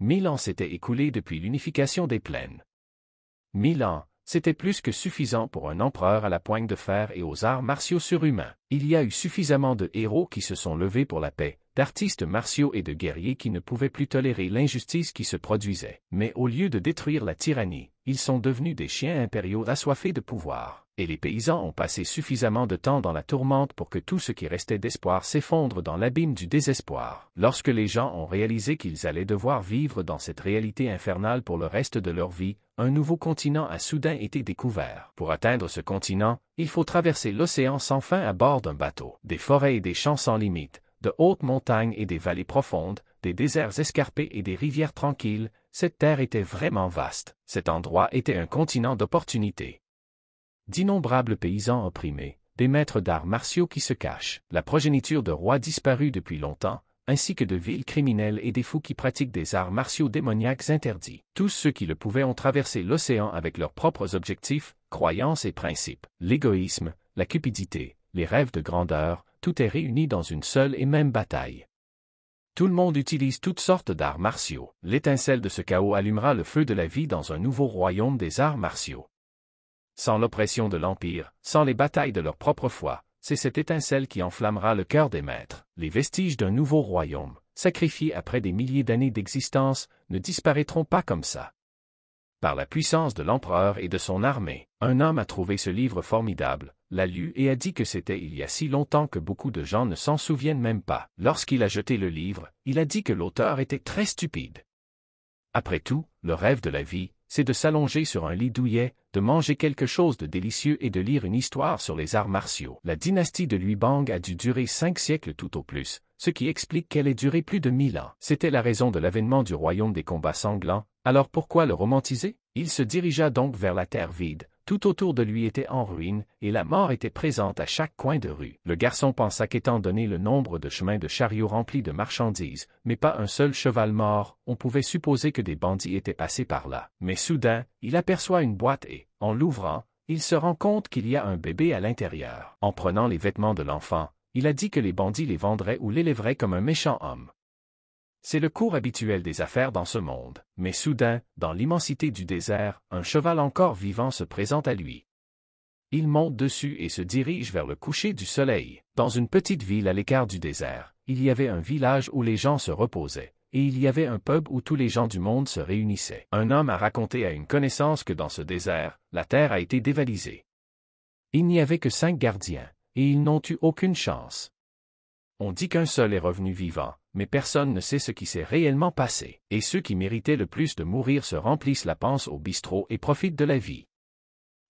mille ans s'étaient écoulés depuis l'unification des plaines. Mille ans, c'était plus que suffisant pour un empereur à la poigne de fer et aux arts martiaux surhumains. Il y a eu suffisamment de héros qui se sont levés pour la paix, d'artistes martiaux et de guerriers qui ne pouvaient plus tolérer l'injustice qui se produisait. Mais au lieu de détruire la tyrannie, ils sont devenus des chiens impériaux assoiffés de pouvoir et les paysans ont passé suffisamment de temps dans la tourmente pour que tout ce qui restait d'espoir s'effondre dans l'abîme du désespoir. Lorsque les gens ont réalisé qu'ils allaient devoir vivre dans cette réalité infernale pour le reste de leur vie, un nouveau continent a soudain été découvert. Pour atteindre ce continent, il faut traverser l'océan sans fin à bord d'un bateau. Des forêts et des champs sans limite, de hautes montagnes et des vallées profondes, des déserts escarpés et des rivières tranquilles, cette terre était vraiment vaste. Cet endroit était un continent d'opportunités d'innombrables paysans opprimés, des maîtres d'arts martiaux qui se cachent, la progéniture de rois disparus depuis longtemps, ainsi que de villes criminelles et des fous qui pratiquent des arts martiaux démoniaques interdits. Tous ceux qui le pouvaient ont traversé l'océan avec leurs propres objectifs, croyances et principes. L'égoïsme, la cupidité, les rêves de grandeur, tout est réuni dans une seule et même bataille. Tout le monde utilise toutes sortes d'arts martiaux. L'étincelle de ce chaos allumera le feu de la vie dans un nouveau royaume des arts martiaux sans l'oppression de l'Empire, sans les batailles de leur propre foi, c'est cette étincelle qui enflammera le cœur des maîtres. Les vestiges d'un nouveau royaume, sacrifiés après des milliers d'années d'existence, ne disparaîtront pas comme ça. Par la puissance de l'empereur et de son armée, un homme a trouvé ce livre formidable, l'a lu et a dit que c'était il y a si longtemps que beaucoup de gens ne s'en souviennent même pas. Lorsqu'il a jeté le livre, il a dit que l'auteur était très stupide. Après tout, le rêve de la vie, c'est de s'allonger sur un lit douillet, de manger quelque chose de délicieux et de lire une histoire sur les arts martiaux. La dynastie de Bang a dû durer cinq siècles tout au plus, ce qui explique qu'elle ait duré plus de mille ans. C'était la raison de l'avènement du royaume des combats sanglants, alors pourquoi le romantiser Il se dirigea donc vers la terre vide, tout autour de lui était en ruine, et la mort était présente à chaque coin de rue. Le garçon pensa qu'étant donné le nombre de chemins de chariots remplis de marchandises, mais pas un seul cheval mort, on pouvait supposer que des bandits étaient passés par là. Mais soudain, il aperçoit une boîte et, en l'ouvrant, il se rend compte qu'il y a un bébé à l'intérieur. En prenant les vêtements de l'enfant, il a dit que les bandits les vendraient ou l'élèveraient comme un méchant homme. C'est le cours habituel des affaires dans ce monde, mais soudain, dans l'immensité du désert, un cheval encore vivant se présente à lui. Il monte dessus et se dirige vers le coucher du soleil. Dans une petite ville à l'écart du désert, il y avait un village où les gens se reposaient, et il y avait un pub où tous les gens du monde se réunissaient. Un homme a raconté à une connaissance que dans ce désert, la terre a été dévalisée. Il n'y avait que cinq gardiens, et ils n'ont eu aucune chance. On dit qu'un seul est revenu vivant, mais personne ne sait ce qui s'est réellement passé, et ceux qui méritaient le plus de mourir se remplissent la panse au bistrot et profitent de la vie.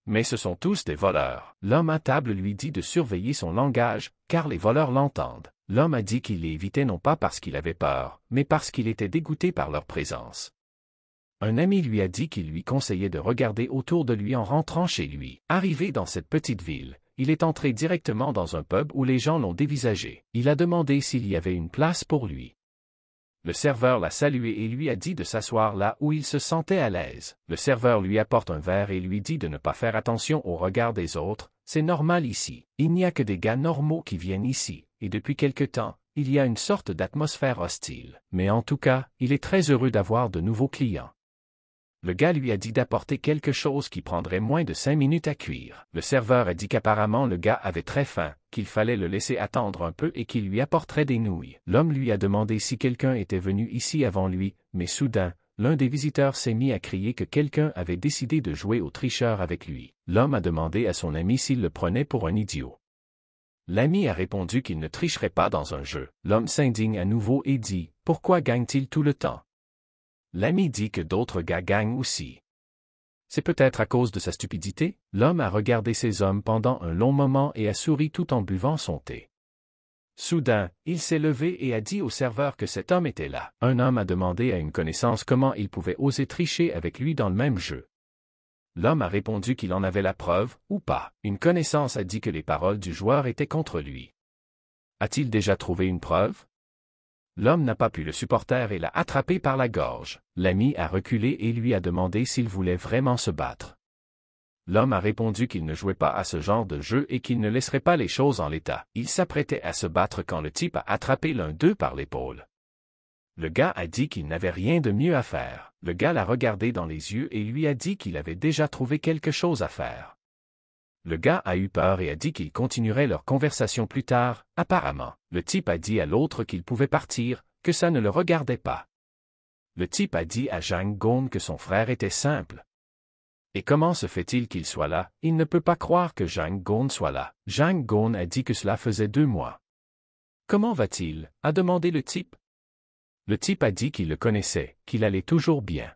Mais ce sont tous des voleurs. L'homme à table lui dit de surveiller son langage, car les voleurs l'entendent. L'homme a dit qu'il les évitait non pas parce qu'il avait peur, mais parce qu'il était dégoûté par leur présence. Un ami lui a dit qu'il lui conseillait de regarder autour de lui en rentrant chez lui. Arrivé dans cette petite ville, il est entré directement dans un pub où les gens l'ont dévisagé. Il a demandé s'il y avait une place pour lui. Le serveur l'a salué et lui a dit de s'asseoir là où il se sentait à l'aise. Le serveur lui apporte un verre et lui dit de ne pas faire attention au regard des autres, c'est normal ici. Il n'y a que des gars normaux qui viennent ici, et depuis quelque temps, il y a une sorte d'atmosphère hostile. Mais en tout cas, il est très heureux d'avoir de nouveaux clients. Le gars lui a dit d'apporter quelque chose qui prendrait moins de cinq minutes à cuire. Le serveur a dit qu'apparemment le gars avait très faim, qu'il fallait le laisser attendre un peu et qu'il lui apporterait des nouilles. L'homme lui a demandé si quelqu'un était venu ici avant lui, mais soudain, l'un des visiteurs s'est mis à crier que quelqu'un avait décidé de jouer au tricheur avec lui. L'homme a demandé à son ami s'il le prenait pour un idiot. L'ami a répondu qu'il ne tricherait pas dans un jeu. L'homme s'indigne à nouveau et dit, Pourquoi gagne-t-il tout le temps L'ami dit que d'autres gars gagnent aussi. C'est peut-être à cause de sa stupidité, l'homme a regardé ses hommes pendant un long moment et a souri tout en buvant son thé. Soudain, il s'est levé et a dit au serveur que cet homme était là. Un homme a demandé à une connaissance comment il pouvait oser tricher avec lui dans le même jeu. L'homme a répondu qu'il en avait la preuve, ou pas. Une connaissance a dit que les paroles du joueur étaient contre lui. A-t-il déjà trouvé une preuve L'homme n'a pas pu le supporter et l'a attrapé par la gorge. L'ami a reculé et lui a demandé s'il voulait vraiment se battre. L'homme a répondu qu'il ne jouait pas à ce genre de jeu et qu'il ne laisserait pas les choses en l'état. Il s'apprêtait à se battre quand le type a attrapé l'un d'eux par l'épaule. Le gars a dit qu'il n'avait rien de mieux à faire. Le gars l'a regardé dans les yeux et lui a dit qu'il avait déjà trouvé quelque chose à faire. Le gars a eu peur et a dit qu'il continuerait leur conversation plus tard, apparemment. Le type a dit à l'autre qu'il pouvait partir, que ça ne le regardait pas. Le type a dit à Jang Gong que son frère était simple. Et comment se fait-il qu'il soit là Il ne peut pas croire que Jang Gong soit là. Jang Gong a dit que cela faisait deux mois. Comment va-t-il a demandé le type. Le type a dit qu'il le connaissait, qu'il allait toujours bien.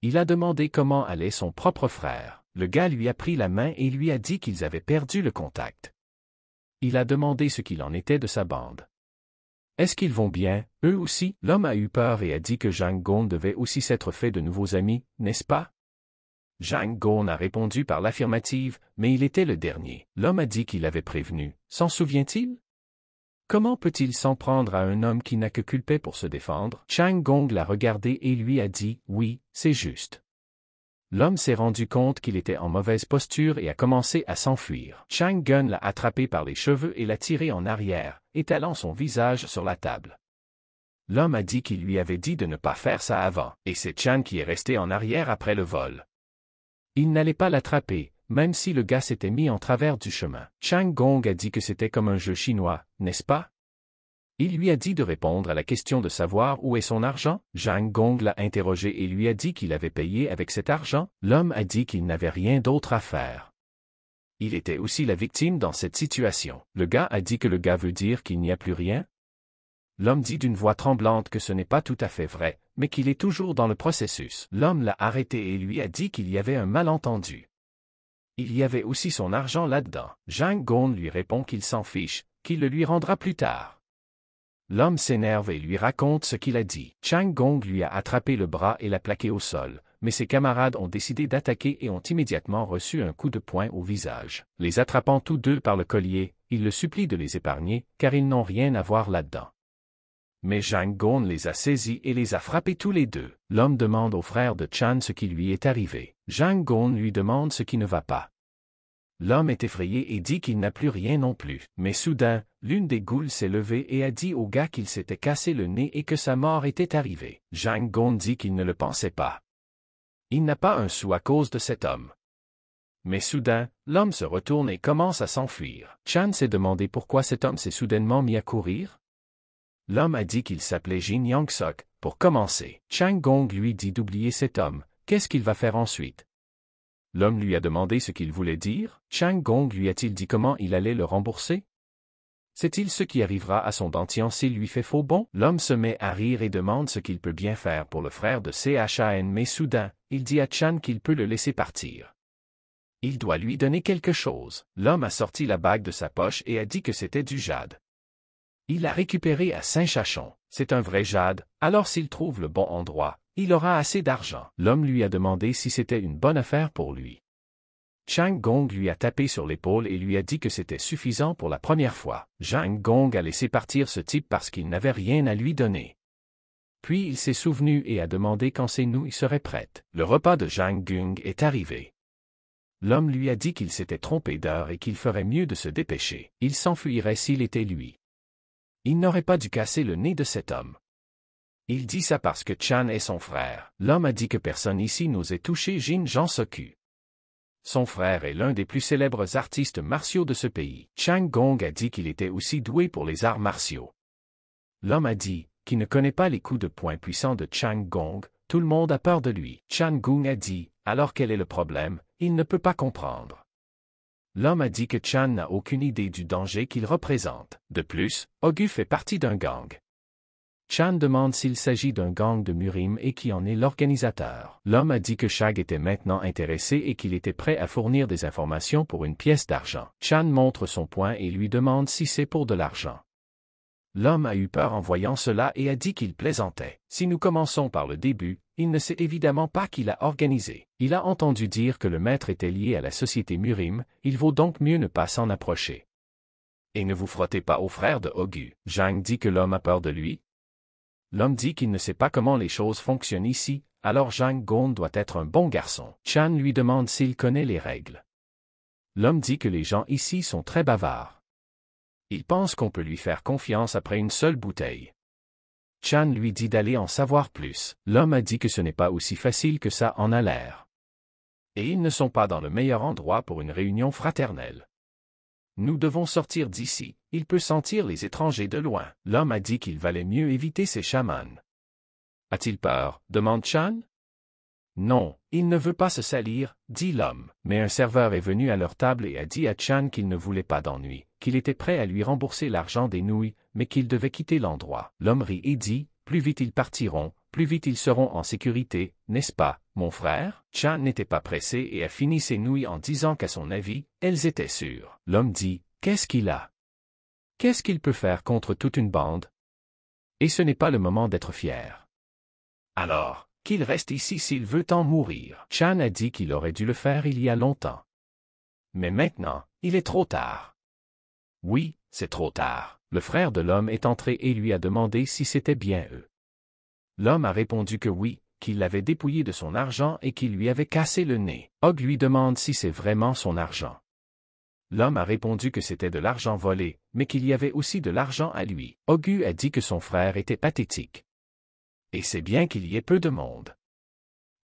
Il a demandé comment allait son propre frère le gars lui a pris la main et lui a dit qu'ils avaient perdu le contact. Il a demandé ce qu'il en était de sa bande. Est-ce qu'ils vont bien, eux aussi L'homme a eu peur et a dit que Jang Gong devait aussi s'être fait de nouveaux amis, n'est-ce pas Zhang Gong a répondu par l'affirmative, mais il était le dernier. L'homme a dit qu'il avait prévenu, s'en souvient-il Comment peut-il s'en prendre à un homme qui n'a que culpé pour se défendre Chang Gong l'a regardé et lui a dit, oui, c'est juste l'homme s'est rendu compte qu'il était en mauvaise posture et a commencé à s'enfuir. Chang Gun l'a attrapé par les cheveux et l'a tiré en arrière, étalant son visage sur la table. L'homme a dit qu'il lui avait dit de ne pas faire ça avant, et c'est Chang qui est resté en arrière après le vol. Il n'allait pas l'attraper, même si le gars s'était mis en travers du chemin. Chang Gong a dit que c'était comme un jeu chinois, n'est-ce pas? Il lui a dit de répondre à la question de savoir où est son argent, Zhang Gong l'a interrogé et lui a dit qu'il avait payé avec cet argent, l'homme a dit qu'il n'avait rien d'autre à faire. Il était aussi la victime dans cette situation. Le gars a dit que le gars veut dire qu'il n'y a plus rien. L'homme dit d'une voix tremblante que ce n'est pas tout à fait vrai, mais qu'il est toujours dans le processus. L'homme l'a arrêté et lui a dit qu'il y avait un malentendu. Il y avait aussi son argent là-dedans. Zhang Gong lui répond qu'il s'en fiche, qu'il le lui rendra plus tard. L'homme s'énerve et lui raconte ce qu'il a dit. Chang Gong lui a attrapé le bras et l'a plaqué au sol, mais ses camarades ont décidé d'attaquer et ont immédiatement reçu un coup de poing au visage. Les attrapant tous deux par le collier, il le supplie de les épargner, car ils n'ont rien à voir là-dedans. Mais Zhang Gong les a saisis et les a frappés tous les deux. L'homme demande au frère de Chan ce qui lui est arrivé. Zhang Gong lui demande ce qui ne va pas. L'homme est effrayé et dit qu'il n'a plus rien non plus. Mais soudain, l'une des goules s'est levée et a dit au gars qu'il s'était cassé le nez et que sa mort était arrivée. Zhang Gong dit qu'il ne le pensait pas. Il n'a pas un sou à cause de cet homme. Mais soudain, l'homme se retourne et commence à s'enfuir. Chan s'est demandé pourquoi cet homme s'est soudainement mis à courir. L'homme a dit qu'il s'appelait Jin Yang Sok, pour commencer. Chang Gong lui dit d'oublier cet homme, qu'est-ce qu'il va faire ensuite l'homme lui a demandé ce qu'il voulait dire, Chang Gong lui a-t-il dit comment il allait le rembourser cest il ce qui arrivera à son dentier s'il lui fait faux bon L'homme se met à rire et demande ce qu'il peut bien faire pour le frère de CHAN mais soudain, il dit à Chan qu'il peut le laisser partir. Il doit lui donner quelque chose. L'homme a sorti la bague de sa poche et a dit que c'était du jade. Il l'a récupéré à Saint-Chachon. C'est un vrai jade, alors s'il trouve le bon endroit, il aura assez d'argent. L'homme lui a demandé si c'était une bonne affaire pour lui. Chang Gong lui a tapé sur l'épaule et lui a dit que c'était suffisant pour la première fois. Chang Gong a laissé partir ce type parce qu'il n'avait rien à lui donner. Puis il s'est souvenu et a demandé quand ses nouilles seraient prêtes. Le repas de Zhang Gong est arrivé. L'homme lui a dit qu'il s'était trompé d'heure et qu'il ferait mieux de se dépêcher. Il s'enfuirait s'il était lui. Il n'aurait pas dû casser le nez de cet homme. Il dit ça parce que Chan est son frère. L'homme a dit que personne ici n'osait toucher Jin Jan Soku. Son frère est l'un des plus célèbres artistes martiaux de ce pays. Chang Gong a dit qu'il était aussi doué pour les arts martiaux. L'homme a dit, qu'il ne connaît pas les coups de poing puissants de Chang Gong, tout le monde a peur de lui. Chang Gong a dit, alors quel est le problème, il ne peut pas comprendre. L'homme a dit que Chan n'a aucune idée du danger qu'il représente. De plus, Ogu fait partie d'un gang. Chan demande s'il s'agit d'un gang de Murim et qui en est l'organisateur. L'homme a dit que Shag était maintenant intéressé et qu'il était prêt à fournir des informations pour une pièce d'argent. Chan montre son poing et lui demande si c'est pour de l'argent. L'homme a eu peur en voyant cela et a dit qu'il plaisantait. Si nous commençons par le début, il ne sait évidemment pas qui l'a organisé. Il a entendu dire que le maître était lié à la société Murim, il vaut donc mieux ne pas s'en approcher et ne vous frottez pas aux frères de Ogu. Zhang dit que l'homme a peur de lui, l'homme dit qu'il ne sait pas comment les choses fonctionnent ici, alors Zhang Gong doit être un bon garçon. Chan lui demande s'il connaît les règles. L'homme dit que les gens ici sont très bavards. Il pense qu'on peut lui faire confiance après une seule bouteille. Chan lui dit d'aller en savoir plus. L'homme a dit que ce n'est pas aussi facile que ça en a l'air. Et ils ne sont pas dans le meilleur endroit pour une réunion fraternelle. Nous devons sortir d'ici, il peut sentir les étrangers de loin. L'homme a dit qu'il valait mieux éviter ces chamans. A-t-il peur demande Chan. Non, il ne veut pas se salir, dit l'homme. Mais un serveur est venu à leur table et a dit à Chan qu'il ne voulait pas d'ennui, qu'il était prêt à lui rembourser l'argent des nouilles, mais qu'il devait quitter l'endroit. L'homme rit et dit, plus vite ils partiront, plus vite ils seront en sécurité, n'est-ce pas, mon frère, Chan n'était pas pressé et a fini ses nouilles en disant qu'à son avis, elles étaient sûres. L'homme dit, Qu'est-ce qu'il a Qu'est-ce qu'il peut faire contre toute une bande Et ce n'est pas le moment d'être fier. Alors, qu'il reste ici s'il veut en mourir. Chan a dit qu'il aurait dû le faire il y a longtemps. Mais maintenant, il est trop tard. Oui, c'est trop tard. Le frère de l'homme est entré et lui a demandé si c'était bien eux. L'homme a répondu que oui, qu'il l'avait dépouillé de son argent et qu'il lui avait cassé le nez. Og lui demande si c'est vraiment son argent. L'homme a répondu que c'était de l'argent volé, mais qu'il y avait aussi de l'argent à lui. Ogu a dit que son frère était pathétique. Et c'est bien qu'il y ait peu de monde.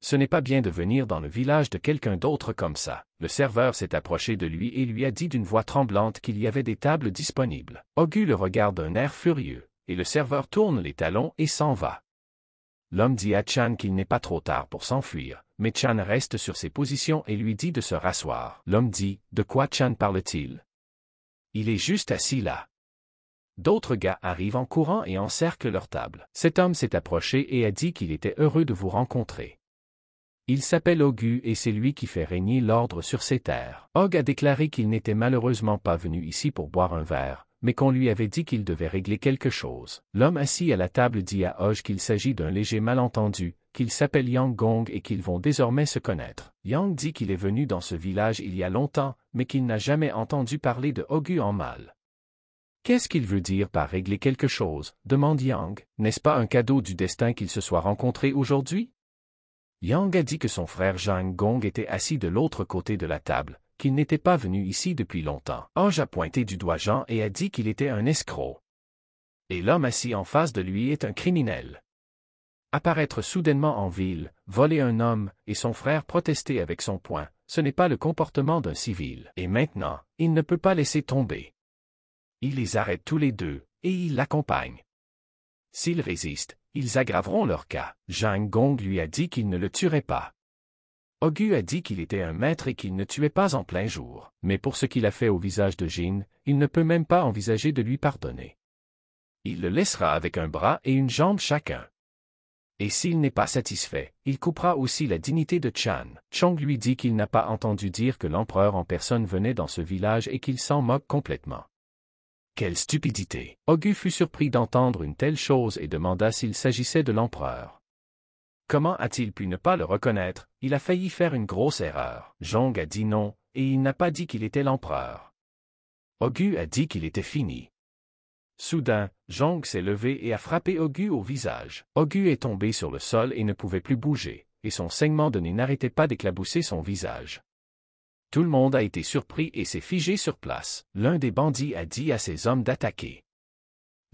Ce n'est pas bien de venir dans le village de quelqu'un d'autre comme ça. Le serveur s'est approché de lui et lui a dit d'une voix tremblante qu'il y avait des tables disponibles. Ogu le regarde d'un air furieux, et le serveur tourne les talons et s'en va. L'homme dit à Chan qu'il n'est pas trop tard pour s'enfuir, mais Chan reste sur ses positions et lui dit de se rasseoir. L'homme dit, de quoi Chan parle-t-il Il est juste assis là. D'autres gars arrivent en courant et encerclent leur table. Cet homme s'est approché et a dit qu'il était heureux de vous rencontrer. Il s'appelle Ogu et c'est lui qui fait régner l'ordre sur ces terres. Og a déclaré qu'il n'était malheureusement pas venu ici pour boire un verre, mais qu'on lui avait dit qu'il devait régler quelque chose. L'homme assis à la table dit à Hoj qu'il s'agit d'un léger malentendu, qu'il s'appelle Yang Gong et qu'ils vont désormais se connaître. Yang dit qu'il est venu dans ce village il y a longtemps, mais qu'il n'a jamais entendu parler de Ogu en mal. Qu'est-ce qu'il veut dire par régler quelque chose demande Yang. N'est-ce pas un cadeau du destin qu'ils se soient rencontrés aujourd'hui Yang a dit que son frère Zhang Gong était assis de l'autre côté de la table, qu'il n'était pas venu ici depuis longtemps. Ange a pointé du doigt Jean et a dit qu'il était un escroc. Et l'homme assis en face de lui est un criminel. Apparaître soudainement en ville, voler un homme, et son frère protester avec son poing, ce n'est pas le comportement d'un civil. Et maintenant, il ne peut pas laisser tomber. Il les arrête tous les deux, et il l'accompagne. S'ils résistent, ils aggraveront leur cas. Zhang Gong lui a dit qu'il ne le tuerait pas. Ogu a dit qu'il était un maître et qu'il ne tuait pas en plein jour, mais pour ce qu'il a fait au visage de Jin, il ne peut même pas envisager de lui pardonner. Il le laissera avec un bras et une jambe chacun. Et s'il n'est pas satisfait, il coupera aussi la dignité de Chan. Chong lui dit qu'il n'a pas entendu dire que l'empereur en personne venait dans ce village et qu'il s'en moque complètement. Quelle stupidité! Ogu fut surpris d'entendre une telle chose et demanda s'il s'agissait de l'empereur. Comment a-t-il pu ne pas le reconnaître Il a failli faire une grosse erreur. Jong a dit non, et il n'a pas dit qu'il était l'empereur. Ogu a dit qu'il était fini. Soudain, Jong s'est levé et a frappé Ogu au visage. Ogu est tombé sur le sol et ne pouvait plus bouger, et son saignement de nez n'arrêtait pas d'éclabousser son visage. Tout le monde a été surpris et s'est figé sur place. L'un des bandits a dit à ses hommes d'attaquer.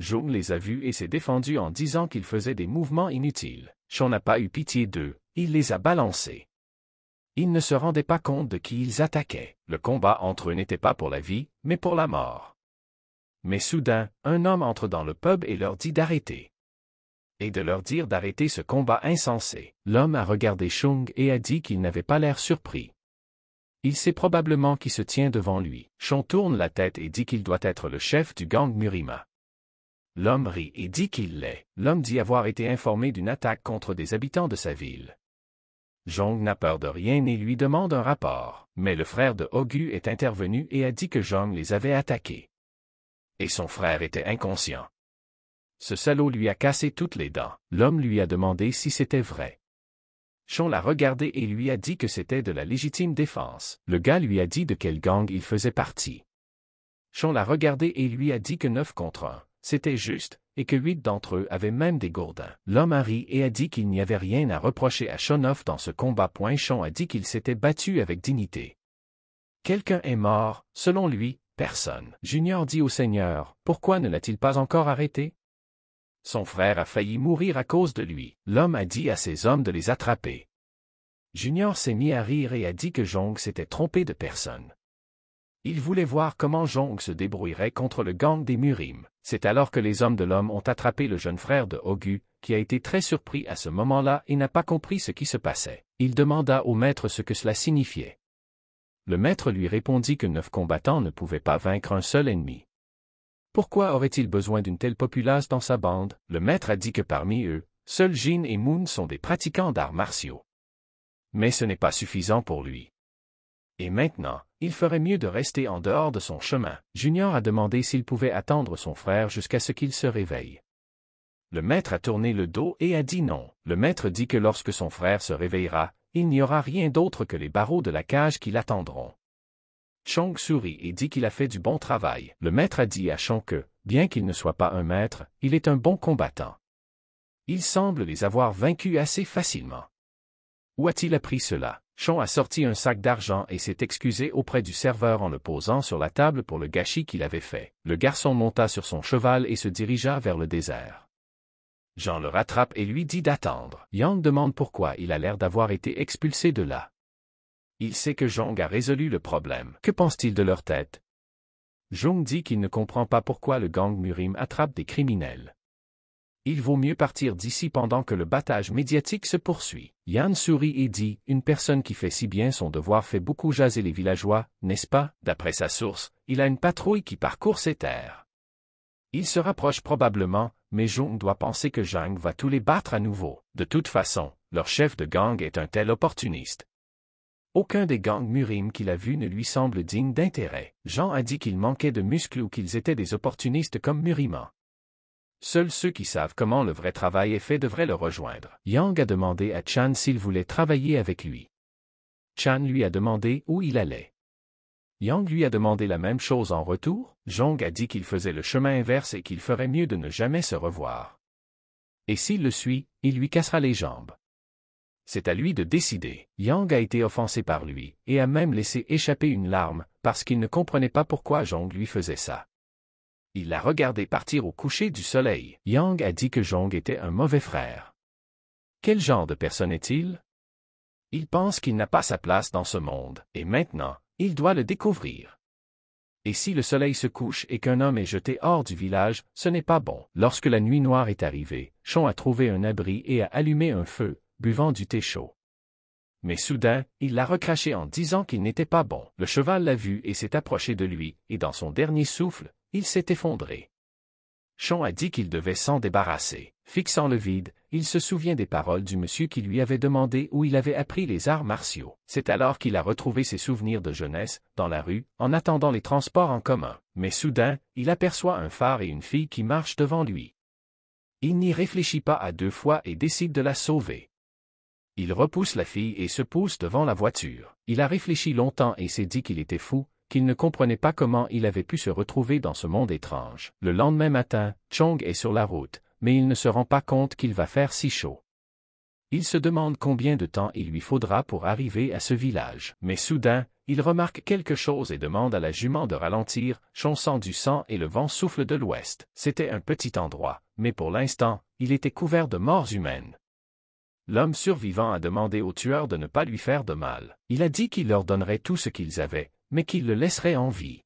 Jong les a vus et s'est défendu en disant qu'ils faisaient des mouvements inutiles. Chon n'a pas eu pitié d'eux, il les a balancés. Ils ne se rendaient pas compte de qui ils attaquaient. Le combat entre eux n'était pas pour la vie, mais pour la mort. Mais soudain, un homme entre dans le pub et leur dit d'arrêter. Et de leur dire d'arrêter ce combat insensé. L'homme a regardé Chung et a dit qu'il n'avait pas l'air surpris. Il sait probablement qui se tient devant lui. Chung tourne la tête et dit qu'il doit être le chef du gang Murima. L'homme rit et dit qu'il l'est. L'homme dit avoir été informé d'une attaque contre des habitants de sa ville. Jong n'a peur de rien et lui demande un rapport, mais le frère de Ogu est intervenu et a dit que Jong les avait attaqués. Et son frère était inconscient. Ce salaud lui a cassé toutes les dents. L'homme lui a demandé si c'était vrai. Chong l'a regardé et lui a dit que c'était de la légitime défense. Le gars lui a dit de quelle gang il faisait partie. Chong l'a regardé et lui a dit que 9 contre 1. C'était juste, et que huit d'entre eux avaient même des gourdins. L'homme a ri et a dit qu'il n'y avait rien à reprocher à Shonoff dans ce combat. Poinchon a dit qu'il s'était battu avec dignité. Quelqu'un est mort, selon lui, personne. Junior dit au Seigneur, pourquoi ne l'a-t-il pas encore arrêté Son frère a failli mourir à cause de lui. L'homme a dit à ses hommes de les attraper. Junior s'est mis à rire et a dit que Jong s'était trompé de personne. Il voulait voir comment Jong se débrouillerait contre le gang des Murim. C'est alors que les hommes de l'homme ont attrapé le jeune frère de Ogu, qui a été très surpris à ce moment-là et n'a pas compris ce qui se passait. Il demanda au maître ce que cela signifiait. Le maître lui répondit que neuf combattants ne pouvaient pas vaincre un seul ennemi. Pourquoi aurait-il besoin d'une telle populace dans sa bande Le maître a dit que parmi eux, seuls Jin et Moon sont des pratiquants d'arts martiaux. Mais ce n'est pas suffisant pour lui. Et maintenant, il ferait mieux de rester en dehors de son chemin. Junior a demandé s'il pouvait attendre son frère jusqu'à ce qu'il se réveille. Le maître a tourné le dos et a dit non. Le maître dit que lorsque son frère se réveillera, il n'y aura rien d'autre que les barreaux de la cage qui l'attendront. Chong sourit et dit qu'il a fait du bon travail. Le maître a dit à Chong que, bien qu'il ne soit pas un maître, il est un bon combattant. Il semble les avoir vaincus assez facilement. Où a-t-il appris cela? Chon a sorti un sac d'argent et s'est excusé auprès du serveur en le posant sur la table pour le gâchis qu'il avait fait. Le garçon monta sur son cheval et se dirigea vers le désert. Jean le rattrape et lui dit d'attendre. Yang demande pourquoi il a l'air d'avoir été expulsé de là. Il sait que Jong a résolu le problème. Que pense-t-il de leur tête Jong dit qu'il ne comprend pas pourquoi le gang Murim attrape des criminels il vaut mieux partir d'ici pendant que le battage médiatique se poursuit. Yan sourit et dit, Une personne qui fait si bien son devoir fait beaucoup jaser les villageois, n'est-ce pas D'après sa source, il a une patrouille qui parcourt ses terres. Il se rapproche probablement, mais Jung doit penser que Zhang va tous les battre à nouveau. De toute façon, leur chef de gang est un tel opportuniste. Aucun des gangs Murim qu'il a vus ne lui semble digne d'intérêt. Jean a dit qu'il manquait de muscles ou qu'ils étaient des opportunistes comme Muriman. Seuls ceux qui savent comment le vrai travail est fait devraient le rejoindre. Yang a demandé à Chan s'il voulait travailler avec lui. Chan lui a demandé où il allait. Yang lui a demandé la même chose en retour, Zhong a dit qu'il faisait le chemin inverse et qu'il ferait mieux de ne jamais se revoir. Et s'il le suit, il lui cassera les jambes. C'est à lui de décider. Yang a été offensé par lui, et a même laissé échapper une larme, parce qu'il ne comprenait pas pourquoi Zhong lui faisait ça. Il la regardé partir au coucher du soleil. Yang a dit que Jong était un mauvais frère. Quel genre de personne est-il Il pense qu'il n'a pas sa place dans ce monde, et maintenant, il doit le découvrir. Et si le soleil se couche et qu'un homme est jeté hors du village, ce n'est pas bon. Lorsque la nuit noire est arrivée, Chon a trouvé un abri et a allumé un feu, buvant du thé chaud. Mais soudain, il l'a recraché en disant qu'il n'était pas bon. Le cheval l'a vu et s'est approché de lui, et dans son dernier souffle, il s'est effondré. Sean a dit qu'il devait s'en débarrasser. Fixant le vide, il se souvient des paroles du monsieur qui lui avait demandé où il avait appris les arts martiaux. C'est alors qu'il a retrouvé ses souvenirs de jeunesse, dans la rue, en attendant les transports en commun. Mais soudain, il aperçoit un phare et une fille qui marchent devant lui. Il n'y réfléchit pas à deux fois et décide de la sauver. Il repousse la fille et se pousse devant la voiture. Il a réfléchi longtemps et s'est dit qu'il était fou, qu'il ne comprenait pas comment il avait pu se retrouver dans ce monde étrange. Le lendemain matin, Chong est sur la route, mais il ne se rend pas compte qu'il va faire si chaud. Il se demande combien de temps il lui faudra pour arriver à ce village. Mais soudain, il remarque quelque chose et demande à la jument de ralentir, chonçant du sang et le vent souffle de l'ouest. C'était un petit endroit, mais pour l'instant, il était couvert de morts humaines. L'homme survivant a demandé aux tueurs de ne pas lui faire de mal. Il a dit qu'il leur donnerait tout ce qu'ils avaient, mais qu'il le laisserait en vie.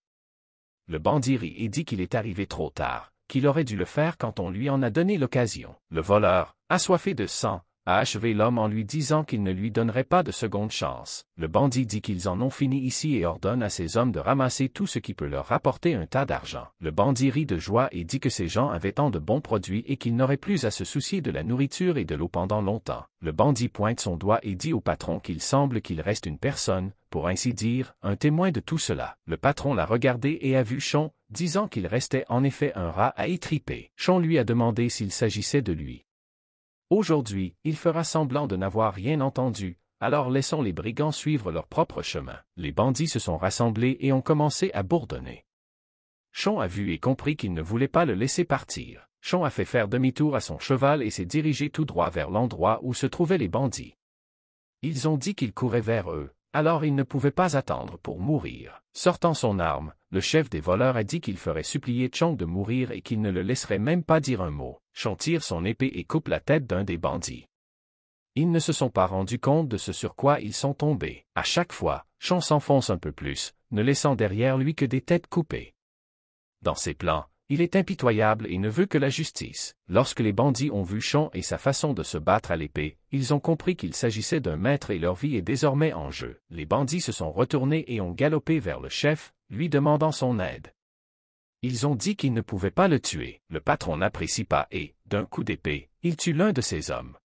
Le bandit rit et dit qu'il est arrivé trop tard, qu'il aurait dû le faire quand on lui en a donné l'occasion. Le voleur, assoiffé de sang, a achevé l'homme en lui disant qu'il ne lui donnerait pas de seconde chance. Le bandit dit qu'ils en ont fini ici et ordonne à ses hommes de ramasser tout ce qui peut leur rapporter un tas d'argent. Le bandit rit de joie et dit que ces gens avaient tant de bons produits et qu'ils n'auraient plus à se soucier de la nourriture et de l'eau pendant longtemps. Le bandit pointe son doigt et dit au patron qu'il semble qu'il reste une personne, pour ainsi dire, un témoin de tout cela. Le patron l'a regardé et a vu Chon, disant qu'il restait en effet un rat à étriper. Chon lui a demandé s'il s'agissait de lui. Aujourd'hui, il fera semblant de n'avoir rien entendu, alors laissons les brigands suivre leur propre chemin. Les bandits se sont rassemblés et ont commencé à bourdonner. Chong a vu et compris qu'il ne voulait pas le laisser partir. Chon a fait faire demi-tour à son cheval et s'est dirigé tout droit vers l'endroit où se trouvaient les bandits. Ils ont dit qu'ils couraient vers eux, alors il ne pouvait pas attendre pour mourir. Sortant son arme, le chef des voleurs a dit qu'il ferait supplier Chong de mourir et qu'il ne le laisserait même pas dire un mot. Sean tire son épée et coupe la tête d'un des bandits. Ils ne se sont pas rendus compte de ce sur quoi ils sont tombés. À chaque fois, Chant s'enfonce un peu plus, ne laissant derrière lui que des têtes coupées. Dans ses plans, il est impitoyable et ne veut que la justice. Lorsque les bandits ont vu Sean et sa façon de se battre à l'épée, ils ont compris qu'il s'agissait d'un maître et leur vie est désormais en jeu. Les bandits se sont retournés et ont galopé vers le chef, lui demandant son aide. Ils ont dit qu'ils ne pouvaient pas le tuer. Le patron n'apprécie pas et, d'un coup d'épée, il tue l'un de ses hommes.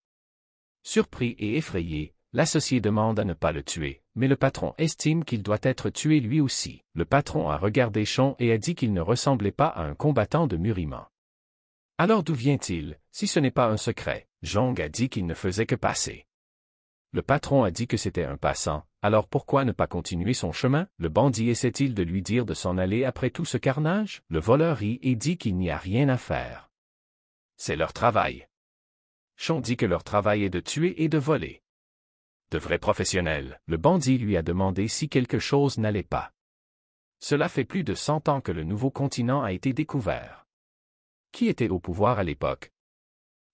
Surpris et effrayé, l'associé demande à ne pas le tuer, mais le patron estime qu'il doit être tué lui aussi. Le patron a regardé Chon et a dit qu'il ne ressemblait pas à un combattant de mûriment. Alors d'où vient-il, si ce n'est pas un secret Jong a dit qu'il ne faisait que passer. Le patron a dit que c'était un passant, alors pourquoi ne pas continuer son chemin Le bandit essaie-t-il de lui dire de s'en aller après tout ce carnage Le voleur rit et dit qu'il n'y a rien à faire. C'est leur travail. Chon dit que leur travail est de tuer et de voler. De vrais professionnels, le bandit lui a demandé si quelque chose n'allait pas. Cela fait plus de cent ans que le nouveau continent a été découvert. Qui était au pouvoir à l'époque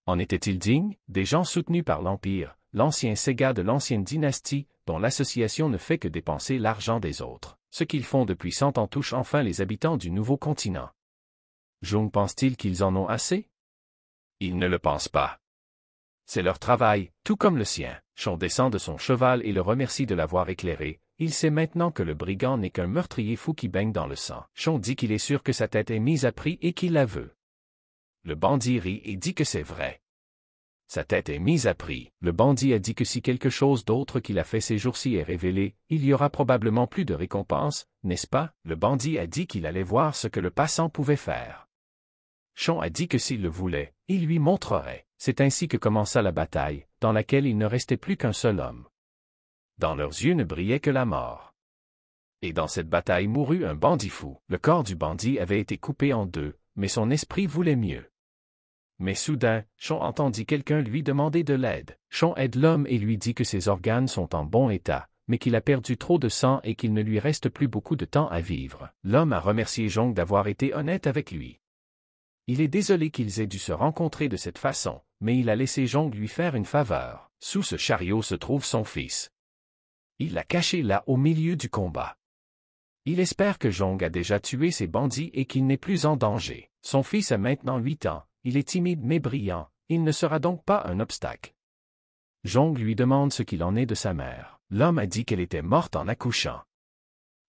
En était-il digne Des gens soutenus par l'Empire, l'ancien Sega de l'ancienne dynastie, dont l'association ne fait que dépenser l'argent des autres. Ce qu'ils font depuis cent ans touche enfin les habitants du nouveau continent. Jung pense-t-il qu'ils en ont assez Ils ne le pensent pas. C'est leur travail, tout comme le sien. Chon descend de son cheval et le remercie de l'avoir éclairé. Il sait maintenant que le brigand n'est qu'un meurtrier fou qui baigne dans le sang. Chon dit qu'il est sûr que sa tête est mise à prix et qu'il la veut. Le bandit rit et dit que c'est vrai. Sa tête est mise à prix. Le bandit a dit que si quelque chose d'autre qu'il a fait ces jours-ci est révélé, il y aura probablement plus de récompense, n'est-ce pas? Le bandit a dit qu'il allait voir ce que le passant pouvait faire. Chon a dit que s'il le voulait, il lui montrerait. C'est ainsi que commença la bataille, dans laquelle il ne restait plus qu'un seul homme. Dans leurs yeux ne brillait que la mort. Et dans cette bataille mourut un bandit fou. Le corps du bandit avait été coupé en deux, mais son esprit voulait mieux. Mais soudain, Chon entendit quelqu'un lui demander de l'aide. Chon aide l'homme et lui dit que ses organes sont en bon état, mais qu'il a perdu trop de sang et qu'il ne lui reste plus beaucoup de temps à vivre. L'homme a remercié Jong d'avoir été honnête avec lui. Il est désolé qu'ils aient dû se rencontrer de cette façon, mais il a laissé Jong lui faire une faveur. Sous ce chariot se trouve son fils. Il l'a caché là au milieu du combat. Il espère que Jong a déjà tué ses bandits et qu'il n'est plus en danger. Son fils a maintenant huit ans, il est timide mais brillant, il ne sera donc pas un obstacle. Jong lui demande ce qu'il en est de sa mère. L'homme a dit qu'elle était morte en accouchant.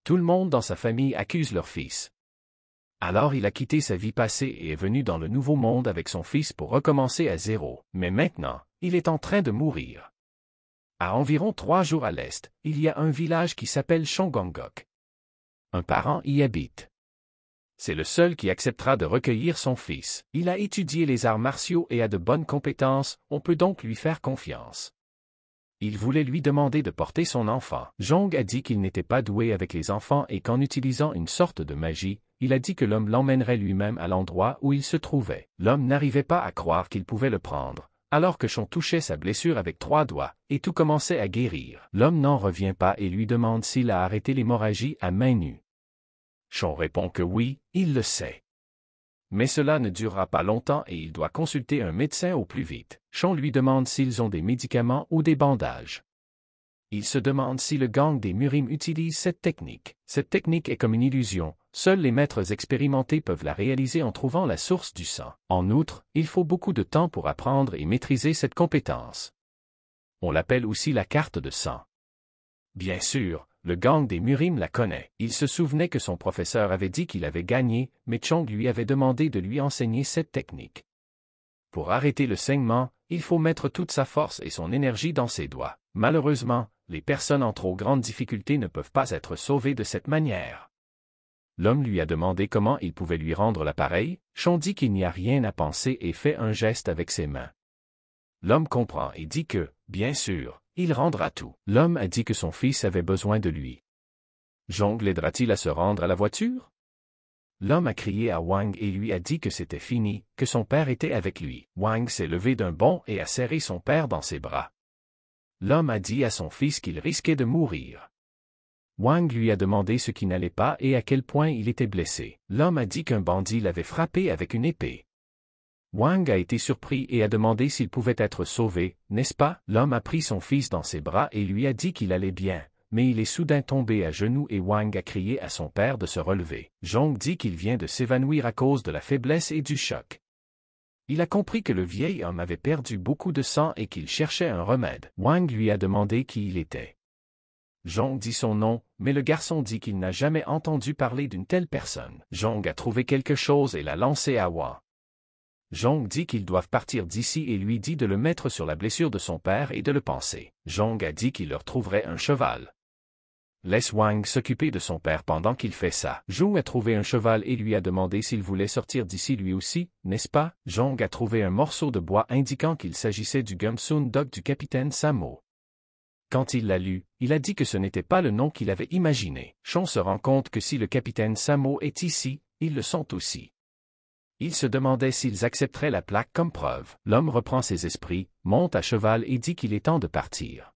Tout le monde dans sa famille accuse leur fils. Alors il a quitté sa vie passée et est venu dans le nouveau monde avec son fils pour recommencer à zéro, mais maintenant, il est en train de mourir. À environ trois jours à l'est, il y a un village qui s'appelle Shongongok. Un parent y habite c'est le seul qui acceptera de recueillir son fils. Il a étudié les arts martiaux et a de bonnes compétences, on peut donc lui faire confiance. Il voulait lui demander de porter son enfant. Jong a dit qu'il n'était pas doué avec les enfants et qu'en utilisant une sorte de magie, il a dit que l'homme l'emmènerait lui-même à l'endroit où il se trouvait. L'homme n'arrivait pas à croire qu'il pouvait le prendre, alors que Chon touchait sa blessure avec trois doigts, et tout commençait à guérir. L'homme n'en revient pas et lui demande s'il a arrêté l'hémorragie à main nue. Chon répond que oui, il le sait. Mais cela ne durera pas longtemps et il doit consulter un médecin au plus vite. Chon lui demande s'ils ont des médicaments ou des bandages. Il se demande si le gang des Murim utilise cette technique. Cette technique est comme une illusion, seuls les maîtres expérimentés peuvent la réaliser en trouvant la source du sang. En outre, il faut beaucoup de temps pour apprendre et maîtriser cette compétence. On l'appelle aussi la carte de sang. Bien sûr, le gang des Murim la connaît. Il se souvenait que son professeur avait dit qu'il avait gagné, mais Chong lui avait demandé de lui enseigner cette technique. Pour arrêter le saignement, il faut mettre toute sa force et son énergie dans ses doigts. Malheureusement, les personnes en trop grande difficulté ne peuvent pas être sauvées de cette manière. L'homme lui a demandé comment il pouvait lui rendre l'appareil, Chong dit qu'il n'y a rien à penser et fait un geste avec ses mains. L'homme comprend et dit que, bien sûr, il rendra tout. L'homme a dit que son fils avait besoin de lui. Jong l'aidera-t-il à se rendre à la voiture? L'homme a crié à Wang et lui a dit que c'était fini, que son père était avec lui. Wang s'est levé d'un bond et a serré son père dans ses bras. L'homme a dit à son fils qu'il risquait de mourir. Wang lui a demandé ce qui n'allait pas et à quel point il était blessé. L'homme a dit qu'un bandit l'avait frappé avec une épée. Wang a été surpris et a demandé s'il pouvait être sauvé, n'est-ce pas L'homme a pris son fils dans ses bras et lui a dit qu'il allait bien, mais il est soudain tombé à genoux et Wang a crié à son père de se relever. Zhong dit qu'il vient de s'évanouir à cause de la faiblesse et du choc. Il a compris que le vieil homme avait perdu beaucoup de sang et qu'il cherchait un remède. Wang lui a demandé qui il était. Jong dit son nom, mais le garçon dit qu'il n'a jamais entendu parler d'une telle personne. Jong a trouvé quelque chose et l'a lancé à Wang. Jong dit qu'ils doivent partir d'ici et lui dit de le mettre sur la blessure de son père et de le panser. Jong a dit qu'il leur trouverait un cheval. Laisse Wang s'occuper de son père pendant qu'il fait ça. Jong a trouvé un cheval et lui a demandé s'il voulait sortir d'ici lui aussi, n'est-ce pas? Jong a trouvé un morceau de bois indiquant qu'il s'agissait du Gumsun Dog du capitaine Samo. Quand il l'a lu, il a dit que ce n'était pas le nom qu'il avait imaginé. Chong se rend compte que si le capitaine Samo est ici, ils le sont aussi. Ils se demandaient s'ils accepteraient la plaque comme preuve. L'homme reprend ses esprits, monte à cheval et dit qu'il est temps de partir.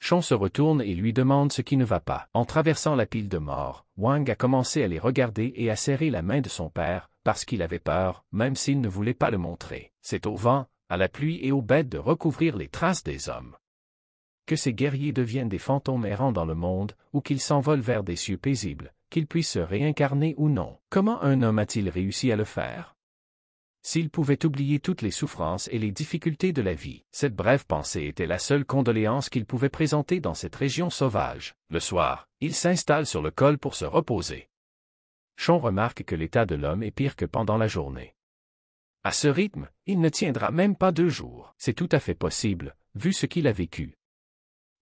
Chon se retourne et lui demande ce qui ne va pas. En traversant la pile de morts, Wang a commencé à les regarder et à serrer la main de son père, parce qu'il avait peur, même s'il ne voulait pas le montrer. C'est au vent, à la pluie et aux bêtes de recouvrir les traces des hommes. Que ces guerriers deviennent des fantômes errants dans le monde, ou qu'ils s'envolent vers des cieux paisibles, qu'il puisse se réincarner ou non. Comment un homme a-t-il réussi à le faire S'il pouvait oublier toutes les souffrances et les difficultés de la vie, cette brève pensée était la seule condoléance qu'il pouvait présenter dans cette région sauvage. Le soir, il s'installe sur le col pour se reposer. Chon remarque que l'état de l'homme est pire que pendant la journée. À ce rythme, il ne tiendra même pas deux jours. C'est tout à fait possible, vu ce qu'il a vécu,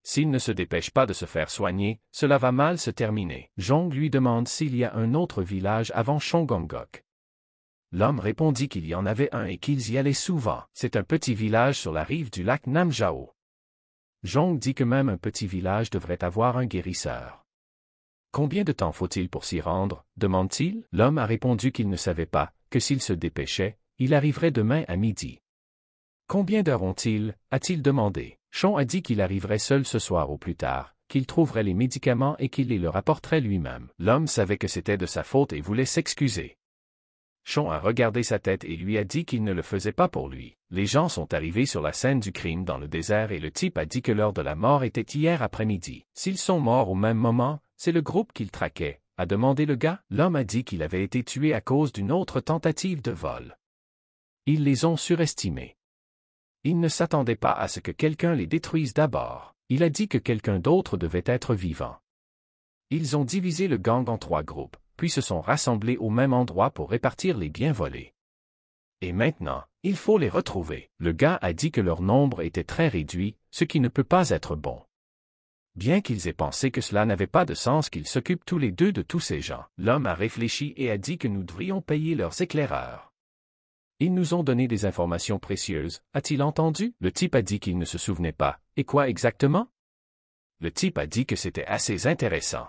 s'il ne se dépêche pas de se faire soigner, cela va mal se terminer. Jong lui demande s'il y a un autre village avant Shongongok. L'homme répondit qu'il y en avait un et qu'ils y allaient souvent. C'est un petit village sur la rive du lac Namjao. Jong dit que même un petit village devrait avoir un guérisseur. Combien de temps faut-il pour s'y rendre demande-t-il. L'homme a répondu qu'il ne savait pas, que s'il se dépêchait, il arriverait demain à midi. Combien d'heures ont-ils a-t-il demandé. Chon a dit qu'il arriverait seul ce soir au plus tard, qu'il trouverait les médicaments et qu'il les leur apporterait lui-même. L'homme savait que c'était de sa faute et voulait s'excuser. Chon a regardé sa tête et lui a dit qu'il ne le faisait pas pour lui. Les gens sont arrivés sur la scène du crime dans le désert et le type a dit que l'heure de la mort était hier après-midi. S'ils sont morts au même moment, c'est le groupe qu'il traquait, a demandé le gars. L'homme a dit qu'il avait été tué à cause d'une autre tentative de vol. Ils les ont surestimés il ne s'attendait pas à ce que quelqu'un les détruise d'abord, il a dit que quelqu'un d'autre devait être vivant. Ils ont divisé le gang en trois groupes, puis se sont rassemblés au même endroit pour répartir les biens volés. Et maintenant, il faut les retrouver. Le gars a dit que leur nombre était très réduit, ce qui ne peut pas être bon. Bien qu'ils aient pensé que cela n'avait pas de sens qu'ils s'occupent tous les deux de tous ces gens, l'homme a réfléchi et a dit que nous devrions payer leurs éclaireurs. Ils nous ont donné des informations précieuses. A-t-il entendu Le type a dit qu'il ne se souvenait pas. Et quoi exactement Le type a dit que c'était assez intéressant.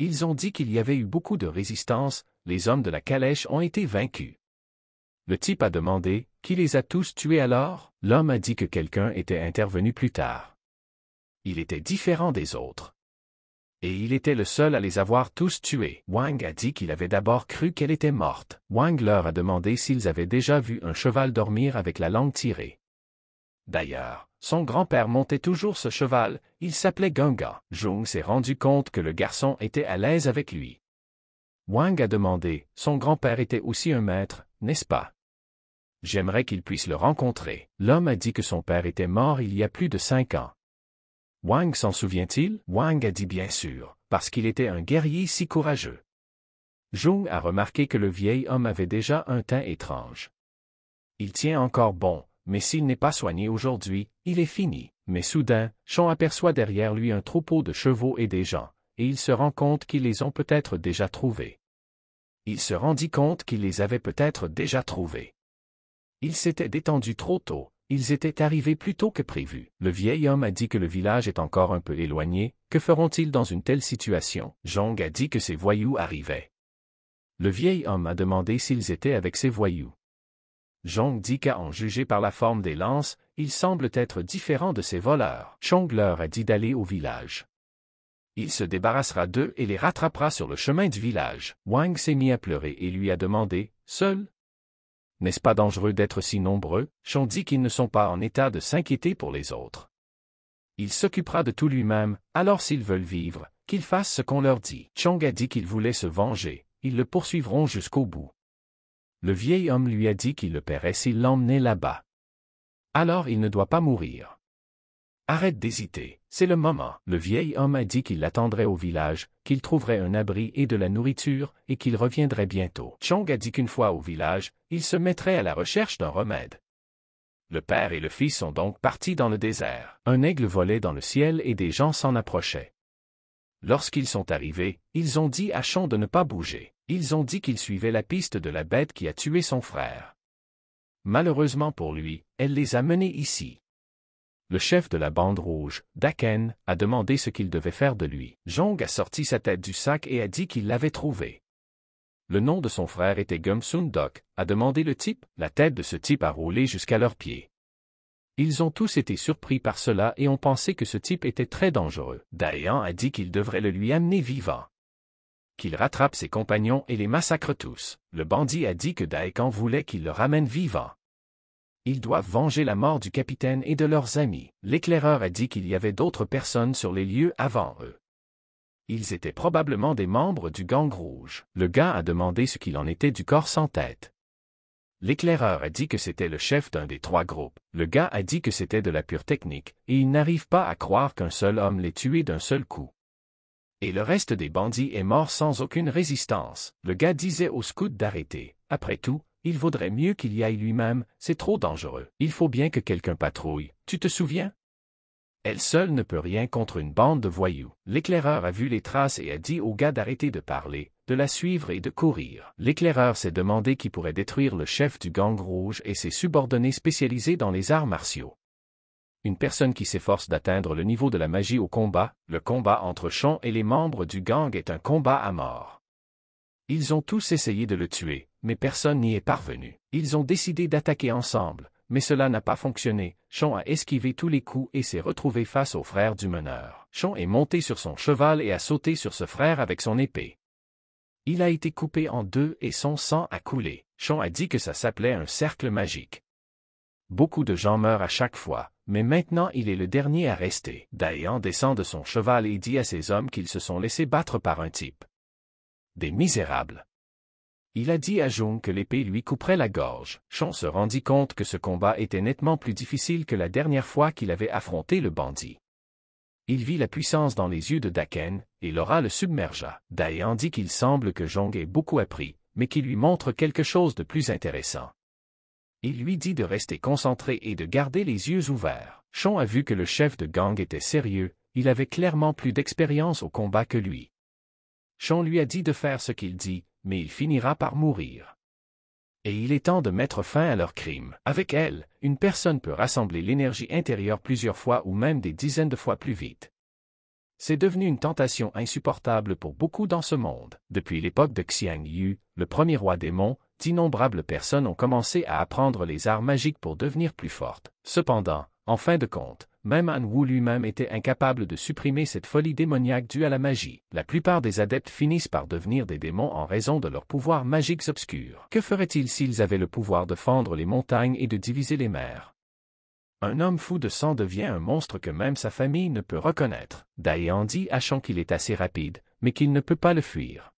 Ils ont dit qu'il y avait eu beaucoup de résistance, les hommes de la calèche ont été vaincus. Le type a demandé, qui les a tous tués alors L'homme a dit que quelqu'un était intervenu plus tard. Il était différent des autres et il était le seul à les avoir tous tués. Wang a dit qu'il avait d'abord cru qu'elle était morte. Wang leur a demandé s'ils avaient déjà vu un cheval dormir avec la langue tirée. D'ailleurs, son grand-père montait toujours ce cheval, il s'appelait Gunga. Jung s'est rendu compte que le garçon était à l'aise avec lui. Wang a demandé, son grand-père était aussi un maître, n'est-ce pas J'aimerais qu'il puisse le rencontrer. L'homme a dit que son père était mort il y a plus de cinq ans. Wang s'en souvient-il Wang a dit bien sûr, parce qu'il était un guerrier si courageux. Jung a remarqué que le vieil homme avait déjà un teint étrange. Il tient encore bon, mais s'il n'est pas soigné aujourd'hui, il est fini. Mais soudain, Chon aperçoit derrière lui un troupeau de chevaux et des gens, et il se rend compte qu'ils les ont peut-être déjà trouvés. Il se rendit compte qu'il les avait peut-être déjà trouvés. Il s'était détendu trop tôt, ils étaient arrivés plus tôt que prévu. Le vieil homme a dit que le village est encore un peu éloigné, que feront-ils dans une telle situation Jong a dit que ses voyous arrivaient. Le vieil homme a demandé s'ils étaient avec ses voyous. Jong dit qu'à en juger par la forme des lances, ils semblent être différents de ces voleurs. Zhong leur a dit d'aller au village. Il se débarrassera d'eux et les rattrapera sur le chemin du village. Wang s'est mis à pleurer et lui a demandé, seul, n'est-ce pas dangereux d'être si nombreux Chong dit qu'ils ne sont pas en état de s'inquiéter pour les autres. Il s'occupera de tout lui-même, alors s'ils veulent vivre, qu'ils fassent ce qu'on leur dit. Chong a dit qu'il voulait se venger, ils le poursuivront jusqu'au bout. Le vieil homme lui a dit qu'il le paierait s'il l'emmenait là-bas. Alors il ne doit pas mourir. Arrête d'hésiter, c'est le moment. Le vieil homme a dit qu'il l'attendrait au village, qu'il trouverait un abri et de la nourriture, et qu'il reviendrait bientôt. Chong a dit qu'une fois au village, il se mettrait à la recherche d'un remède. Le père et le fils sont donc partis dans le désert. Un aigle volait dans le ciel et des gens s'en approchaient. Lorsqu'ils sont arrivés, ils ont dit à Chong de ne pas bouger. Ils ont dit qu'ils suivaient la piste de la bête qui a tué son frère. Malheureusement pour lui, elle les a menés ici le chef de la bande rouge, Daken, a demandé ce qu'il devait faire de lui. Jong a sorti sa tête du sac et a dit qu'il l'avait trouvé. Le nom de son frère était Gumsundok, a demandé le type, la tête de ce type a roulé jusqu'à leurs pieds. Ils ont tous été surpris par cela et ont pensé que ce type était très dangereux. Daehan a dit qu'il devrait le lui amener vivant. Qu'il rattrape ses compagnons et les massacre tous. Le bandit a dit que Daekan voulait qu'il le ramène vivant ils doivent venger la mort du capitaine et de leurs amis. L'éclaireur a dit qu'il y avait d'autres personnes sur les lieux avant eux. Ils étaient probablement des membres du gang rouge. Le gars a demandé ce qu'il en était du corps sans tête. L'éclaireur a dit que c'était le chef d'un des trois groupes. Le gars a dit que c'était de la pure technique, et il n'arrive pas à croire qu'un seul homme l'ait tué d'un seul coup. Et le reste des bandits est mort sans aucune résistance. Le gars disait au scout d'arrêter. Après tout, il vaudrait mieux qu'il y aille lui-même, c'est trop dangereux. Il faut bien que quelqu'un patrouille, tu te souviens Elle seule ne peut rien contre une bande de voyous. L'éclaireur a vu les traces et a dit au gars d'arrêter de parler, de la suivre et de courir. L'éclaireur s'est demandé qui pourrait détruire le chef du gang rouge et ses subordonnés spécialisés dans les arts martiaux une personne qui s'efforce d'atteindre le niveau de la magie au combat, le combat entre Chon et les membres du gang est un combat à mort. Ils ont tous essayé de le tuer, mais personne n'y est parvenu. Ils ont décidé d'attaquer ensemble, mais cela n'a pas fonctionné. Sean a esquivé tous les coups et s'est retrouvé face au frère du meneur. Sean est monté sur son cheval et a sauté sur ce frère avec son épée. Il a été coupé en deux et son sang a coulé. Sean a dit que ça s'appelait un cercle magique. Beaucoup de gens meurent à chaque fois, mais maintenant il est le dernier à rester. Dayan descend de son cheval et dit à ses hommes qu'ils se sont laissés battre par un type des misérables. Il a dit à Jung que l'épée lui couperait la gorge. Chon se rendit compte que ce combat était nettement plus difficile que la dernière fois qu'il avait affronté le bandit. Il vit la puissance dans les yeux de Daken, et Laura le submergea. Daehan dit qu'il semble que Jong ait beaucoup appris, mais qu'il lui montre quelque chose de plus intéressant. Il lui dit de rester concentré et de garder les yeux ouverts. Chon a vu que le chef de gang était sérieux, il avait clairement plus d'expérience au combat que lui. Chong lui a dit de faire ce qu'il dit, mais il finira par mourir. Et il est temps de mettre fin à leur crime. Avec elle, une personne peut rassembler l'énergie intérieure plusieurs fois ou même des dizaines de fois plus vite c'est devenu une tentation insupportable pour beaucoup dans ce monde. Depuis l'époque de Xiang Yu, le premier roi démon, d'innombrables personnes ont commencé à apprendre les arts magiques pour devenir plus fortes. Cependant, en fin de compte, même An Wu lui-même était incapable de supprimer cette folie démoniaque due à la magie. La plupart des adeptes finissent par devenir des démons en raison de leurs pouvoirs magiques obscurs. Que feraient-ils s'ils avaient le pouvoir de fendre les montagnes et de diviser les mers un homme fou de sang devient un monstre que même sa famille ne peut reconnaître. dit, achant qu'il est assez rapide, mais qu'il ne peut pas le fuir.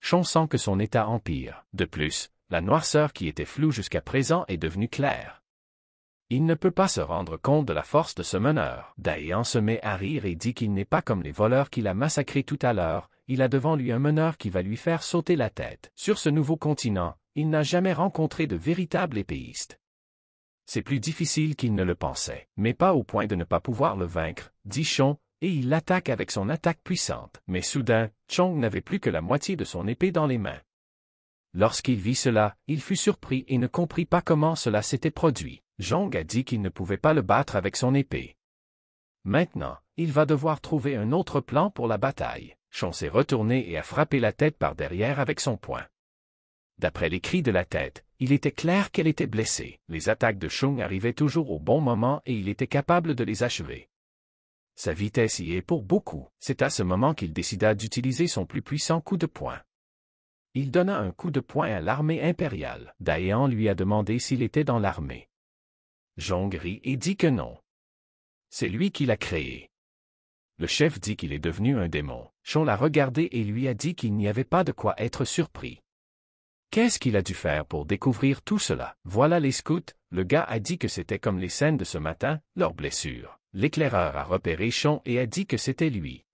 Chon sent que son état empire. De plus, la noirceur qui était floue jusqu'à présent est devenue claire. Il ne peut pas se rendre compte de la force de ce meneur. en se met à rire et dit qu'il n'est pas comme les voleurs qu'il a massacrés tout à l'heure, il a devant lui un meneur qui va lui faire sauter la tête. Sur ce nouveau continent, il n'a jamais rencontré de véritable épéiste. C'est plus difficile qu'il ne le pensait, mais pas au point de ne pas pouvoir le vaincre, dit Chong, et il l'attaque avec son attaque puissante. Mais soudain, Chong n'avait plus que la moitié de son épée dans les mains. Lorsqu'il vit cela, il fut surpris et ne comprit pas comment cela s'était produit. Jong a dit qu'il ne pouvait pas le battre avec son épée. Maintenant, il va devoir trouver un autre plan pour la bataille. Chong s'est retourné et a frappé la tête par derrière avec son poing. D'après les cris de la tête, il était clair qu'elle était blessée. Les attaques de Chung arrivaient toujours au bon moment et il était capable de les achever. Sa vitesse y est pour beaucoup. C'est à ce moment qu'il décida d'utiliser son plus puissant coup de poing. Il donna un coup de poing à l'armée impériale. Daehan lui a demandé s'il était dans l'armée. Jong rit et dit que non. C'est lui qui l'a créé. Le chef dit qu'il est devenu un démon. Chon l'a regardé et lui a dit qu'il n'y avait pas de quoi être surpris. Qu'est-ce qu'il a dû faire pour découvrir tout cela Voilà les scouts, le gars a dit que c'était comme les scènes de ce matin, leurs blessures. L'éclaireur a repéré Chon et a dit que c'était lui.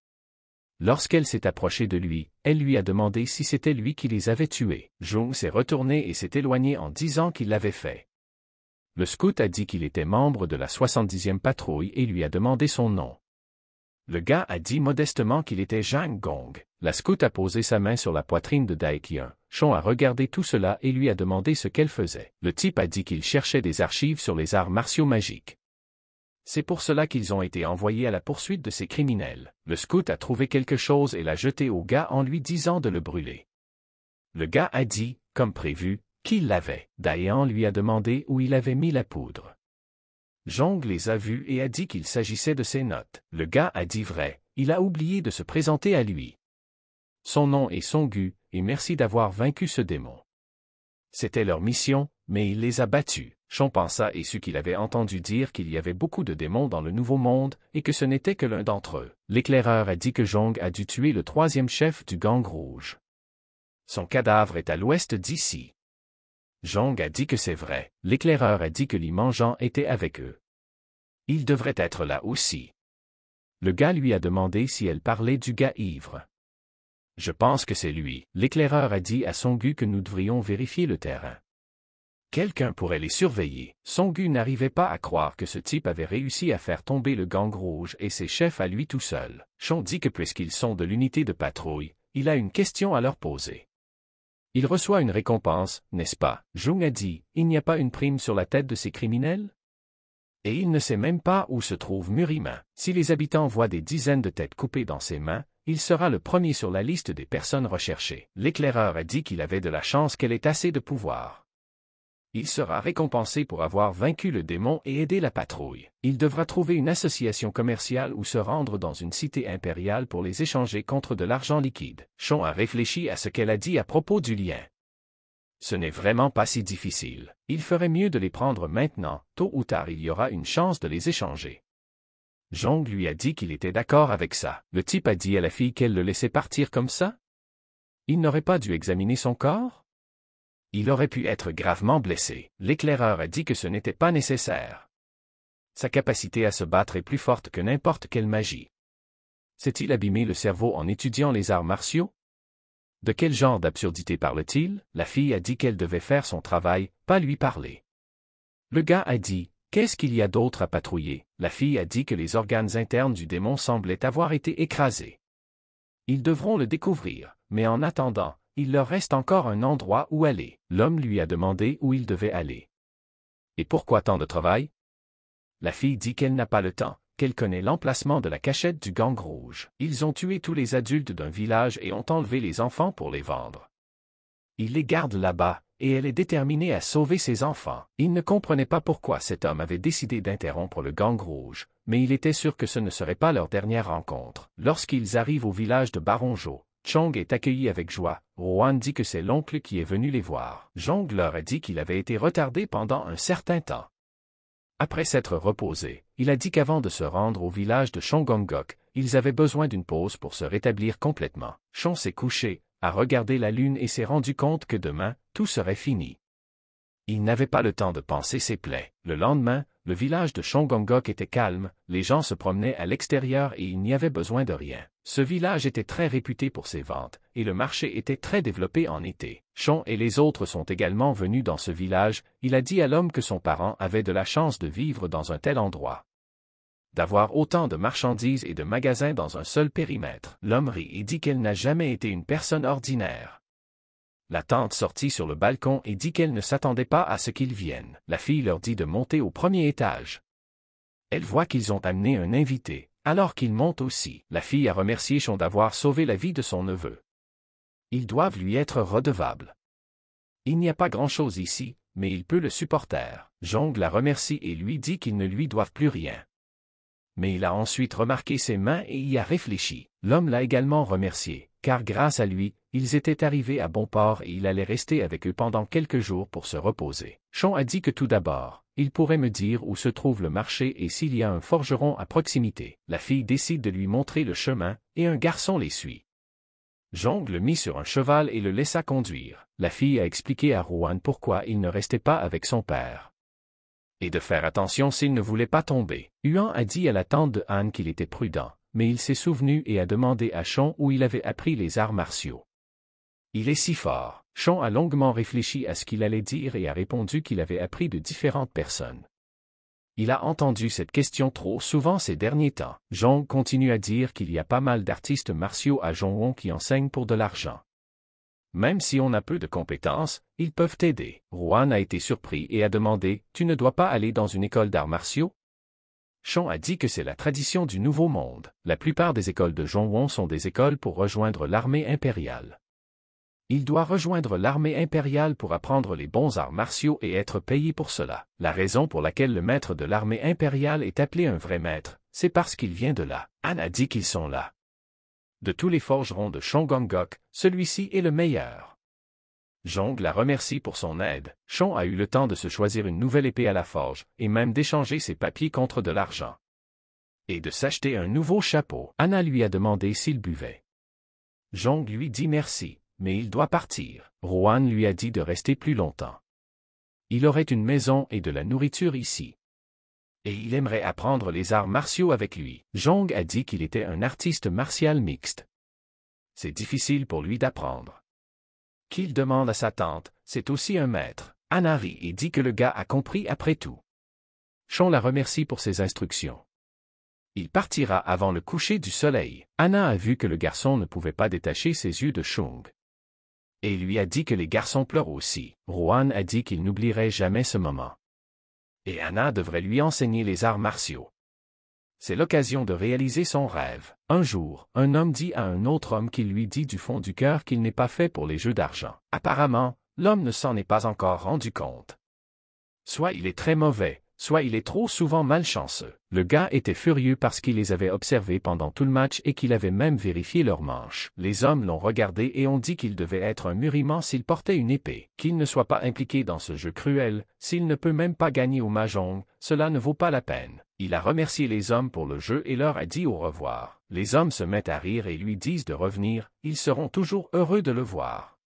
Lorsqu'elle s'est approchée de lui, elle lui a demandé si c'était lui qui les avait tués. Jung s'est retourné et s'est éloigné en disant qu'il l'avait fait. Le scout a dit qu'il était membre de la 70e patrouille et lui a demandé son nom. Le gars a dit modestement qu'il était Zhang Gong. La scout a posé sa main sur la poitrine de Daekyun. Chon a regardé tout cela et lui a demandé ce qu'elle faisait. Le type a dit qu'il cherchait des archives sur les arts martiaux magiques. C'est pour cela qu'ils ont été envoyés à la poursuite de ces criminels. Le scout a trouvé quelque chose et l'a jeté au gars en lui disant de le brûler. Le gars a dit, comme prévu, qui l'avait Daehan lui a demandé où il avait mis la poudre. Jong les a vus et a dit qu'il s'agissait de ses notes. Le gars a dit vrai, il a oublié de se présenter à lui. Son nom est Songu, et merci d'avoir vaincu ce démon. C'était leur mission, mais il les a battus. Chon pensa et sut qu'il avait entendu dire qu'il y avait beaucoup de démons dans le Nouveau Monde et que ce n'était que l'un d'entre eux. L'éclaireur a dit que Jong a dû tuer le troisième chef du gang rouge. Son cadavre est à l'ouest d'ici. Jong a dit que c'est vrai. L'éclaireur a dit que les était avec eux. Il devrait être là aussi. Le gars lui a demandé si elle parlait du gars ivre. Je pense que c'est lui. L'éclaireur a dit à Songu que nous devrions vérifier le terrain. Quelqu'un pourrait les surveiller. Songu n'arrivait pas à croire que ce type avait réussi à faire tomber le gang rouge et ses chefs à lui tout seul. Chong dit que puisqu'ils sont de l'unité de patrouille, il a une question à leur poser. Il reçoit une récompense, n'est-ce pas Jung a dit, il n'y a pas une prime sur la tête de ces criminels Et il ne sait même pas où se trouve Murima. Si les habitants voient des dizaines de têtes coupées dans ses mains, il sera le premier sur la liste des personnes recherchées. L'éclaireur a dit qu'il avait de la chance qu'elle ait assez de pouvoir il sera récompensé pour avoir vaincu le démon et aidé la patrouille. Il devra trouver une association commerciale ou se rendre dans une cité impériale pour les échanger contre de l'argent liquide. Chon a réfléchi à ce qu'elle a dit à propos du lien. Ce n'est vraiment pas si difficile. Il ferait mieux de les prendre maintenant, tôt ou tard il y aura une chance de les échanger. Jong lui a dit qu'il était d'accord avec ça. Le type a dit à la fille qu'elle le laissait partir comme ça? Il n'aurait pas dû examiner son corps? il aurait pu être gravement blessé. L'éclaireur a dit que ce n'était pas nécessaire. Sa capacité à se battre est plus forte que n'importe quelle magie. S'est-il abîmé le cerveau en étudiant les arts martiaux? De quel genre d'absurdité parle-t-il? La fille a dit qu'elle devait faire son travail, pas lui parler. Le gars a dit, Qu'est-ce qu'il y a d'autre à patrouiller? La fille a dit que les organes internes du démon semblaient avoir été écrasés. Ils devront le découvrir, mais en attendant, il leur reste encore un endroit où aller. L'homme lui a demandé où il devait aller. Et pourquoi tant de travail La fille dit qu'elle n'a pas le temps, qu'elle connaît l'emplacement de la cachette du gang rouge. Ils ont tué tous les adultes d'un village et ont enlevé les enfants pour les vendre. Ils les garde là-bas, et elle est déterminée à sauver ses enfants. Il ne comprenait pas pourquoi cet homme avait décidé d'interrompre le gang rouge, mais il était sûr que ce ne serait pas leur dernière rencontre. Lorsqu'ils arrivent au village de Barongeau, Chong est accueilli avec joie. Juan dit que c'est l'oncle qui est venu les voir. Jong leur a dit qu'il avait été retardé pendant un certain temps. Après s'être reposé, il a dit qu'avant de se rendre au village de Gok, ils avaient besoin d'une pause pour se rétablir complètement. Chong s'est couché, a regardé la lune et s'est rendu compte que demain, tout serait fini. Il n'avait pas le temps de penser ses plaies. Le lendemain, le village de Shongongok était calme, les gens se promenaient à l'extérieur et il n'y avait besoin de rien. Ce village était très réputé pour ses ventes, et le marché était très développé en été. Chong et les autres sont également venus dans ce village, il a dit à l'homme que son parent avait de la chance de vivre dans un tel endroit. D'avoir autant de marchandises et de magasins dans un seul périmètre. L'homme rit et dit qu'elle n'a jamais été une personne ordinaire. La tante sortit sur le balcon et dit qu'elle ne s'attendait pas à ce qu'ils viennent. La fille leur dit de monter au premier étage. Elle voit qu'ils ont amené un invité, alors qu'ils montent aussi. La fille a remercié Sean d'avoir sauvé la vie de son neveu. Ils doivent lui être redevables. Il n'y a pas grand-chose ici, mais il peut le supporter. Jong la remercie et lui dit qu'ils ne lui doivent plus rien. Mais il a ensuite remarqué ses mains et y a réfléchi. L'homme l'a également remercié car grâce à lui, ils étaient arrivés à bon port et il allait rester avec eux pendant quelques jours pour se reposer. Chon a dit que tout d'abord, il pourrait me dire où se trouve le marché et s'il y a un forgeron à proximité. La fille décide de lui montrer le chemin, et un garçon les suit. Jong le mit sur un cheval et le laissa conduire. La fille a expliqué à Rouan pourquoi il ne restait pas avec son père. Et de faire attention s'il ne voulait pas tomber. Huan a dit à la tante de Han qu'il était prudent mais il s'est souvenu et a demandé à Chon où il avait appris les arts martiaux. Il est si fort. Chon a longuement réfléchi à ce qu'il allait dire et a répondu qu'il avait appris de différentes personnes. Il a entendu cette question trop souvent ces derniers temps. Jong continue à dire qu'il y a pas mal d'artistes martiaux à Won qui enseignent pour de l'argent. Même si on a peu de compétences, ils peuvent t'aider. Juan a été surpris et a demandé Tu ne dois pas aller dans une école d'arts martiaux Chon a dit que c'est la tradition du Nouveau Monde. La plupart des écoles de Zhongwon sont des écoles pour rejoindre l'armée impériale. Il doit rejoindre l'armée impériale pour apprendre les bons arts martiaux et être payé pour cela. La raison pour laquelle le maître de l'armée impériale est appelé un vrai maître, c'est parce qu'il vient de là. Anne a dit qu'ils sont là. De tous les forgerons de Gok, celui-ci est le meilleur. Jong la remercie pour son aide. Chon a eu le temps de se choisir une nouvelle épée à la forge, et même d'échanger ses papiers contre de l'argent. Et de s'acheter un nouveau chapeau. Anna lui a demandé s'il buvait. Jong lui dit merci, mais il doit partir. Ruan lui a dit de rester plus longtemps. Il aurait une maison et de la nourriture ici. Et il aimerait apprendre les arts martiaux avec lui. Jong a dit qu'il était un artiste martial mixte. C'est difficile pour lui d'apprendre qu'il demande à sa tante, c'est aussi un maître. Anna rit et dit que le gars a compris après tout. Chon la remercie pour ses instructions. Il partira avant le coucher du soleil. Anna a vu que le garçon ne pouvait pas détacher ses yeux de Chung. Et lui a dit que les garçons pleurent aussi. Ruan a dit qu'il n'oublierait jamais ce moment. Et Anna devrait lui enseigner les arts martiaux c'est l'occasion de réaliser son rêve. Un jour, un homme dit à un autre homme qui lui dit du fond du cœur qu'il n'est pas fait pour les jeux d'argent. Apparemment, l'homme ne s'en est pas encore rendu compte. Soit il est très mauvais, soit il est trop souvent malchanceux. Le gars était furieux parce qu'il les avait observés pendant tout le match et qu'il avait même vérifié leurs manches. Les hommes l'ont regardé et ont dit qu'il devait être un mûriment s'il portait une épée. Qu'il ne soit pas impliqué dans ce jeu cruel, s'il ne peut même pas gagner au mahjong, cela ne vaut pas la peine. Il a remercié les hommes pour le jeu et leur a dit au revoir. Les hommes se mettent à rire et lui disent de revenir, ils seront toujours heureux de le voir.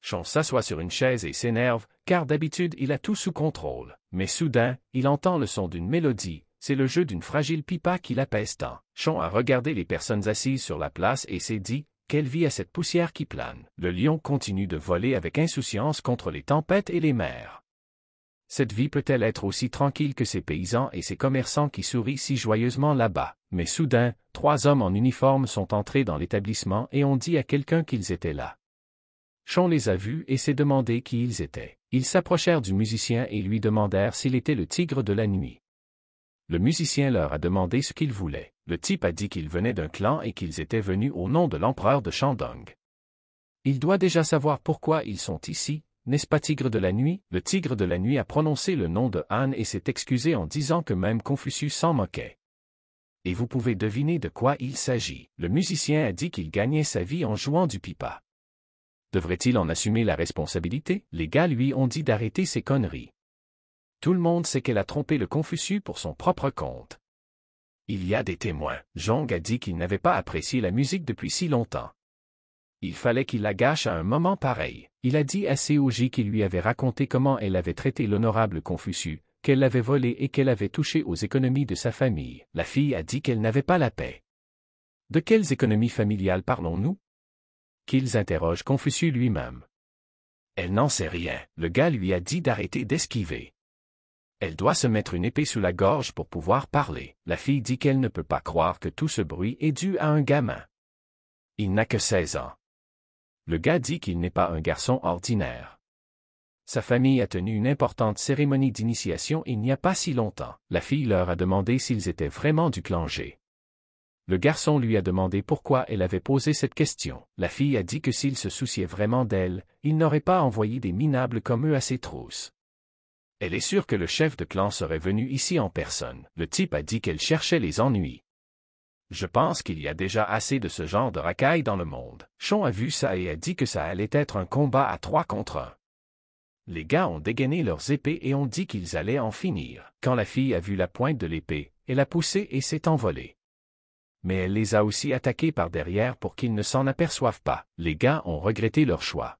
Chon s'assoit sur une chaise et s'énerve, car d'habitude il a tout sous contrôle. Mais soudain, il entend le son d'une mélodie, c'est le jeu d'une fragile pipa qui l'apaise tant. Chon a regardé les personnes assises sur la place et s'est dit, quelle vie à cette poussière qui plane. Le lion continue de voler avec insouciance contre les tempêtes et les mers. Cette vie peut-elle être aussi tranquille que ces paysans et ces commerçants qui sourient si joyeusement là-bas Mais soudain, trois hommes en uniforme sont entrés dans l'établissement et ont dit à quelqu'un qu'ils étaient là. Chon les a vus et s'est demandé qui ils étaient. Ils s'approchèrent du musicien et lui demandèrent s'il était le tigre de la nuit. Le musicien leur a demandé ce qu'ils voulaient. Le type a dit qu'ils venaient d'un clan et qu'ils étaient venus au nom de l'empereur de Shandong. Il doit déjà savoir pourquoi ils sont ici, n'est-ce pas Tigre de la Nuit Le Tigre de la Nuit a prononcé le nom de Han et s'est excusé en disant que même Confucius s'en moquait. Et vous pouvez deviner de quoi il s'agit. Le musicien a dit qu'il gagnait sa vie en jouant du pipa. Devrait-il en assumer la responsabilité Les gars lui ont dit d'arrêter ses conneries. Tout le monde sait qu'elle a trompé le Confucius pour son propre compte. Il y a des témoins. Jong a dit qu'il n'avait pas apprécié la musique depuis si longtemps. Il fallait qu'il la gâche à un moment pareil. Il a dit à C.O.J. qui lui avait raconté comment elle avait traité l'honorable Confucius, qu'elle l'avait volé et qu'elle avait touché aux économies de sa famille. La fille a dit qu'elle n'avait pas la paix. De quelles économies familiales parlons-nous Qu'ils interrogent Confucius lui-même. Elle n'en sait rien. Le gars lui a dit d'arrêter d'esquiver. Elle doit se mettre une épée sous la gorge pour pouvoir parler. La fille dit qu'elle ne peut pas croire que tout ce bruit est dû à un gamin. Il n'a que 16 ans le gars dit qu'il n'est pas un garçon ordinaire. Sa famille a tenu une importante cérémonie d'initiation il n'y a pas si longtemps. La fille leur a demandé s'ils étaient vraiment du clan G. Le garçon lui a demandé pourquoi elle avait posé cette question. La fille a dit que s'il se souciait vraiment d'elle, il n'aurait pas envoyé des minables comme eux à ses trousses. Elle est sûre que le chef de clan serait venu ici en personne. Le type a dit qu'elle cherchait les ennuis. Je pense qu'il y a déjà assez de ce genre de racaille dans le monde. Sean a vu ça et a dit que ça allait être un combat à trois contre un. Les gars ont dégainé leurs épées et ont dit qu'ils allaient en finir. Quand la fille a vu la pointe de l'épée, elle a poussé et s'est envolée. Mais elle les a aussi attaqués par derrière pour qu'ils ne s'en aperçoivent pas. Les gars ont regretté leur choix.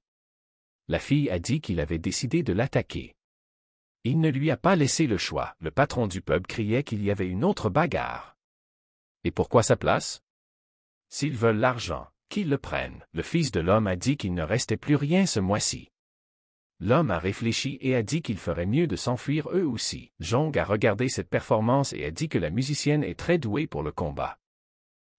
La fille a dit qu'il avait décidé de l'attaquer. Il ne lui a pas laissé le choix. Le patron du pub criait qu'il y avait une autre bagarre. Et pourquoi sa place S'ils veulent l'argent, qu'ils le prennent. Le Fils de l'homme a dit qu'il ne restait plus rien ce mois-ci. L'homme a réfléchi et a dit qu'il ferait mieux de s'enfuir eux aussi. Jong a regardé cette performance et a dit que la musicienne est très douée pour le combat.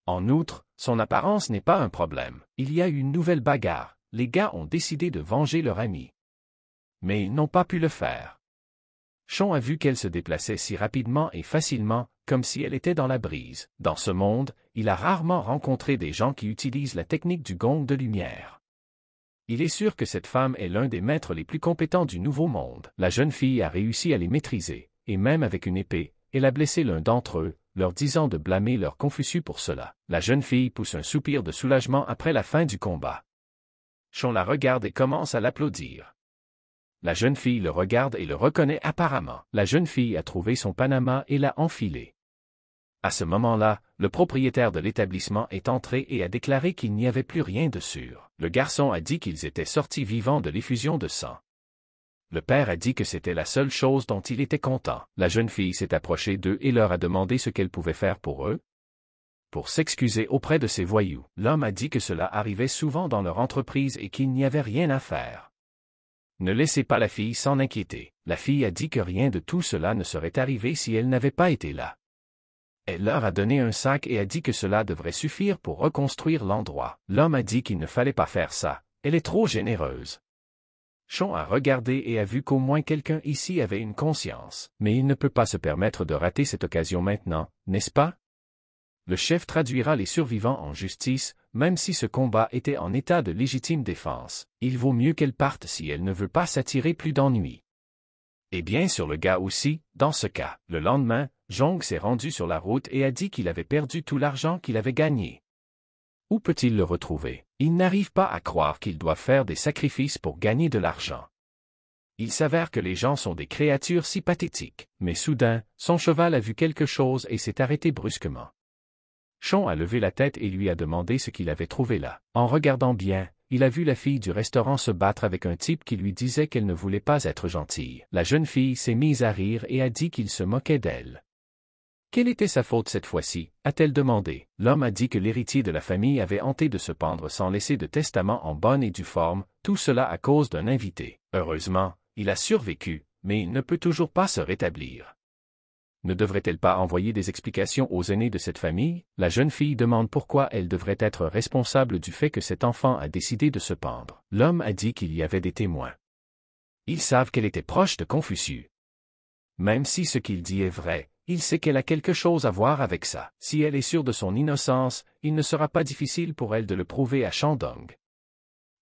En outre, son apparence n'est pas un problème. Il y a eu une nouvelle bagarre. Les gars ont décidé de venger leur ami. Mais ils n'ont pas pu le faire. Chon a vu qu'elle se déplaçait si rapidement et facilement, comme si elle était dans la brise. Dans ce monde, il a rarement rencontré des gens qui utilisent la technique du gong de lumière. Il est sûr que cette femme est l'un des maîtres les plus compétents du Nouveau Monde. La jeune fille a réussi à les maîtriser, et même avec une épée, elle a blessé l'un d'entre eux, leur disant de blâmer leur Confucius pour cela. La jeune fille pousse un soupir de soulagement après la fin du combat. Chon la regarde et commence à l'applaudir. La jeune fille le regarde et le reconnaît apparemment. La jeune fille a trouvé son Panama et l'a enfilé. À ce moment-là, le propriétaire de l'établissement est entré et a déclaré qu'il n'y avait plus rien de sûr. Le garçon a dit qu'ils étaient sortis vivants de l'effusion de sang. Le père a dit que c'était la seule chose dont il était content. La jeune fille s'est approchée d'eux et leur a demandé ce qu'elle pouvait faire pour eux. Pour s'excuser auprès de ces voyous, l'homme a dit que cela arrivait souvent dans leur entreprise et qu'il n'y avait rien à faire. Ne laissez pas la fille s'en inquiéter. La fille a dit que rien de tout cela ne serait arrivé si elle n'avait pas été là. Elle leur a donné un sac et a dit que cela devrait suffire pour reconstruire l'endroit. L'homme a dit qu'il ne fallait pas faire ça, elle est trop généreuse. Sean a regardé et a vu qu'au moins quelqu'un ici avait une conscience, mais il ne peut pas se permettre de rater cette occasion maintenant, n'est-ce pas Le chef traduira les survivants en justice, même si ce combat était en état de légitime défense. Il vaut mieux qu'elle parte si elle ne veut pas s'attirer plus d'ennuis. Et bien sur le gars aussi, dans ce cas. Le lendemain, Jong s'est rendu sur la route et a dit qu'il avait perdu tout l'argent qu'il avait gagné. Où peut-il le retrouver Il n'arrive pas à croire qu'il doit faire des sacrifices pour gagner de l'argent. Il s'avère que les gens sont des créatures si pathétiques, mais soudain, son cheval a vu quelque chose et s'est arrêté brusquement. Chon a levé la tête et lui a demandé ce qu'il avait trouvé là. En regardant bien, il a vu la fille du restaurant se battre avec un type qui lui disait qu'elle ne voulait pas être gentille. La jeune fille s'est mise à rire et a dit qu'il se moquait d'elle. Quelle était sa faute cette fois-ci a-t-elle demandé. L'homme a dit que l'héritier de la famille avait hanté de se pendre sans laisser de testament en bonne et due forme, tout cela à cause d'un invité. Heureusement, il a survécu, mais il ne peut toujours pas se rétablir. Ne devrait-elle pas envoyer des explications aux aînés de cette famille La jeune fille demande pourquoi elle devrait être responsable du fait que cet enfant a décidé de se pendre. L'homme a dit qu'il y avait des témoins. Ils savent qu'elle était proche de Confucius. Même si ce qu'il dit est vrai, il sait qu'elle a quelque chose à voir avec ça. Si elle est sûre de son innocence, il ne sera pas difficile pour elle de le prouver à Shandong.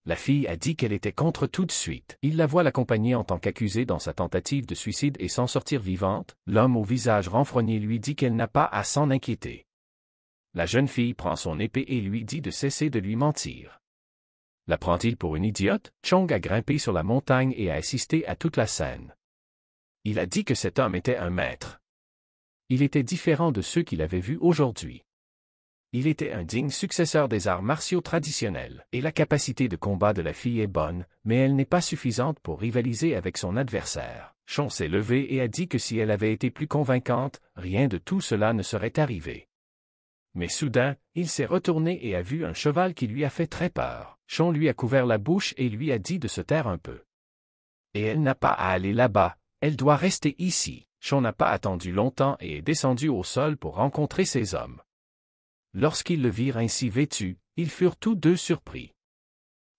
La fille a dit qu'elle était contre tout de suite. Il la voit l'accompagner en tant qu'accusée dans sa tentative de suicide et s'en sortir vivante. L'homme au visage renfrogné lui dit qu'elle n'a pas à s'en inquiéter. La jeune fille prend son épée et lui dit de cesser de lui mentir. La prend-il pour une idiote? Chong a grimpé sur la montagne et a assisté à toute la scène. Il a dit que cet homme était un maître. Il était différent de ceux qu'il avait vus aujourd'hui. Il était un digne successeur des arts martiaux traditionnels, et la capacité de combat de la fille est bonne, mais elle n'est pas suffisante pour rivaliser avec son adversaire. Chon s'est levé et a dit que si elle avait été plus convaincante, rien de tout cela ne serait arrivé. Mais soudain, il s'est retourné et a vu un cheval qui lui a fait très peur. Chon lui a couvert la bouche et lui a dit de se taire un peu. Et elle n'a pas à aller là-bas, elle doit rester ici. Chon n'a pas attendu longtemps et est descendu au sol pour rencontrer ces hommes. Lorsqu'ils le virent ainsi vêtu, ils furent tous deux surpris.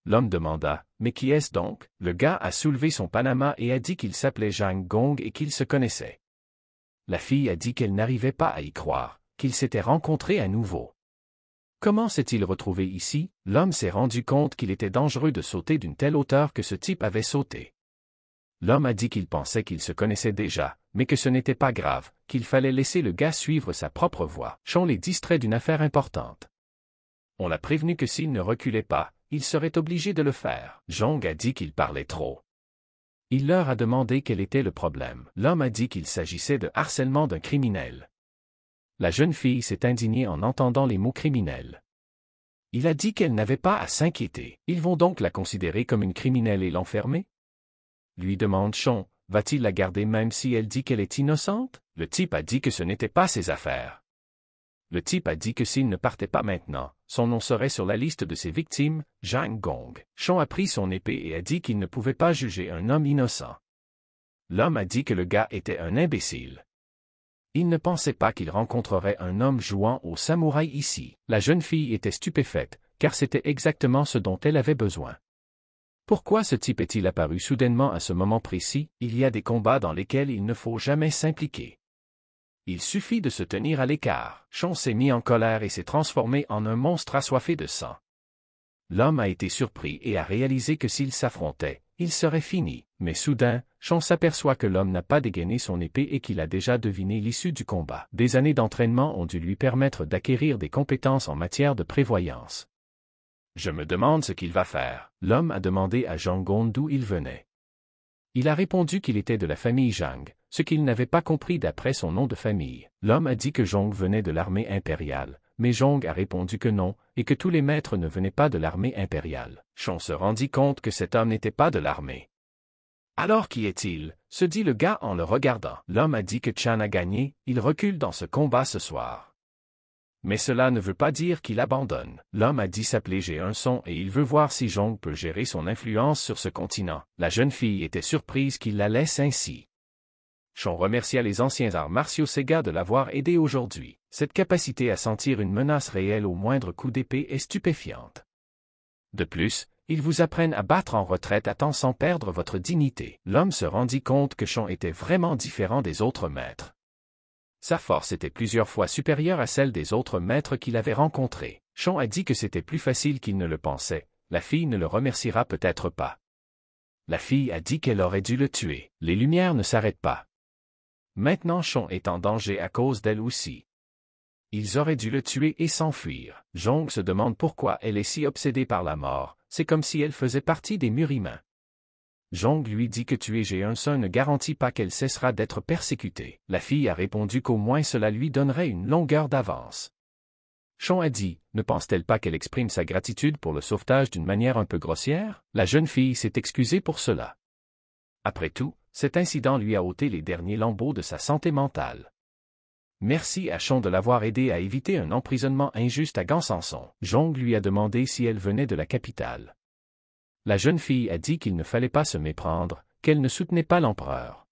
L'homme demanda, Mais qui est-ce donc Le gars a soulevé son Panama et a dit qu'il s'appelait Zhang Gong et qu'il se connaissait. La fille a dit qu'elle n'arrivait pas à y croire, qu'ils s'étaient rencontrés à nouveau. Comment s'est-il retrouvé ici L'homme s'est rendu compte qu'il était dangereux de sauter d'une telle hauteur que ce type avait sauté. L'homme a dit qu'il pensait qu'il se connaissait déjà, mais que ce n'était pas grave, qu'il fallait laisser le gars suivre sa propre voie. Chon les distrait d'une affaire importante. On l'a prévenu que s'il ne reculait pas, il serait obligé de le faire. Jong a dit qu'il parlait trop. Il leur a demandé quel était le problème. L'homme a dit qu'il s'agissait de harcèlement d'un criminel. La jeune fille s'est indignée en entendant les mots criminels. Il a dit qu'elle n'avait pas à s'inquiéter. Ils vont donc la considérer comme une criminelle et l'enfermer lui demande Sean, va-t-il la garder même si elle dit qu'elle est innocente Le type a dit que ce n'était pas ses affaires. Le type a dit que s'il ne partait pas maintenant, son nom serait sur la liste de ses victimes, Zhang Gong. Sean a pris son épée et a dit qu'il ne pouvait pas juger un homme innocent. L'homme a dit que le gars était un imbécile. Il ne pensait pas qu'il rencontrerait un homme jouant au samouraï ici. La jeune fille était stupéfaite, car c'était exactement ce dont elle avait besoin. Pourquoi ce type est-il apparu soudainement à ce moment précis Il y a des combats dans lesquels il ne faut jamais s'impliquer. Il suffit de se tenir à l'écart. Sean s'est mis en colère et s'est transformé en un monstre assoiffé de sang. L'homme a été surpris et a réalisé que s'il s'affrontait, il serait fini. Mais soudain, Sean s'aperçoit que l'homme n'a pas dégainé son épée et qu'il a déjà deviné l'issue du combat. Des années d'entraînement ont dû lui permettre d'acquérir des compétences en matière de prévoyance, je me demande ce qu'il va faire. L'homme a demandé à Zhang Gong d'où il venait. Il a répondu qu'il était de la famille Zhang, ce qu'il n'avait pas compris d'après son nom de famille. L'homme a dit que Zhong venait de l'armée impériale, mais Zhong a répondu que non, et que tous les maîtres ne venaient pas de l'armée impériale. Chon se rendit compte que cet homme n'était pas de l'armée. Alors qui est-il se dit le gars en le regardant. L'homme a dit que Chan a gagné, il recule dans ce combat ce soir mais cela ne veut pas dire qu'il abandonne. L'homme a dit s'appeler un un son et il veut voir si Jong peut gérer son influence sur ce continent. La jeune fille était surprise qu'il la laisse ainsi. Chon remercia les anciens arts martiaux Sega de l'avoir aidé aujourd'hui. Cette capacité à sentir une menace réelle au moindre coup d'épée est stupéfiante. De plus, ils vous apprennent à battre en retraite à temps sans perdre votre dignité. L'homme se rendit compte que Chon était vraiment différent des autres maîtres. Sa force était plusieurs fois supérieure à celle des autres maîtres qu'il avait rencontrés. Chon a dit que c'était plus facile qu'il ne le pensait. La fille ne le remerciera peut-être pas. La fille a dit qu'elle aurait dû le tuer. Les lumières ne s'arrêtent pas. Maintenant Chon est en danger à cause d'elle aussi. Ils auraient dû le tuer et s'enfuir. Jong se demande pourquoi elle est si obsédée par la mort, c'est comme si elle faisait partie des murs Jong lui dit que tuer Jeonson ne garantit pas qu'elle cessera d'être persécutée. La fille a répondu qu'au moins cela lui donnerait une longueur d'avance. Chon a dit, ne pense-t-elle pas qu'elle exprime sa gratitude pour le sauvetage d'une manière un peu grossière La jeune fille s'est excusée pour cela. Après tout, cet incident lui a ôté les derniers lambeaux de sa santé mentale. Merci à Chon de l'avoir aidé à éviter un emprisonnement injuste à Gansanson. Jong lui a demandé si elle venait de la capitale la jeune fille a dit qu'il ne fallait pas se méprendre, qu'elle ne soutenait pas l'empereur.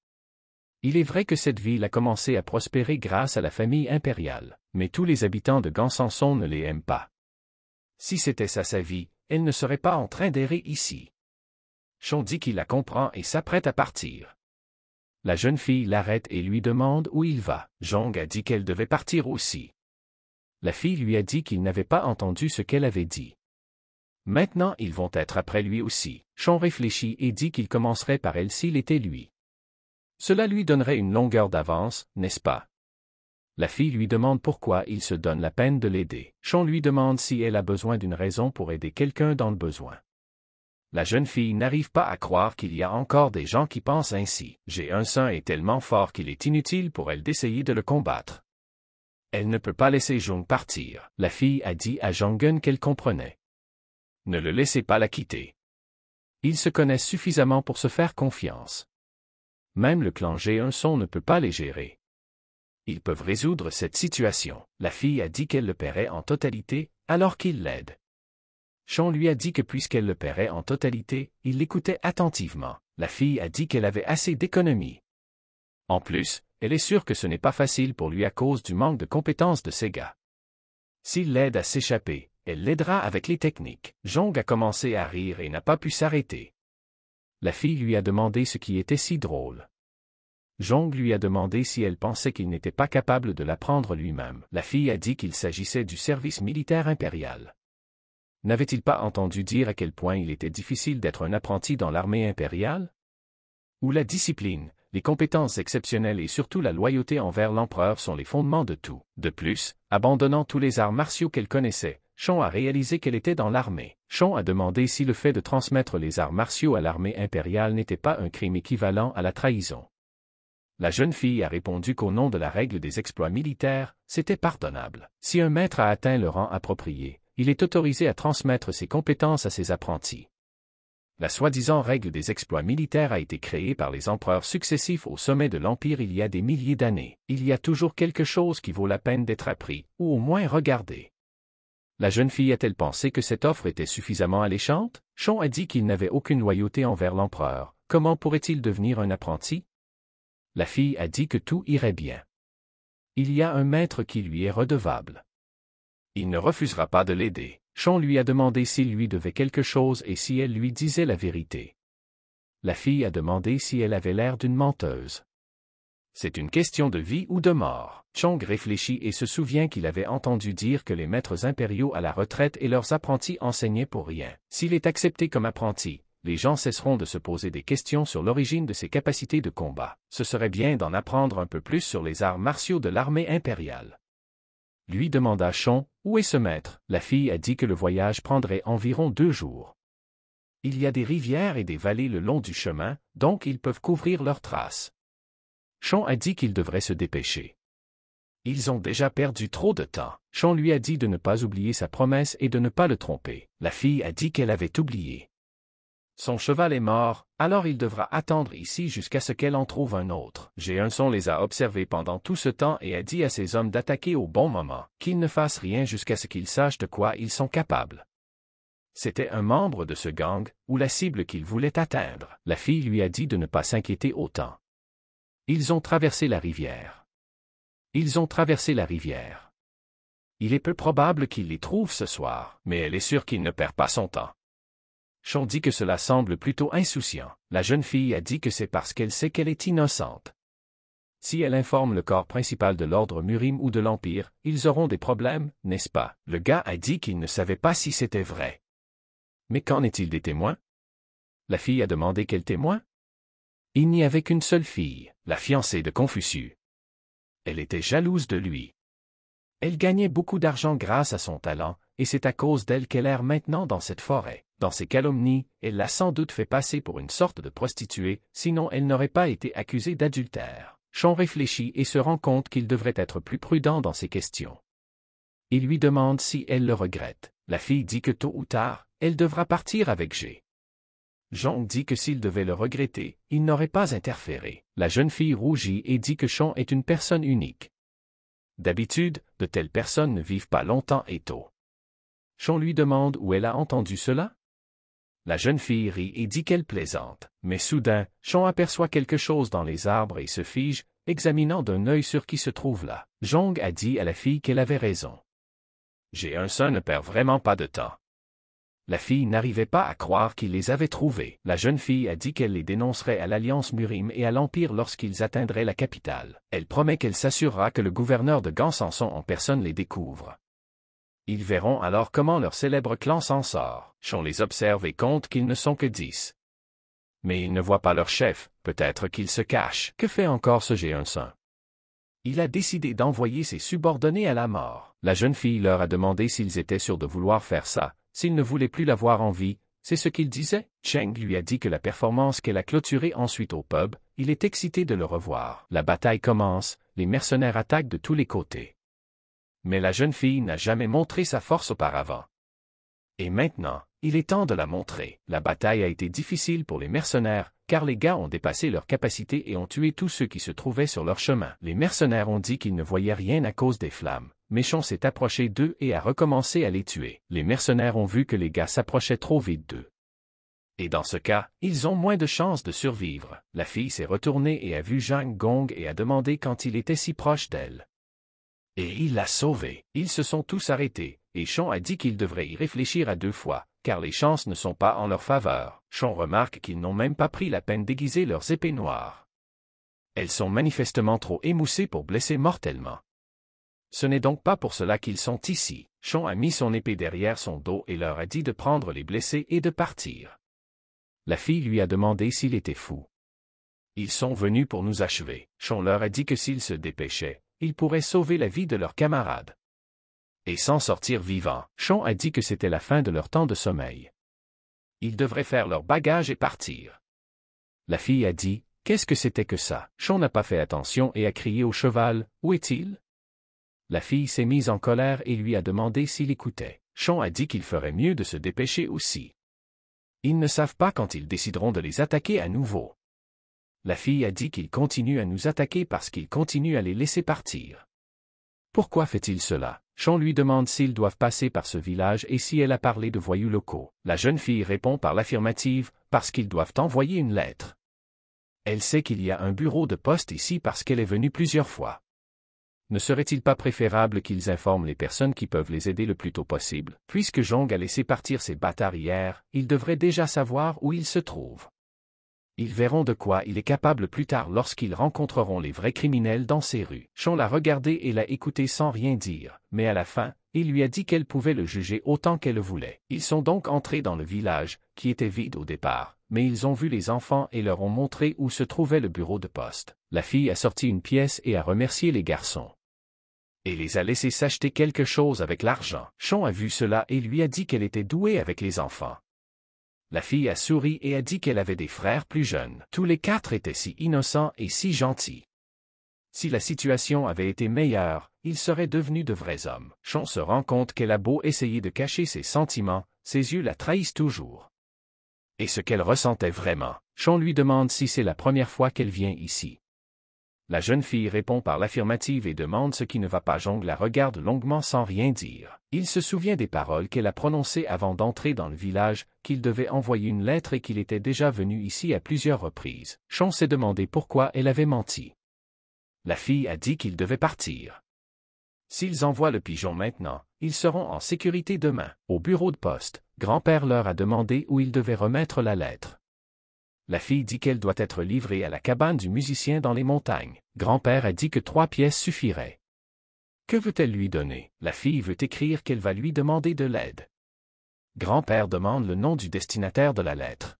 Il est vrai que cette ville a commencé à prospérer grâce à la famille impériale, mais tous les habitants de Gansanson ne les aiment pas. Si c'était ça sa vie, elle ne serait pas en train d'errer ici. Chon dit qu'il la comprend et s'apprête à partir. La jeune fille l'arrête et lui demande où il va. Jong a dit qu'elle devait partir aussi. La fille lui a dit qu'il n'avait pas entendu ce qu'elle avait dit. Maintenant ils vont être après lui aussi. Chon réfléchit et dit qu'il commencerait par elle s'il était lui. Cela lui donnerait une longueur d'avance, n'est-ce pas? La fille lui demande pourquoi il se donne la peine de l'aider. Chon lui demande si elle a besoin d'une raison pour aider quelqu'un dans le besoin. La jeune fille n'arrive pas à croire qu'il y a encore des gens qui pensent ainsi. J'ai un sein et tellement fort qu'il est inutile pour elle d'essayer de le combattre. Elle ne peut pas laisser Jung partir. La fille a dit à Jong-un qu'elle comprenait ne le laissez pas la quitter. Ils se connaissent suffisamment pour se faire confiance. Même le clan G1 ne peut pas les gérer. Ils peuvent résoudre cette situation. La fille a dit qu'elle le paierait en totalité, alors qu'il l'aide. Sean lui a dit que puisqu'elle le paierait en totalité, il l'écoutait attentivement. La fille a dit qu'elle avait assez d'économies. En plus, elle est sûre que ce n'est pas facile pour lui à cause du manque de compétences de ses gars. S'il l'aide à s'échapper, elle l'aidera avec les techniques. Jong a commencé à rire et n'a pas pu s'arrêter. La fille lui a demandé ce qui était si drôle. Jong lui a demandé si elle pensait qu'il n'était pas capable de l'apprendre lui-même. La fille a dit qu'il s'agissait du service militaire impérial. N'avait-il pas entendu dire à quel point il était difficile d'être un apprenti dans l'armée impériale Où la discipline, les compétences exceptionnelles et surtout la loyauté envers l'empereur sont les fondements de tout. De plus, abandonnant tous les arts martiaux qu'elle connaissait, Chon a réalisé qu'elle était dans l'armée. Chon a demandé si le fait de transmettre les arts martiaux à l'armée impériale n'était pas un crime équivalent à la trahison. La jeune fille a répondu qu'au nom de la règle des exploits militaires, c'était pardonnable. Si un maître a atteint le rang approprié, il est autorisé à transmettre ses compétences à ses apprentis. La soi-disant règle des exploits militaires a été créée par les empereurs successifs au sommet de l'Empire il y a des milliers d'années. Il y a toujours quelque chose qui vaut la peine d'être appris, ou au moins regardé. La jeune fille a-t-elle pensé que cette offre était suffisamment alléchante Chon a dit qu'il n'avait aucune loyauté envers l'empereur. Comment pourrait-il devenir un apprenti La fille a dit que tout irait bien. Il y a un maître qui lui est redevable. Il ne refusera pas de l'aider. Chon lui a demandé s'il lui devait quelque chose et si elle lui disait la vérité. La fille a demandé si elle avait l'air d'une menteuse. C'est une question de vie ou de mort. Chong réfléchit et se souvient qu'il avait entendu dire que les maîtres impériaux à la retraite et leurs apprentis enseignaient pour rien. S'il est accepté comme apprenti, les gens cesseront de se poser des questions sur l'origine de ses capacités de combat. Ce serait bien d'en apprendre un peu plus sur les arts martiaux de l'armée impériale. Lui demanda Chong, où est ce maître La fille a dit que le voyage prendrait environ deux jours. Il y a des rivières et des vallées le long du chemin, donc ils peuvent couvrir leurs traces. Sean a dit qu'il devrait se dépêcher. Ils ont déjà perdu trop de temps. Sean lui a dit de ne pas oublier sa promesse et de ne pas le tromper. La fille a dit qu'elle avait oublié. Son cheval est mort, alors il devra attendre ici jusqu'à ce qu'elle en trouve un autre. son les a observés pendant tout ce temps et a dit à ses hommes d'attaquer au bon moment, qu'ils ne fassent rien jusqu'à ce qu'ils sachent de quoi ils sont capables. C'était un membre de ce gang, ou la cible qu'il voulait atteindre. La fille lui a dit de ne pas s'inquiéter autant. Ils ont traversé la rivière. Ils ont traversé la rivière. Il est peu probable qu'il les trouve ce soir, mais elle est sûre qu'il ne perd pas son temps. Sean dit que cela semble plutôt insouciant. La jeune fille a dit que c'est parce qu'elle sait qu'elle est innocente. Si elle informe le corps principal de l'ordre Murim ou de l'Empire, ils auront des problèmes, n'est-ce pas Le gars a dit qu'il ne savait pas si c'était vrai. Mais qu'en est-il des témoins La fille a demandé quels témoins il n'y avait qu'une seule fille, la fiancée de Confucius. Elle était jalouse de lui. Elle gagnait beaucoup d'argent grâce à son talent, et c'est à cause d'elle qu'elle erre maintenant dans cette forêt. Dans ses calomnies, elle l'a sans doute fait passer pour une sorte de prostituée, sinon elle n'aurait pas été accusée d'adultère. Chon réfléchit et se rend compte qu'il devrait être plus prudent dans ses questions. Il lui demande si elle le regrette. La fille dit que tôt ou tard, elle devra partir avec G. Jong dit que s'il devait le regretter, il n'aurait pas interféré. La jeune fille rougit et dit que Chon est une personne unique. D'habitude, de telles personnes ne vivent pas longtemps et tôt. Chon lui demande où elle a entendu cela. La jeune fille rit et dit qu'elle plaisante, mais soudain, Sean aperçoit quelque chose dans les arbres et se fige, examinant d'un œil sur qui se trouve là. Jong a dit à la fille qu'elle avait raison. J'ai un son ne perd vraiment pas de temps. La fille n'arrivait pas à croire qu'il les avait trouvés. La jeune fille a dit qu'elle les dénoncerait à l'Alliance Murim et à l'Empire lorsqu'ils atteindraient la capitale. Elle promet qu'elle s'assurera que le gouverneur de Gansanson en personne les découvre. Ils verront alors comment leur célèbre clan s'en sort. Chon les observe et compte qu'ils ne sont que dix. Mais ils ne voient pas leur chef, peut-être qu'il se cache. Que fait encore ce géant il a décidé d'envoyer ses subordonnés à la mort. La jeune fille leur a demandé s'ils étaient sûrs de vouloir faire ça, s'il ne voulait plus la voir en vie, c'est ce qu'il disait. Cheng lui a dit que la performance qu'elle a clôturée ensuite au pub, il est excité de le revoir. La bataille commence, les mercenaires attaquent de tous les côtés. Mais la jeune fille n'a jamais montré sa force auparavant. Et maintenant, il est temps de la montrer. La bataille a été difficile pour les mercenaires, car les gars ont dépassé leurs capacités et ont tué tous ceux qui se trouvaient sur leur chemin. Les mercenaires ont dit qu'ils ne voyaient rien à cause des flammes, Méchant s'est approché d'eux et a recommencé à les tuer. Les mercenaires ont vu que les gars s'approchaient trop vite d'eux. Et dans ce cas, ils ont moins de chances de survivre. La fille s'est retournée et a vu Zhang Gong et a demandé quand il était si proche d'elle. Et il l'a sauvée. Ils se sont tous arrêtés, et Chon a dit qu'ils devraient y réfléchir à deux fois, car les chances ne sont pas en leur faveur. Chon remarque qu'ils n'ont même pas pris la peine d'aiguiser leurs épées noires. Elles sont manifestement trop émoussées pour blesser mortellement. Ce n'est donc pas pour cela qu'ils sont ici. Chon a mis son épée derrière son dos et leur a dit de prendre les blessés et de partir. La fille lui a demandé s'il était fou. Ils sont venus pour nous achever. Chon leur a dit que s'ils se dépêchaient, ils pourraient sauver la vie de leurs camarades. Et sans sortir vivant, Chon a dit que c'était la fin de leur temps de sommeil. Ils devraient faire leur bagage et partir. La fille a dit, Qu'est-ce que c'était que ça Chon n'a pas fait attention et a crié au cheval, Où est-il la fille s'est mise en colère et lui a demandé s'il écoutait. Sean a dit qu'il ferait mieux de se dépêcher aussi. Ils ne savent pas quand ils décideront de les attaquer à nouveau. La fille a dit qu'ils continuent à nous attaquer parce qu'ils continuent à les laisser partir. Pourquoi fait-il cela Sean lui demande s'ils doivent passer par ce village et si elle a parlé de voyous locaux. La jeune fille répond par l'affirmative, parce qu'ils doivent envoyer une lettre. Elle sait qu'il y a un bureau de poste ici parce qu'elle est venue plusieurs fois ne serait-il pas préférable qu'ils informent les personnes qui peuvent les aider le plus tôt possible Puisque Jong a laissé partir ses bâtards hier, ils devraient déjà savoir où ils se trouvent. Ils verront de quoi il est capable plus tard lorsqu'ils rencontreront les vrais criminels dans ces rues. Chon l'a regardé et l'a écouté sans rien dire, mais à la fin, il lui a dit qu'elle pouvait le juger autant qu'elle voulait. Ils sont donc entrés dans le village, qui était vide au départ, mais ils ont vu les enfants et leur ont montré où se trouvait le bureau de poste. La fille a sorti une pièce et a remercié les garçons. Et les a laissés s'acheter quelque chose avec l'argent. Chon a vu cela et lui a dit qu'elle était douée avec les enfants. La fille a souri et a dit qu'elle avait des frères plus jeunes. Tous les quatre étaient si innocents et si gentils. Si la situation avait été meilleure, ils seraient devenus de vrais hommes. Chon se rend compte qu'elle a beau essayer de cacher ses sentiments, ses yeux la trahissent toujours et ce qu'elle ressentait vraiment. Chon lui demande si c'est la première fois qu'elle vient ici. La jeune fille répond par l'affirmative et demande ce qui ne va pas. Jong la regarde longuement sans rien dire. Il se souvient des paroles qu'elle a prononcées avant d'entrer dans le village, qu'il devait envoyer une lettre et qu'il était déjà venu ici à plusieurs reprises. Chon s'est demandé pourquoi elle avait menti. La fille a dit qu'il devait partir. S'ils envoient le pigeon maintenant, ils seront en sécurité demain. Au bureau de poste, grand-père leur a demandé où ils devaient remettre la lettre. La fille dit qu'elle doit être livrée à la cabane du musicien dans les montagnes. Grand-père a dit que trois pièces suffiraient. Que veut-elle lui donner La fille veut écrire qu'elle va lui demander de l'aide. Grand-père demande le nom du destinataire de la lettre.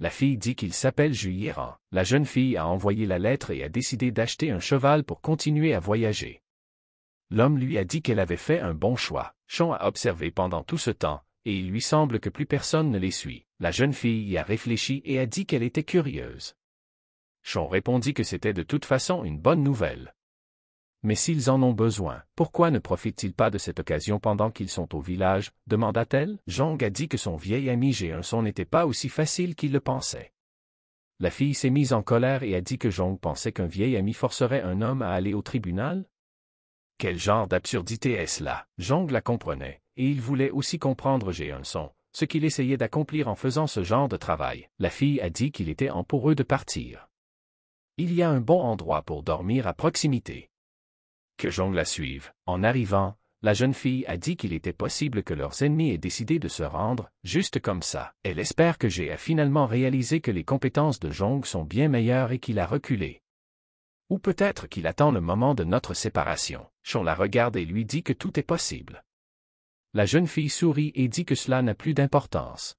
La fille dit qu'il s'appelle Juillet La jeune fille a envoyé la lettre et a décidé d'acheter un cheval pour continuer à voyager. L'homme lui a dit qu'elle avait fait un bon choix. Chong a observé pendant tout ce temps, et il lui semble que plus personne ne les suit. La jeune fille y a réfléchi et a dit qu'elle était curieuse. Chong répondit que c'était de toute façon une bonne nouvelle. Mais s'ils en ont besoin, pourquoi ne profitent-ils pas de cette occasion pendant qu'ils sont au village demanda-t-elle. Jong a dit que son vieil ami son n'était pas aussi facile qu'il le pensait. La fille s'est mise en colère et a dit que Jong pensait qu'un vieil ami forcerait un homme à aller au tribunal, quel genre d'absurdité est-ce là Jong la comprenait, et il voulait aussi comprendre son, ce qu'il essayait d'accomplir en faisant ce genre de travail. La fille a dit qu'il était en de partir. Il y a un bon endroit pour dormir à proximité. Que Jong la suive. En arrivant, la jeune fille a dit qu'il était possible que leurs ennemis aient décidé de se rendre, juste comme ça. Elle espère que j'ai finalement réalisé que les compétences de Jong sont bien meilleures et qu'il a reculé. Ou peut-être qu'il attend le moment de notre séparation. Chon la regarde et lui dit que tout est possible. La jeune fille sourit et dit que cela n'a plus d'importance.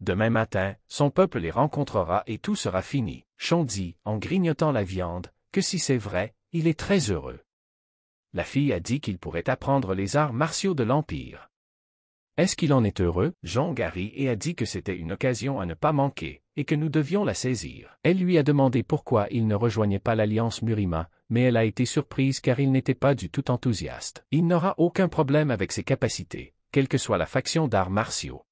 Demain matin, son peuple les rencontrera et tout sera fini. Chon dit, en grignotant la viande, que si c'est vrai, il est très heureux. La fille a dit qu'il pourrait apprendre les arts martiaux de l'Empire. Est-ce qu'il en est heureux? Jean Gary et a dit que c'était une occasion à ne pas manquer et que nous devions la saisir. Elle lui a demandé pourquoi il ne rejoignait pas l'alliance Murima, mais elle a été surprise car il n'était pas du tout enthousiaste. Il n'aura aucun problème avec ses capacités, quelle que soit la faction d'arts martiaux.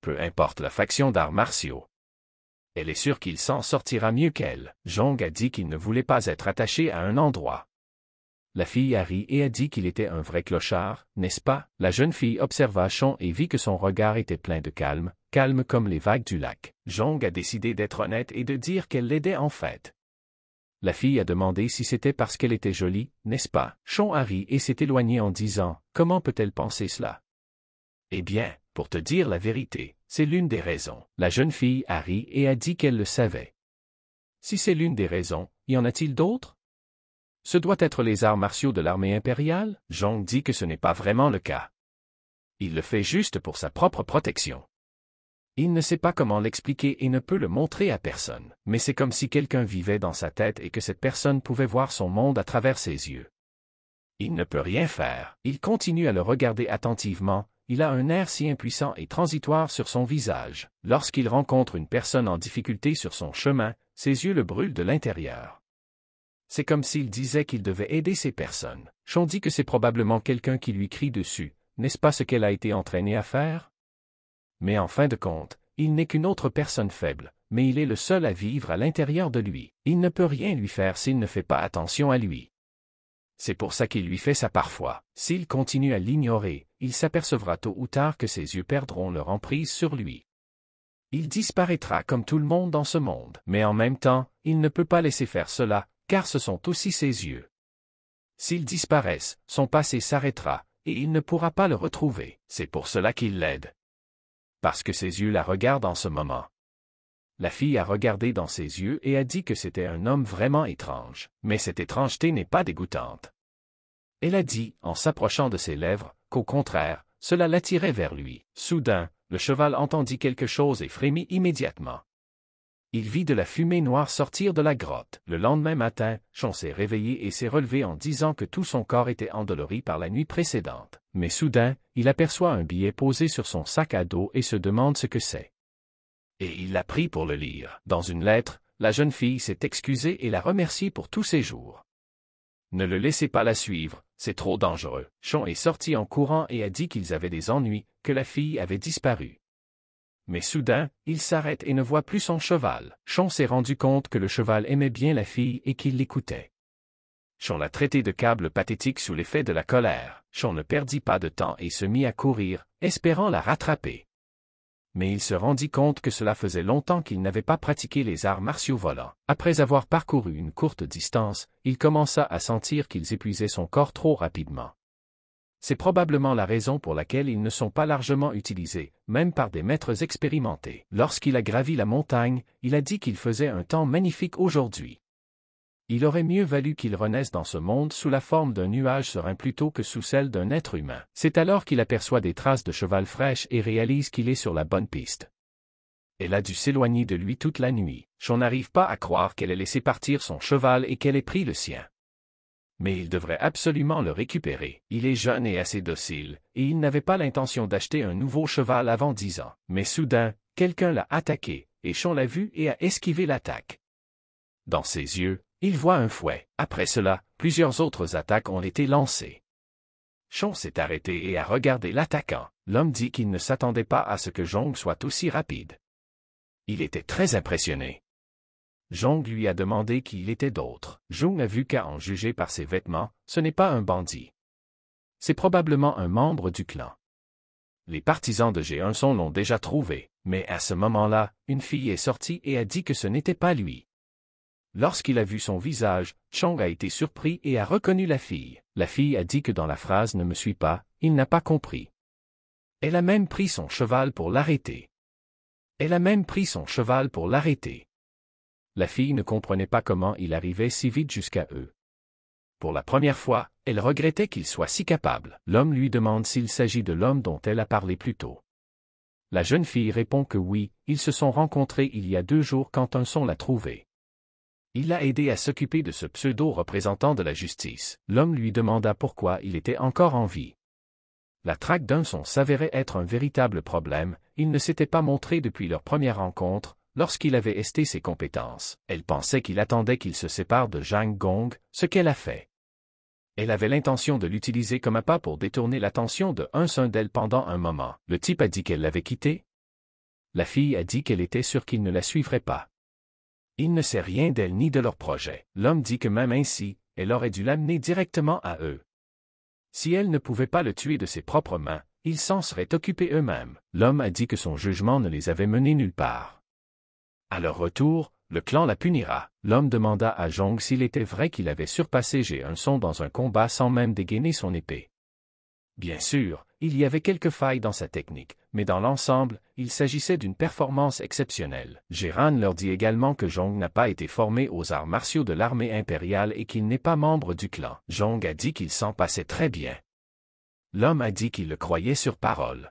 Peu importe la faction d'arts martiaux. Elle est sûre qu'il s'en sortira mieux qu'elle. Jong a dit qu'il ne voulait pas être attaché à un endroit. La fille a ri et a dit qu'il était un vrai clochard, n'est-ce pas? La jeune fille observa Chon et vit que son regard était plein de calme, calme comme les vagues du lac. Jong a décidé d'être honnête et de dire qu'elle l'aidait en fait. La fille a demandé si c'était parce qu'elle était jolie, n'est-ce pas Chon a ri et s'est éloigné en disant Comment peut-elle penser cela Eh bien, pour te dire la vérité, c'est l'une des raisons. La jeune fille a ri et a dit qu'elle le savait. Si c'est l'une des raisons, y en a-t-il d'autres Ce doit être les arts martiaux de l'armée impériale Jong dit que ce n'est pas vraiment le cas. Il le fait juste pour sa propre protection. Il ne sait pas comment l'expliquer et ne peut le montrer à personne, mais c'est comme si quelqu'un vivait dans sa tête et que cette personne pouvait voir son monde à travers ses yeux. Il ne peut rien faire, il continue à le regarder attentivement, il a un air si impuissant et transitoire sur son visage, lorsqu'il rencontre une personne en difficulté sur son chemin, ses yeux le brûlent de l'intérieur. C'est comme s'il disait qu'il devait aider ces personnes. Chon dit que c'est probablement quelqu'un qui lui crie dessus, n'est-ce pas ce qu'elle a été entraînée à faire? mais en fin de compte, il n'est qu'une autre personne faible, mais il est le seul à vivre à l'intérieur de lui. Il ne peut rien lui faire s'il ne fait pas attention à lui. C'est pour ça qu'il lui fait ça parfois. S'il continue à l'ignorer, il s'apercevra tôt ou tard que ses yeux perdront leur emprise sur lui. Il disparaîtra comme tout le monde dans ce monde, mais en même temps, il ne peut pas laisser faire cela, car ce sont aussi ses yeux. S'ils disparaissent, son passé s'arrêtera, et il ne pourra pas le retrouver. C'est pour cela qu'il l'aide parce que ses yeux la regardent en ce moment. La fille a regardé dans ses yeux et a dit que c'était un homme vraiment étrange, mais cette étrangeté n'est pas dégoûtante. Elle a dit, en s'approchant de ses lèvres, qu'au contraire, cela l'attirait vers lui. Soudain, le cheval entendit quelque chose et frémit immédiatement. Il vit de la fumée noire sortir de la grotte. Le lendemain matin, Chon s'est réveillé et s'est relevé en disant que tout son corps était endolori par la nuit précédente mais soudain, il aperçoit un billet posé sur son sac à dos et se demande ce que c'est. Et il l'a pris pour le lire. Dans une lettre, la jeune fille s'est excusée et la remercie pour tous ses jours. Ne le laissez pas la suivre, c'est trop dangereux. Chon est sorti en courant et a dit qu'ils avaient des ennuis, que la fille avait disparu. Mais soudain, il s'arrête et ne voit plus son cheval. Chon s'est rendu compte que le cheval aimait bien la fille et qu'il l'écoutait. Chon l'a traité de câble pathétique sous l'effet de la colère. Chon ne perdit pas de temps et se mit à courir, espérant la rattraper. Mais il se rendit compte que cela faisait longtemps qu'il n'avait pas pratiqué les arts martiaux volants. Après avoir parcouru une courte distance, il commença à sentir qu'ils épuisaient son corps trop rapidement. C'est probablement la raison pour laquelle ils ne sont pas largement utilisés, même par des maîtres expérimentés. Lorsqu'il a gravi la montagne, il a dit qu'il faisait un temps magnifique aujourd'hui il aurait mieux valu qu'il renaisse dans ce monde sous la forme d'un nuage serein plutôt que sous celle d'un être humain. C'est alors qu'il aperçoit des traces de cheval fraîches et réalise qu'il est sur la bonne piste. Elle a dû s'éloigner de lui toute la nuit. J'en n'arrive pas à croire qu'elle ait laissé partir son cheval et qu'elle ait pris le sien. Mais il devrait absolument le récupérer. Il est jeune et assez docile, et il n'avait pas l'intention d'acheter un nouveau cheval avant dix ans. Mais soudain, quelqu'un l'a attaqué, et Chon l'a vu et a esquivé l'attaque. Dans ses yeux, il voit un fouet. Après cela, plusieurs autres attaques ont été lancées. Chong s'est arrêté et a regardé l'attaquant. L'homme dit qu'il ne s'attendait pas à ce que Jong soit aussi rapide. Il était très impressionné. Jong lui a demandé qui il était d'autre. Jong a vu qu'à en juger par ses vêtements, ce n'est pas un bandit. C'est probablement un membre du clan. Les partisans de g l'ont déjà trouvé, mais à ce moment-là, une fille est sortie et a dit que ce n'était pas lui. Lorsqu'il a vu son visage, Chang a été surpris et a reconnu la fille. La fille a dit que dans la phrase ne me suis pas, il n'a pas compris. Elle a même pris son cheval pour l'arrêter. Elle a même pris son cheval pour l'arrêter. La fille ne comprenait pas comment il arrivait si vite jusqu'à eux. Pour la première fois, elle regrettait qu'il soit si capable. L'homme lui demande s'il s'agit de l'homme dont elle a parlé plus tôt. La jeune fille répond que oui, ils se sont rencontrés il y a deux jours quand un son l'a trouvée. Il l'a aidé à s'occuper de ce pseudo-représentant de la justice. L'homme lui demanda pourquoi il était encore en vie. La traque d'un son s'avérait être un véritable problème, il ne s'était pas montré depuis leur première rencontre, lorsqu'il avait esté ses compétences. Elle pensait qu'il attendait qu'il se sépare de Zhang Gong, ce qu'elle a fait. Elle avait l'intention de l'utiliser comme appât pour détourner l'attention de un seul d'elle pendant un moment. Le type a dit qu'elle l'avait quitté. La fille a dit qu'elle était sûre qu'il ne la suivrait pas. Il ne sait rien d'elle ni de leur projet. L'homme dit que même ainsi, elle aurait dû l'amener directement à eux. Si elle ne pouvait pas le tuer de ses propres mains, ils s'en seraient occupés eux-mêmes. L'homme a dit que son jugement ne les avait menés nulle part. À leur retour, le clan la punira. L'homme demanda à Jong s'il était vrai qu'il avait surpassé g Son dans un combat sans même dégainer son épée. Bien sûr, il y avait quelques failles dans sa technique, mais dans l'ensemble, il s'agissait d'une performance exceptionnelle. Jiran leur dit également que Jong n'a pas été formé aux arts martiaux de l'armée impériale et qu'il n'est pas membre du clan. Jong a dit qu'il s'en passait très bien. L'homme a dit qu'il le croyait sur parole.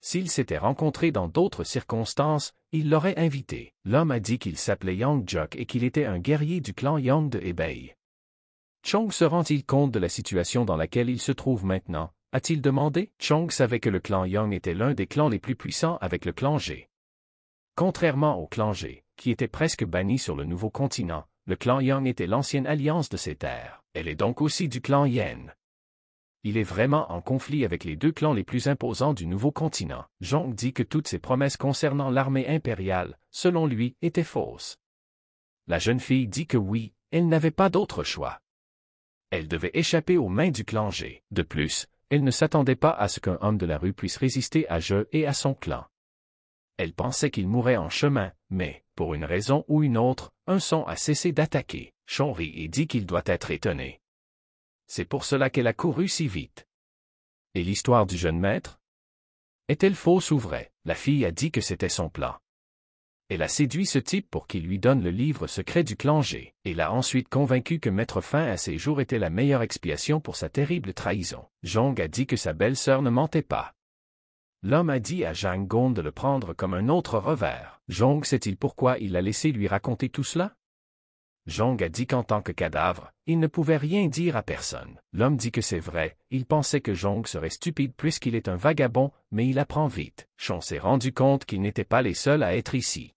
S'il s'était rencontré dans d'autres circonstances, il l'aurait invité. L'homme a dit qu'il s'appelait Yang Jok et qu'il était un guerrier du clan Yang de Hebei. Chong se rend-il compte de la situation dans laquelle il se trouve maintenant a-t-il demandé Chong savait que le clan Yang était l'un des clans les plus puissants avec le clan G. Contrairement au clan G, qui était presque banni sur le nouveau continent, le clan Yang était l'ancienne alliance de ces terres. Elle est donc aussi du clan Yen. Il est vraiment en conflit avec les deux clans les plus imposants du nouveau continent. Zhong dit que toutes ses promesses concernant l'armée impériale, selon lui, étaient fausses. La jeune fille dit que oui, elle n'avait pas d'autre choix elle devait échapper aux mains du clan De plus, elle ne s'attendait pas à ce qu'un homme de la rue puisse résister à Je et à son clan. Elle pensait qu'il mourait en chemin, mais, pour une raison ou une autre, un son a cessé d'attaquer. Chonri et dit qu'il doit être étonné. C'est pour cela qu'elle a couru si vite. Et l'histoire du jeune maître Est-elle fausse ou vraie La fille a dit que c'était son plan elle a séduit ce type pour qu'il lui donne le livre secret du clan G, et l'a ensuite convaincu que mettre fin à ses jours était la meilleure expiation pour sa terrible trahison. Jong a dit que sa belle-sœur ne mentait pas. L'homme a dit à Zhang Gong de le prendre comme un autre revers. Jong sait-il pourquoi il a laissé lui raconter tout cela? Jong a dit qu'en tant que cadavre, il ne pouvait rien dire à personne. L'homme dit que c'est vrai, il pensait que Jong serait stupide puisqu'il est un vagabond, mais il apprend vite. Chon s'est rendu compte qu'il n'était pas les seuls à être ici.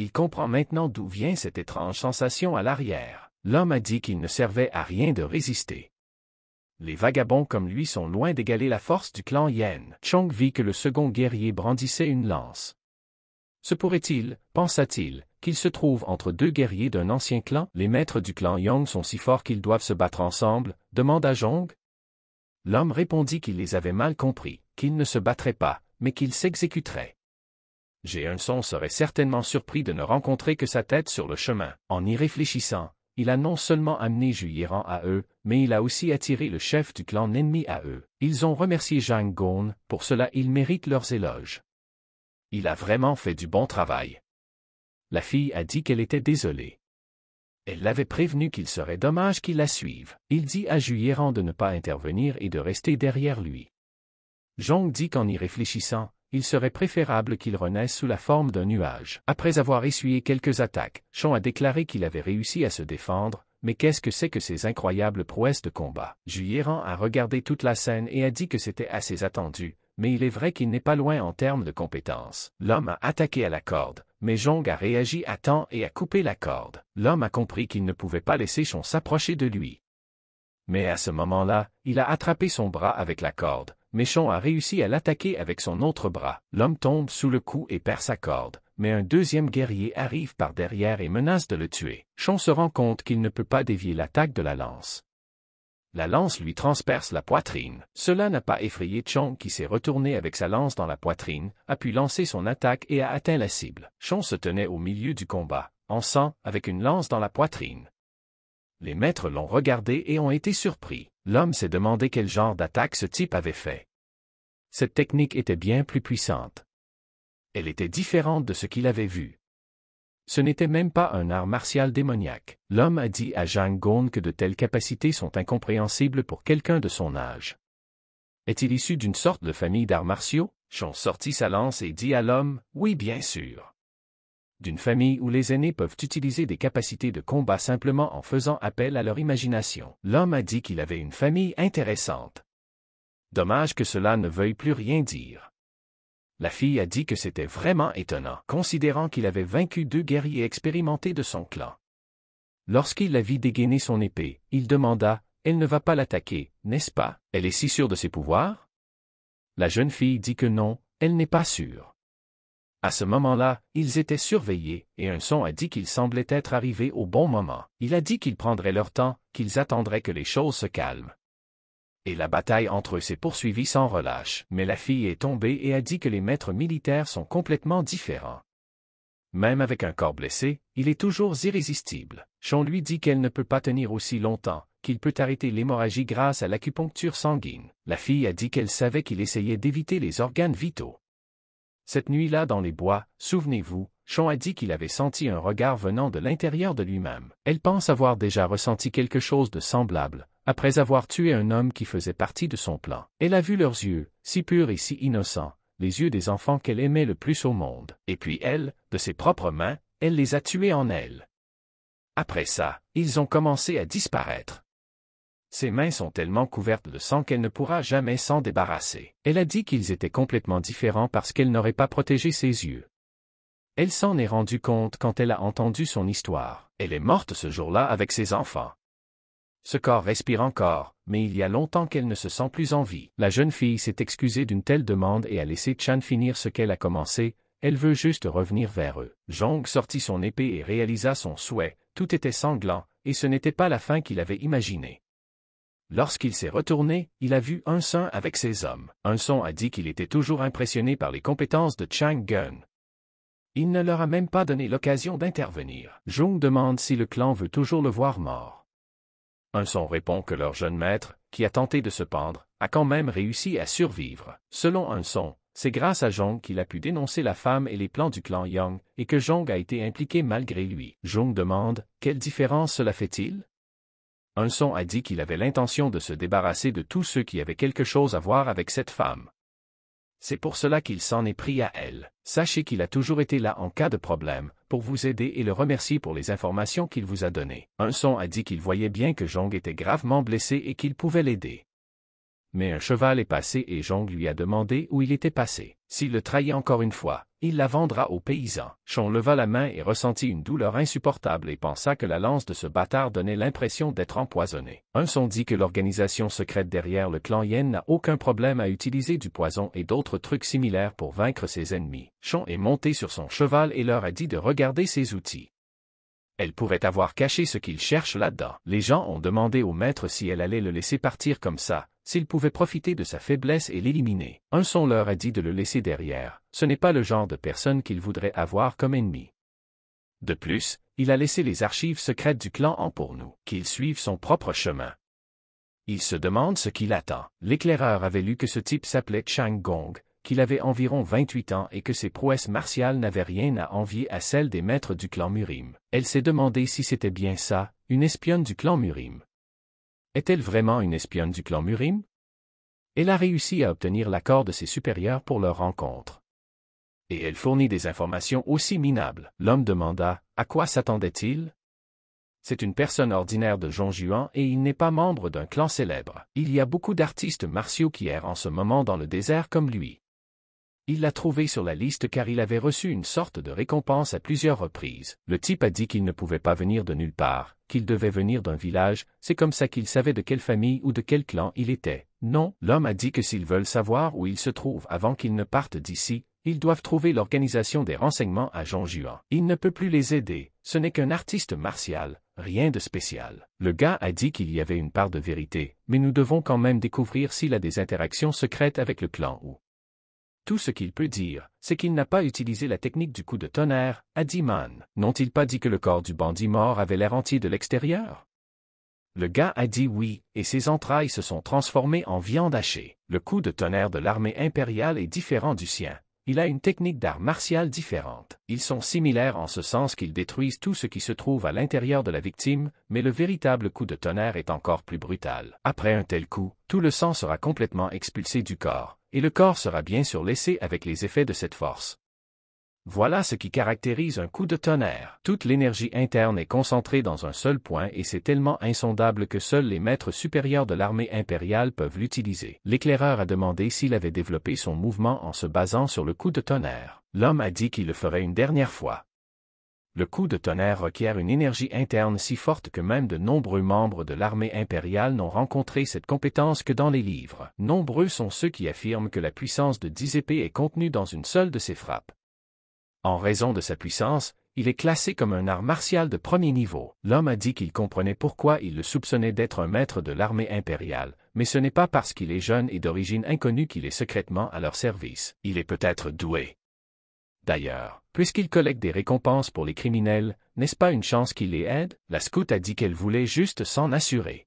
Il comprend maintenant d'où vient cette étrange sensation à l'arrière. L'homme a dit qu'il ne servait à rien de résister. Les vagabonds comme lui sont loin d'égaler la force du clan Yen. Chong vit que le second guerrier brandissait une lance. Se pourrait-il, pensa-t-il, qu'il se trouve entre deux guerriers d'un ancien clan Les maîtres du clan Yong sont si forts qu'ils doivent se battre ensemble demanda Jong. L'homme répondit qu'il les avait mal compris, qu'ils ne se battraient pas, mais qu'ils s'exécuteraient son serait certainement surpris de ne rencontrer que sa tête sur le chemin. En y réfléchissant, il a non seulement amené Juyeran à eux, mais il a aussi attiré le chef du clan ennemi à eux. Ils ont remercié Jang Gon, pour cela ils méritent leurs éloges. Il a vraiment fait du bon travail. La fille a dit qu'elle était désolée. Elle l'avait prévenu qu'il serait dommage qu'il la suive. Il dit à Juyeran de ne pas intervenir et de rester derrière lui. Zhong dit qu'en y réfléchissant, il serait préférable qu'il renaisse sous la forme d'un nuage. Après avoir essuyé quelques attaques, Chon a déclaré qu'il avait réussi à se défendre, mais qu'est-ce que c'est que ces incroyables prouesses de combat Juyeran a regardé toute la scène et a dit que c'était assez attendu, mais il est vrai qu'il n'est pas loin en termes de compétences. L'homme a attaqué à la corde, mais Jong a réagi à temps et a coupé la corde. L'homme a compris qu'il ne pouvait pas laisser Chon s'approcher de lui. Mais à ce moment-là, il a attrapé son bras avec la corde, Chon a réussi à l'attaquer avec son autre bras. L'homme tombe sous le coup et perd sa corde, mais un deuxième guerrier arrive par derrière et menace de le tuer. Chon se rend compte qu'il ne peut pas dévier l'attaque de la lance. La lance lui transperce la poitrine. Cela n'a pas effrayé Chong qui s'est retourné avec sa lance dans la poitrine, a pu lancer son attaque et a atteint la cible. Chong se tenait au milieu du combat, en sang, avec une lance dans la poitrine. Les maîtres l'ont regardé et ont été surpris l'homme s'est demandé quel genre d'attaque ce type avait fait. Cette technique était bien plus puissante. Elle était différente de ce qu'il avait vu. Ce n'était même pas un art martial démoniaque. L'homme a dit à Zhang Gong que de telles capacités sont incompréhensibles pour quelqu'un de son âge. Est-il issu d'une sorte de famille d'arts martiaux? Chon sortit sa lance et dit à l'homme, Oui bien sûr d'une famille où les aînés peuvent utiliser des capacités de combat simplement en faisant appel à leur imagination. L'homme a dit qu'il avait une famille intéressante. Dommage que cela ne veuille plus rien dire. La fille a dit que c'était vraiment étonnant, considérant qu'il avait vaincu deux guerriers expérimentés de son clan. Lorsqu'il la vit dégainer son épée, il demanda, Elle ne va pas l'attaquer, n'est-ce pas Elle est si sûre de ses pouvoirs La jeune fille dit que non, elle n'est pas sûre. À ce moment-là, ils étaient surveillés, et un son a dit qu'ils semblaient être arrivés au bon moment. Il a dit qu'ils prendraient leur temps, qu'ils attendraient que les choses se calment. Et la bataille entre eux s'est poursuivie sans relâche, mais la fille est tombée et a dit que les maîtres militaires sont complètement différents. Même avec un corps blessé, il est toujours irrésistible. Chon lui dit qu'elle ne peut pas tenir aussi longtemps, qu'il peut arrêter l'hémorragie grâce à l'acupuncture sanguine. La fille a dit qu'elle savait qu'il essayait d'éviter les organes vitaux. Cette nuit-là dans les bois, souvenez-vous, Chon a dit qu'il avait senti un regard venant de l'intérieur de lui-même. Elle pense avoir déjà ressenti quelque chose de semblable, après avoir tué un homme qui faisait partie de son plan. Elle a vu leurs yeux, si purs et si innocents, les yeux des enfants qu'elle aimait le plus au monde. Et puis elle, de ses propres mains, elle les a tués en elle. Après ça, ils ont commencé à disparaître. Ses mains sont tellement couvertes de sang qu'elle ne pourra jamais s'en débarrasser. Elle a dit qu'ils étaient complètement différents parce qu'elle n'aurait pas protégé ses yeux. Elle s'en est rendue compte quand elle a entendu son histoire. Elle est morte ce jour-là avec ses enfants. Ce corps respire encore, mais il y a longtemps qu'elle ne se sent plus en vie. La jeune fille s'est excusée d'une telle demande et a laissé Chan finir ce qu'elle a commencé, elle veut juste revenir vers eux. Jong sortit son épée et réalisa son souhait, tout était sanglant, et ce n'était pas la fin qu'il avait imaginée. Lorsqu'il s'est retourné, il a vu un son avec ses hommes. Un son a dit qu'il était toujours impressionné par les compétences de Chang Gun. Il ne leur a même pas donné l'occasion d'intervenir. Jung demande si le clan veut toujours le voir mort. Un son répond que leur jeune maître, qui a tenté de se pendre, a quand même réussi à survivre. Selon un son, c'est grâce à Jong qu'il a pu dénoncer la femme et les plans du clan Yang, et que Jong a été impliqué malgré lui. Jong demande, quelle différence cela fait-il son a dit qu'il avait l'intention de se débarrasser de tous ceux qui avaient quelque chose à voir avec cette femme. C'est pour cela qu'il s'en est pris à elle. Sachez qu'il a toujours été là en cas de problème, pour vous aider et le remercie pour les informations qu'il vous a données. son a dit qu'il voyait bien que Jong était gravement blessé et qu'il pouvait l'aider mais un cheval est passé et Jong lui a demandé où il était passé. S'il le trahit encore une fois, il la vendra aux paysans. Chon leva la main et ressentit une douleur insupportable et pensa que la lance de ce bâtard donnait l'impression d'être empoisonnée. Un son dit que l'organisation secrète derrière le clan Yen n'a aucun problème à utiliser du poison et d'autres trucs similaires pour vaincre ses ennemis. Chong est monté sur son cheval et leur a dit de regarder ses outils. Elle pourrait avoir caché ce qu'il cherche là-dedans. Les gens ont demandé au maître si elle allait le laisser partir comme ça, s'il pouvait profiter de sa faiblesse et l'éliminer. Un son leur a dit de le laisser derrière, ce n'est pas le genre de personne qu'il voudrait avoir comme ennemi. De plus, il a laissé les archives secrètes du clan en pour nous, qu'il suive son propre chemin. Il se demande ce qu'il attend. L'éclaireur avait lu que ce type s'appelait Chang Gong, qu'il avait environ 28 ans et que ses prouesses martiales n'avaient rien à envier à celles des maîtres du clan Murim. Elle s'est demandé si c'était bien ça, une espionne du clan Murim. Est-elle vraiment une espionne du clan Murim? Elle a réussi à obtenir l'accord de ses supérieurs pour leur rencontre. Et elle fournit des informations aussi minables. L'homme demanda, à quoi s'attendait-il? C'est une personne ordinaire de Juan et il n'est pas membre d'un clan célèbre. Il y a beaucoup d'artistes martiaux qui errent en ce moment dans le désert comme lui. Il l'a trouvé sur la liste car il avait reçu une sorte de récompense à plusieurs reprises. Le type a dit qu'il ne pouvait pas venir de nulle part, qu'il devait venir d'un village, c'est comme ça qu'il savait de quelle famille ou de quel clan il était. Non, l'homme a dit que s'ils veulent savoir où il se trouve avant qu'ils ne partent d'ici, ils doivent trouver l'organisation des renseignements à Juan. Il ne peut plus les aider, ce n'est qu'un artiste martial, rien de spécial. Le gars a dit qu'il y avait une part de vérité, mais nous devons quand même découvrir s'il a des interactions secrètes avec le clan ou tout ce qu'il peut dire, c'est qu'il n'a pas utilisé la technique du coup de tonnerre, a dit Mann. N'ont-ils pas dit que le corps du bandit mort avait l'air entier de l'extérieur? Le gars a dit oui, et ses entrailles se sont transformées en viande hachée. Le coup de tonnerre de l'armée impériale est différent du sien. Il a une technique d'art martial différente. Ils sont similaires en ce sens qu'ils détruisent tout ce qui se trouve à l'intérieur de la victime, mais le véritable coup de tonnerre est encore plus brutal. Après un tel coup, tout le sang sera complètement expulsé du corps et le corps sera bien sûr laissé avec les effets de cette force. Voilà ce qui caractérise un coup de tonnerre. Toute l'énergie interne est concentrée dans un seul point et c'est tellement insondable que seuls les maîtres supérieurs de l'armée impériale peuvent l'utiliser. L'éclaireur a demandé s'il avait développé son mouvement en se basant sur le coup de tonnerre. L'homme a dit qu'il le ferait une dernière fois le coup de tonnerre requiert une énergie interne si forte que même de nombreux membres de l'armée impériale n'ont rencontré cette compétence que dans les livres. Nombreux sont ceux qui affirment que la puissance de dix épées est contenue dans une seule de ses frappes. En raison de sa puissance, il est classé comme un art martial de premier niveau. L'homme a dit qu'il comprenait pourquoi il le soupçonnait d'être un maître de l'armée impériale, mais ce n'est pas parce qu'il est jeune et d'origine inconnue qu'il est secrètement à leur service. Il est peut-être doué, D'ailleurs, puisqu'il collecte des récompenses pour les criminels, n'est-ce pas une chance qu'il les aide La scout a dit qu'elle voulait juste s'en assurer.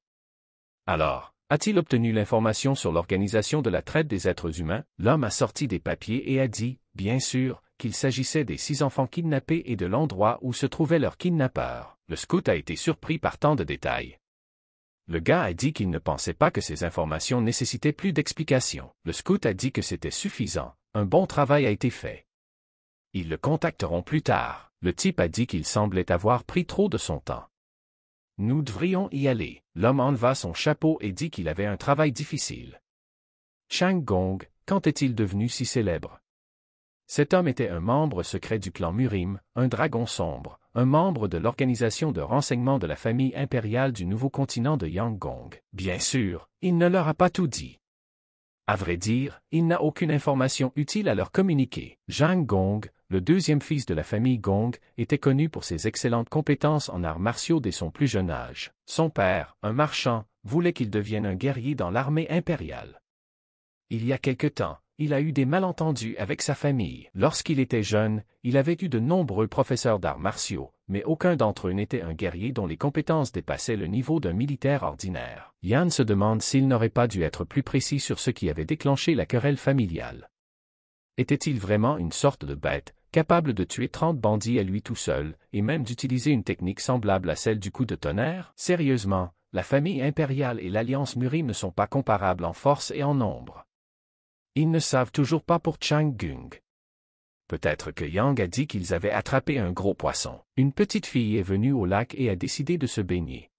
Alors, a-t-il obtenu l'information sur l'organisation de la traite des êtres humains L'homme a sorti des papiers et a dit, bien sûr, qu'il s'agissait des six enfants kidnappés et de l'endroit où se trouvaient leur kidnappeur. Le scout a été surpris par tant de détails. Le gars a dit qu'il ne pensait pas que ces informations nécessitaient plus d'explications. Le scout a dit que c'était suffisant, un bon travail a été fait. Ils le contacteront plus tard. Le type a dit qu'il semblait avoir pris trop de son temps. Nous devrions y aller. L'homme enleva son chapeau et dit qu'il avait un travail difficile. Chang Gong, quand est-il devenu si célèbre? Cet homme était un membre secret du clan Murim, un dragon sombre, un membre de l'organisation de renseignement de la famille impériale du nouveau continent de Yang Gong. Bien sûr, il ne leur a pas tout dit. À vrai dire, il n'a aucune information utile à leur communiquer. Zhang Gong, le deuxième fils de la famille Gong, était connu pour ses excellentes compétences en arts martiaux dès son plus jeune âge. Son père, un marchand, voulait qu'il devienne un guerrier dans l'armée impériale. Il y a quelque temps, il a eu des malentendus avec sa famille. Lorsqu'il était jeune, il avait eu de nombreux professeurs d'arts martiaux, mais aucun d'entre eux n'était un guerrier dont les compétences dépassaient le niveau d'un militaire ordinaire. Yann se demande s'il n'aurait pas dû être plus précis sur ce qui avait déclenché la querelle familiale. Était-il vraiment une sorte de bête, capable de tuer trente bandits à lui tout seul, et même d'utiliser une technique semblable à celle du coup de tonnerre Sérieusement, la famille impériale et l'Alliance Murie ne sont pas comparables en force et en nombre. Ils ne savent toujours pas pour Chang Gung. Peut-être que Yang a dit qu'ils avaient attrapé un gros poisson. Une petite fille est venue au lac et a décidé de se baigner.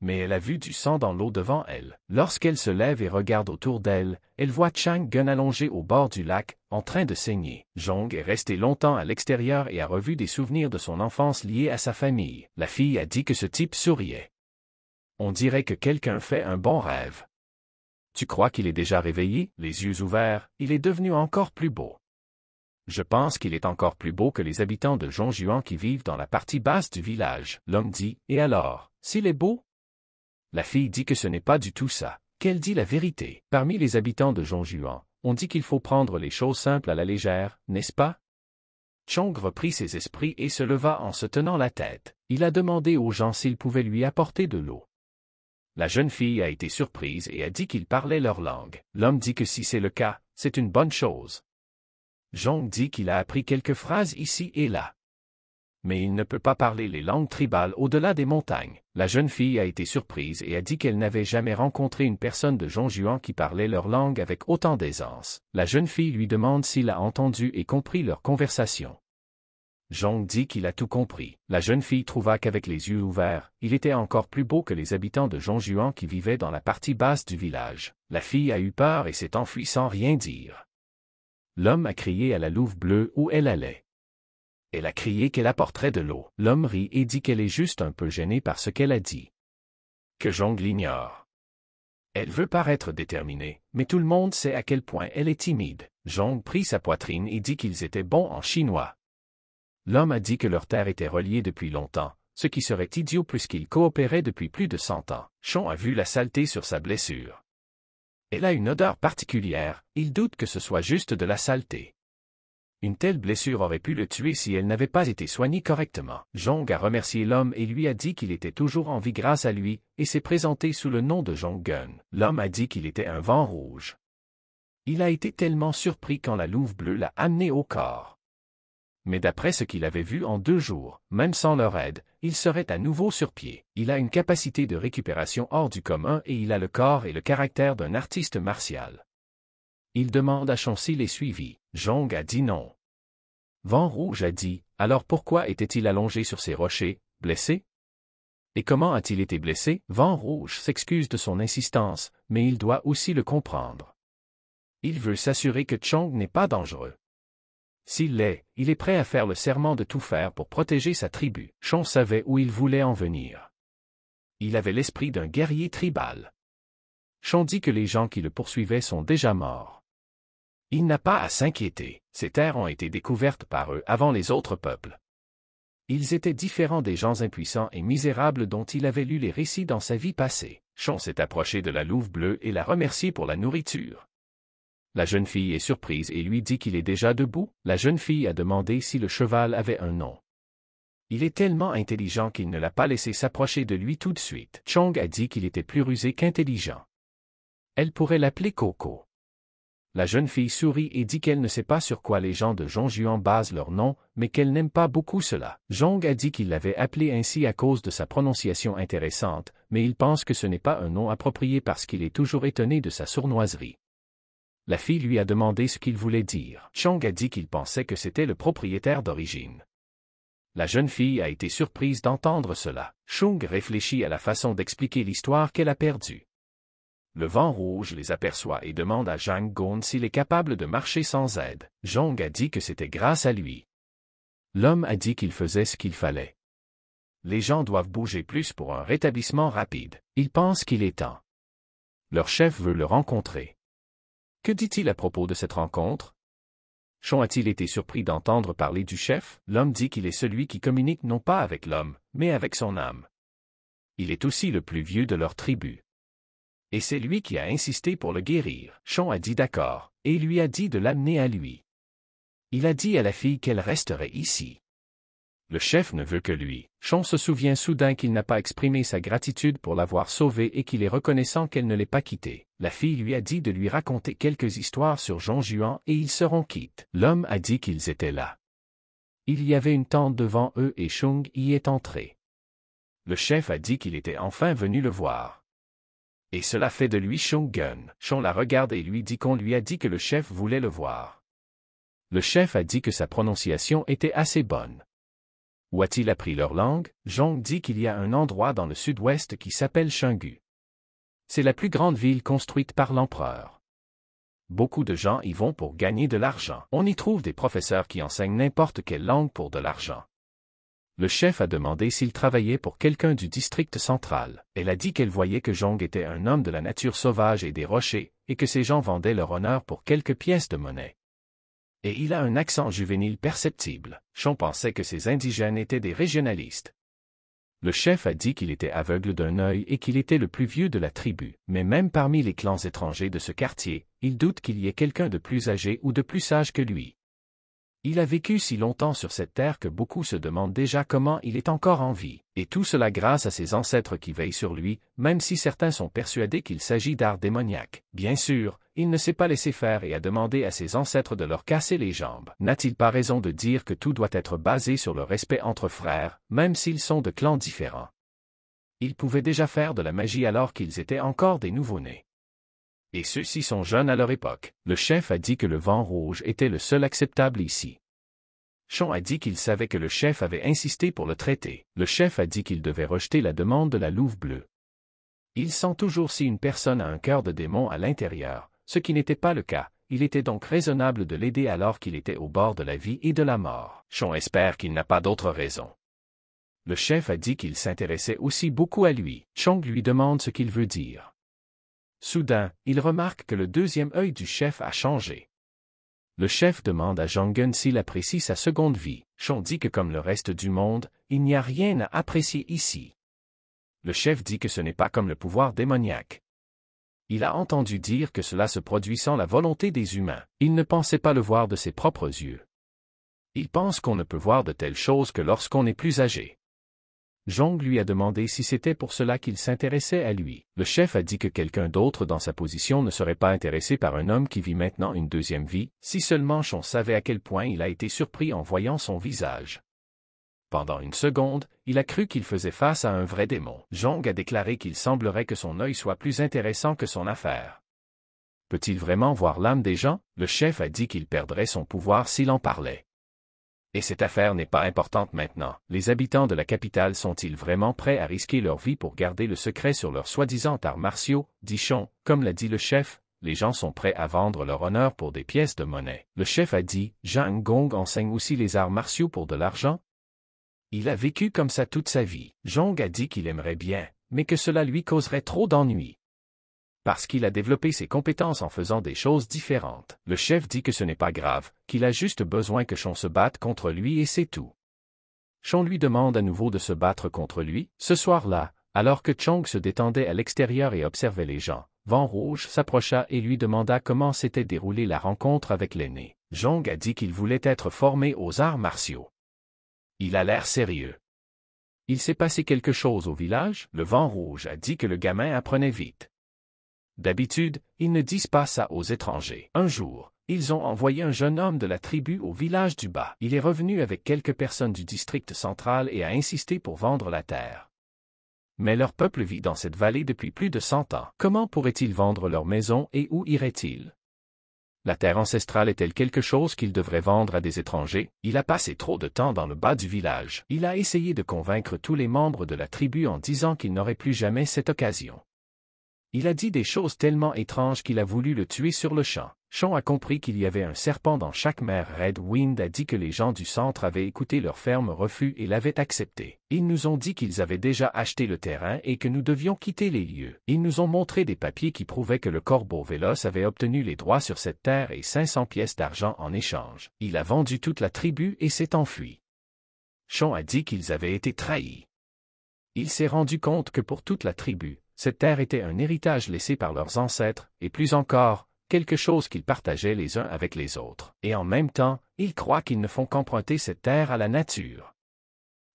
Mais elle a vu du sang dans l'eau devant elle. Lorsqu'elle se lève et regarde autour d'elle, elle voit Chang Gun allongé au bord du lac, en train de saigner. Jong est resté longtemps à l'extérieur et a revu des souvenirs de son enfance liés à sa famille. La fille a dit que ce type souriait. On dirait que quelqu'un fait un bon rêve. Tu crois qu'il est déjà réveillé, les yeux ouverts, il est devenu encore plus beau. Je pense qu'il est encore plus beau que les habitants de Juan qui vivent dans la partie basse du village. L'homme dit, et alors, s'il est beau? La fille dit que ce n'est pas du tout ça, qu'elle dit la vérité. Parmi les habitants de Jongjuan, on dit qu'il faut prendre les choses simples à la légère, n'est-ce pas? Chong reprit ses esprits et se leva en se tenant la tête. Il a demandé aux gens s'ils pouvaient lui apporter de l'eau. La jeune fille a été surprise et a dit qu'ils parlaient leur langue. L'homme dit que si c'est le cas, c'est une bonne chose. Jong dit qu'il a appris quelques phrases ici et là. Mais il ne peut pas parler les langues tribales au-delà des montagnes. La jeune fille a été surprise et a dit qu'elle n'avait jamais rencontré une personne de Juan qui parlait leur langue avec autant d'aisance. La jeune fille lui demande s'il a entendu et compris leur conversation. Jong dit qu'il a tout compris. La jeune fille trouva qu'avec les yeux ouverts, il était encore plus beau que les habitants de Juan qui vivaient dans la partie basse du village. La fille a eu peur et s'est enfuie sans rien dire. L'homme a crié à la louve bleue où elle allait. Elle a crié qu'elle apporterait de l'eau. L'homme rit et dit qu'elle est juste un peu gênée par ce qu'elle a dit. Que Jong l'ignore. Elle veut paraître déterminée, mais tout le monde sait à quel point elle est timide. Jong prit sa poitrine et dit qu'ils étaient bons en chinois. L'homme a dit que leurs terres étaient reliées depuis longtemps, ce qui serait idiot puisqu'ils coopéraient depuis plus de cent ans. Chon a vu la saleté sur sa blessure. Elle a une odeur particulière, il doute que ce soit juste de la saleté. Une telle blessure aurait pu le tuer si elle n'avait pas été soignée correctement. Jong a remercié l'homme et lui a dit qu'il était toujours en vie grâce à lui, et s'est présenté sous le nom de Jong-gun. L'homme a dit qu'il était un vent rouge. Il a été tellement surpris quand la louve bleue l'a amené au corps mais d'après ce qu'il avait vu en deux jours, même sans leur aide, il serait à nouveau sur pied. Il a une capacité de récupération hors du commun et il a le corps et le caractère d'un artiste martial. Il demande à Chonsi les suivis. Jong a dit non. Vent Rouge a dit, alors pourquoi était-il allongé sur ces rochers, blessé Et comment a-t-il été blessé Vent Rouge s'excuse de son insistance, mais il doit aussi le comprendre. Il veut s'assurer que Chong n'est pas dangereux. S'il l'est, il est prêt à faire le serment de tout faire pour protéger sa tribu. Chon savait où il voulait en venir. Il avait l'esprit d'un guerrier tribal. Chon dit que les gens qui le poursuivaient sont déjà morts. Il n'a pas à s'inquiéter, ces terres ont été découvertes par eux avant les autres peuples. Ils étaient différents des gens impuissants et misérables dont il avait lu les récits dans sa vie passée. Chon s'est approché de la louve bleue et l'a remerciée pour la nourriture. La jeune fille est surprise et lui dit qu'il est déjà debout. La jeune fille a demandé si le cheval avait un nom. Il est tellement intelligent qu'il ne l'a pas laissé s'approcher de lui tout de suite. Chong a dit qu'il était plus rusé qu'intelligent. Elle pourrait l'appeler Coco. La jeune fille sourit et dit qu'elle ne sait pas sur quoi les gens de Jongjuan basent leur nom, mais qu'elle n'aime pas beaucoup cela. Jong a dit qu'il l'avait appelé ainsi à cause de sa prononciation intéressante, mais il pense que ce n'est pas un nom approprié parce qu'il est toujours étonné de sa sournoiserie la fille lui a demandé ce qu'il voulait dire. Chang a dit qu'il pensait que c'était le propriétaire d'origine. La jeune fille a été surprise d'entendre cela. Chung réfléchit à la façon d'expliquer l'histoire qu'elle a perdue. Le vent rouge les aperçoit et demande à Zhang Gong s'il est capable de marcher sans aide. Zhong a dit que c'était grâce à lui. L'homme a dit qu'il faisait ce qu'il fallait. Les gens doivent bouger plus pour un rétablissement rapide. Ils pensent qu'il est temps. Leur chef veut le rencontrer. Que dit-il à propos de cette rencontre Chon a-t-il été surpris d'entendre parler du chef L'homme dit qu'il est celui qui communique non pas avec l'homme, mais avec son âme. Il est aussi le plus vieux de leur tribu. Et c'est lui qui a insisté pour le guérir. Chon a dit d'accord, et lui a dit de l'amener à lui. Il a dit à la fille qu'elle resterait ici le chef ne veut que lui. Chon se souvient soudain qu'il n'a pas exprimé sa gratitude pour l'avoir sauvé et qu'il est reconnaissant qu'elle ne l'ait pas quitté. La fille lui a dit de lui raconter quelques histoires sur Jean Juan et ils seront quittes. L'homme a dit qu'ils étaient là. Il y avait une tente devant eux et Chung y est entré. Le chef a dit qu'il était enfin venu le voir. Et cela fait de lui gun. Chon la regarde et lui dit qu'on lui a dit que le chef voulait le voir. Le chef a dit que sa prononciation était assez bonne où a-t-il appris leur langue Jong dit qu'il y a un endroit dans le sud-ouest qui s'appelle Shanggu. C'est la plus grande ville construite par l'empereur. Beaucoup de gens y vont pour gagner de l'argent. On y trouve des professeurs qui enseignent n'importe quelle langue pour de l'argent. Le chef a demandé s'il travaillait pour quelqu'un du district central. Elle a dit qu'elle voyait que Jong était un homme de la nature sauvage et des rochers, et que ces gens vendaient leur honneur pour quelques pièces de monnaie. Et il a un accent juvénile perceptible. Chon pensait que ces indigènes étaient des régionalistes. Le chef a dit qu'il était aveugle d'un œil et qu'il était le plus vieux de la tribu, mais même parmi les clans étrangers de ce quartier, il doute qu'il y ait quelqu'un de plus âgé ou de plus sage que lui. Il a vécu si longtemps sur cette terre que beaucoup se demandent déjà comment il est encore en vie, et tout cela grâce à ses ancêtres qui veillent sur lui, même si certains sont persuadés qu'il s'agit d'art démoniaque. Bien sûr, il ne s'est pas laissé faire et a demandé à ses ancêtres de leur casser les jambes. N'a-t-il pas raison de dire que tout doit être basé sur le respect entre frères, même s'ils sont de clans différents Ils pouvaient déjà faire de la magie alors qu'ils étaient encore des nouveau-nés et ceux-ci sont jeunes à leur époque. Le chef a dit que le vent rouge était le seul acceptable ici. Chong a dit qu'il savait que le chef avait insisté pour le traiter. Le chef a dit qu'il devait rejeter la demande de la louve bleue. Il sent toujours si une personne a un cœur de démon à l'intérieur, ce qui n'était pas le cas. Il était donc raisonnable de l'aider alors qu'il était au bord de la vie et de la mort. Chong espère qu'il n'a pas d'autre raison. Le chef a dit qu'il s'intéressait aussi beaucoup à lui. Chong lui demande ce qu'il veut dire. Soudain, il remarque que le deuxième œil du chef a changé. Le chef demande à jong s'il apprécie sa seconde vie. Chon dit que comme le reste du monde, il n'y a rien à apprécier ici. Le chef dit que ce n'est pas comme le pouvoir démoniaque. Il a entendu dire que cela se produit sans la volonté des humains. Il ne pensait pas le voir de ses propres yeux. Il pense qu'on ne peut voir de telles choses que lorsqu'on est plus âgé. Jong lui a demandé si c'était pour cela qu'il s'intéressait à lui. Le chef a dit que quelqu'un d'autre dans sa position ne serait pas intéressé par un homme qui vit maintenant une deuxième vie, si seulement Chon savait à quel point il a été surpris en voyant son visage. Pendant une seconde, il a cru qu'il faisait face à un vrai démon. Jong a déclaré qu'il semblerait que son œil soit plus intéressant que son affaire. Peut-il vraiment voir l'âme des gens Le chef a dit qu'il perdrait son pouvoir s'il en parlait. Et cette affaire n'est pas importante maintenant. Les habitants de la capitale sont-ils vraiment prêts à risquer leur vie pour garder le secret sur leurs soi-disant arts martiaux, Dichon, comme l'a dit le chef, les gens sont prêts à vendre leur honneur pour des pièces de monnaie. Le chef a dit, Zhang Gong enseigne aussi les arts martiaux pour de l'argent. Il a vécu comme ça toute sa vie. Zhong a dit qu'il aimerait bien, mais que cela lui causerait trop d'ennuis parce qu'il a développé ses compétences en faisant des choses différentes. Le chef dit que ce n'est pas grave, qu'il a juste besoin que Chong se batte contre lui et c'est tout. Chon lui demande à nouveau de se battre contre lui. Ce soir-là, alors que Chong se détendait à l'extérieur et observait les gens, Vent Rouge s'approcha et lui demanda comment s'était déroulée la rencontre avec l'aîné. Jong a dit qu'il voulait être formé aux arts martiaux. Il a l'air sérieux. Il s'est passé quelque chose au village, le vent rouge a dit que le gamin apprenait vite. D'habitude, ils ne disent pas ça aux étrangers. Un jour, ils ont envoyé un jeune homme de la tribu au village du bas. Il est revenu avec quelques personnes du district central et a insisté pour vendre la terre. Mais leur peuple vit dans cette vallée depuis plus de cent ans. Comment pourraient-ils vendre leur maison et où iraient-ils? La terre ancestrale est-elle quelque chose qu'ils devraient vendre à des étrangers Il a passé trop de temps dans le bas du village. Il a essayé de convaincre tous les membres de la tribu en disant qu'il n'aurait plus jamais cette occasion. Il a dit des choses tellement étranges qu'il a voulu le tuer sur le champ. Sean a compris qu'il y avait un serpent dans chaque mer. Red Wind a dit que les gens du centre avaient écouté leur ferme refus et l'avaient accepté. Ils nous ont dit qu'ils avaient déjà acheté le terrain et que nous devions quitter les lieux. Ils nous ont montré des papiers qui prouvaient que le corbeau Véloce avait obtenu les droits sur cette terre et 500 pièces d'argent en échange. Il a vendu toute la tribu et s'est enfui. Sean a dit qu'ils avaient été trahis. Il s'est rendu compte que pour toute la tribu, cette terre était un héritage laissé par leurs ancêtres, et plus encore, quelque chose qu'ils partageaient les uns avec les autres. Et en même temps, ils croient qu'ils ne font qu'emprunter cette terre à la nature.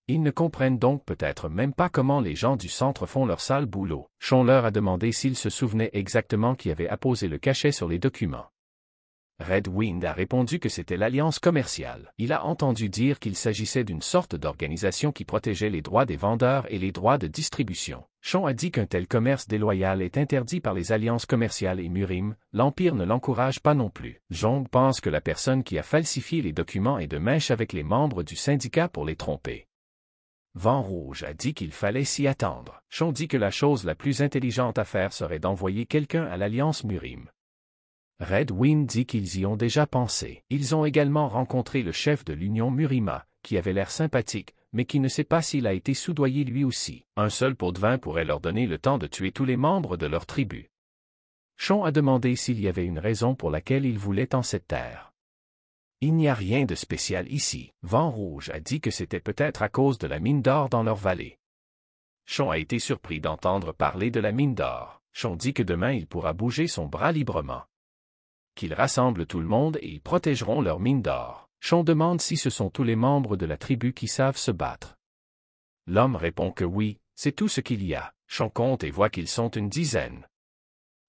Ils ne comprennent donc peut-être même pas comment les gens du centre font leur sale boulot. Chon leur a demandé s'ils se souvenaient exactement qui avait apposé le cachet sur les documents. Red Wind a répondu que c'était l'alliance commerciale. Il a entendu dire qu'il s'agissait d'une sorte d'organisation qui protégeait les droits des vendeurs et les droits de distribution. Chon a dit qu'un tel commerce déloyal est interdit par les alliances commerciales et Murim, l'Empire ne l'encourage pas non plus. Jong pense que la personne qui a falsifié les documents est de mèche avec les membres du syndicat pour les tromper. Vent Rouge a dit qu'il fallait s'y attendre. Chon dit que la chose la plus intelligente à faire serait d'envoyer quelqu'un à l'Alliance Murim. Red Wing dit qu'ils y ont déjà pensé. Ils ont également rencontré le chef de l'Union Murima, qui avait l'air sympathique, mais qui ne sait pas s'il a été soudoyé lui aussi. Un seul pot de vin pourrait leur donner le temps de tuer tous les membres de leur tribu. Chon a demandé s'il y avait une raison pour laquelle ils voulaient en cette terre. Il n'y a rien de spécial ici. Vent Rouge a dit que c'était peut-être à cause de la mine d'or dans leur vallée. Chon a été surpris d'entendre parler de la mine d'or. Chon dit que demain il pourra bouger son bras librement qu'ils rassemblent tout le monde et ils protégeront leur mine d'or. Chon demande si ce sont tous les membres de la tribu qui savent se battre. L'homme répond que oui, c'est tout ce qu'il y a. Chon compte et voit qu'ils sont une dizaine.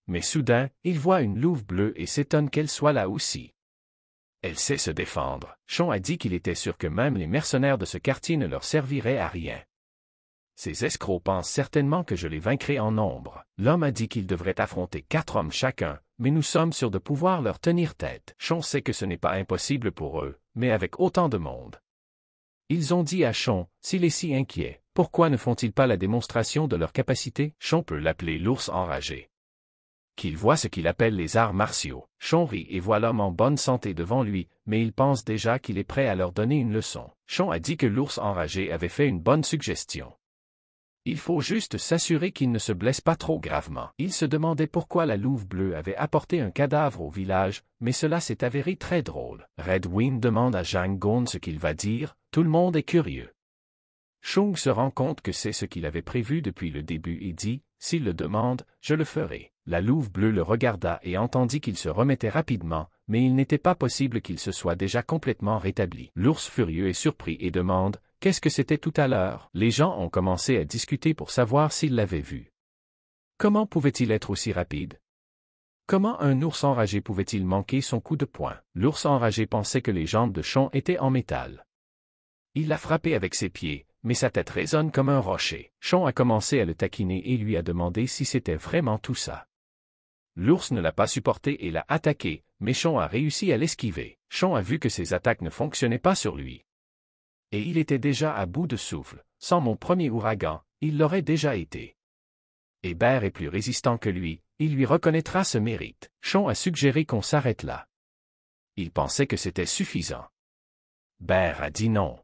Mais soudain, il voit une louve bleue et s'étonne qu'elle soit là aussi. Elle sait se défendre. Chon a dit qu'il était sûr que même les mercenaires de ce quartier ne leur serviraient à rien. Ces escrocs pensent certainement que je les vaincrai en nombre. L'homme a dit qu'ils devraient affronter quatre hommes chacun, mais nous sommes sûrs de pouvoir leur tenir tête. Chon sait que ce n'est pas impossible pour eux, mais avec autant de monde. Ils ont dit à Chon, s'il est si inquiet, pourquoi ne font-ils pas la démonstration de leur capacité Chon peut l'appeler l'ours enragé. Qu'il voit ce qu'il appelle les arts martiaux. Chon rit et voit l'homme en bonne santé devant lui, mais il pense déjà qu'il est prêt à leur donner une leçon. Chon a dit que l'ours enragé avait fait une bonne suggestion. Il faut juste s'assurer qu'il ne se blesse pas trop gravement. Il se demandait pourquoi la louve bleue avait apporté un cadavre au village, mais cela s'est avéré très drôle. Red Wing demande à Zhang Gong ce qu'il va dire, tout le monde est curieux. Chung se rend compte que c'est ce qu'il avait prévu depuis le début et dit, s'il le demande, je le ferai. La louve bleue le regarda et entendit qu'il se remettait rapidement, mais il n'était pas possible qu'il se soit déjà complètement rétabli. L'ours furieux est surpris et demande, Qu'est-ce que c'était tout à l'heure Les gens ont commencé à discuter pour savoir s'ils l'avaient vu. Comment pouvait-il être aussi rapide Comment un ours enragé pouvait-il manquer son coup de poing L'ours enragé pensait que les jambes de Chon étaient en métal. Il l'a frappé avec ses pieds, mais sa tête résonne comme un rocher. Chon a commencé à le taquiner et lui a demandé si c'était vraiment tout ça. L'ours ne l'a pas supporté et l'a attaqué, mais Chon a réussi à l'esquiver. Chon a vu que ses attaques ne fonctionnaient pas sur lui et il était déjà à bout de souffle. Sans mon premier ouragan, il l'aurait déjà été. Hébert est plus résistant que lui, il lui reconnaîtra ce mérite. Chon a suggéré qu'on s'arrête là. Il pensait que c'était suffisant. Bert a dit non.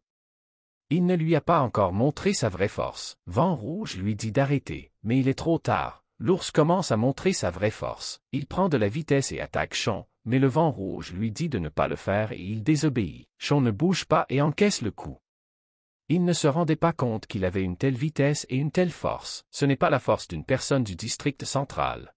Il ne lui a pas encore montré sa vraie force. Vent Rouge lui dit d'arrêter, mais il est trop tard. L'ours commence à montrer sa vraie force. Il prend de la vitesse et attaque Chon, mais le vent rouge lui dit de ne pas le faire et il désobéit. Sean ne bouge pas et encaisse le coup. Il ne se rendait pas compte qu'il avait une telle vitesse et une telle force. Ce n'est pas la force d'une personne du district central.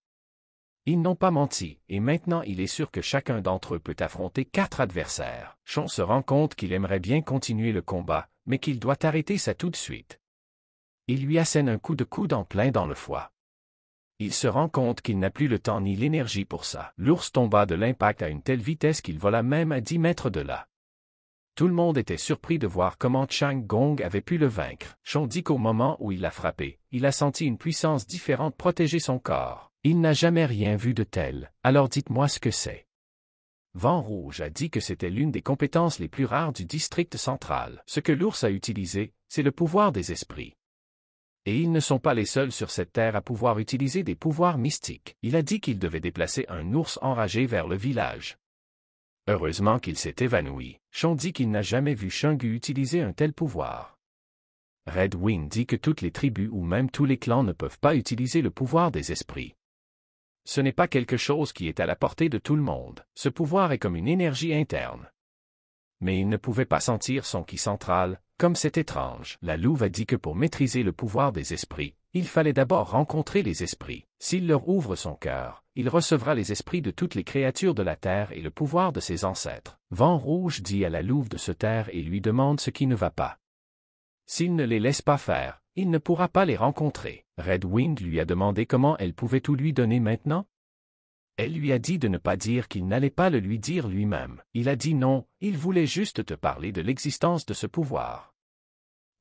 Ils n'ont pas menti, et maintenant il est sûr que chacun d'entre eux peut affronter quatre adversaires. Sean se rend compte qu'il aimerait bien continuer le combat, mais qu'il doit arrêter ça tout de suite. Il lui assène un coup de coude en plein dans le foie il se rend compte qu'il n'a plus le temps ni l'énergie pour ça. L'ours tomba de l'impact à une telle vitesse qu'il vola même à dix mètres de là. Tout le monde était surpris de voir comment Chang Gong avait pu le vaincre. Chang dit qu'au moment où il l'a frappé, il a senti une puissance différente protéger son corps. Il n'a jamais rien vu de tel, alors dites-moi ce que c'est. Vent Rouge a dit que c'était l'une des compétences les plus rares du district central. Ce que l'ours a utilisé, c'est le pouvoir des esprits et ils ne sont pas les seuls sur cette terre à pouvoir utiliser des pouvoirs mystiques. Il a dit qu'il devait déplacer un ours enragé vers le village. Heureusement qu'il s'est évanoui. Chon dit qu'il n'a jamais vu Shungu utiliser un tel pouvoir. Red Wing dit que toutes les tribus ou même tous les clans ne peuvent pas utiliser le pouvoir des esprits. Ce n'est pas quelque chose qui est à la portée de tout le monde. Ce pouvoir est comme une énergie interne mais il ne pouvait pas sentir son qui central, comme c'est étrange. La louve a dit que pour maîtriser le pouvoir des esprits, il fallait d'abord rencontrer les esprits. S'il leur ouvre son cœur, il recevra les esprits de toutes les créatures de la terre et le pouvoir de ses ancêtres. Vent rouge dit à la louve de se taire et lui demande ce qui ne va pas. S'il ne les laisse pas faire, il ne pourra pas les rencontrer. Red Wind lui a demandé comment elle pouvait tout lui donner maintenant, elle lui a dit de ne pas dire qu'il n'allait pas le lui dire lui-même. Il a dit non, il voulait juste te parler de l'existence de ce pouvoir.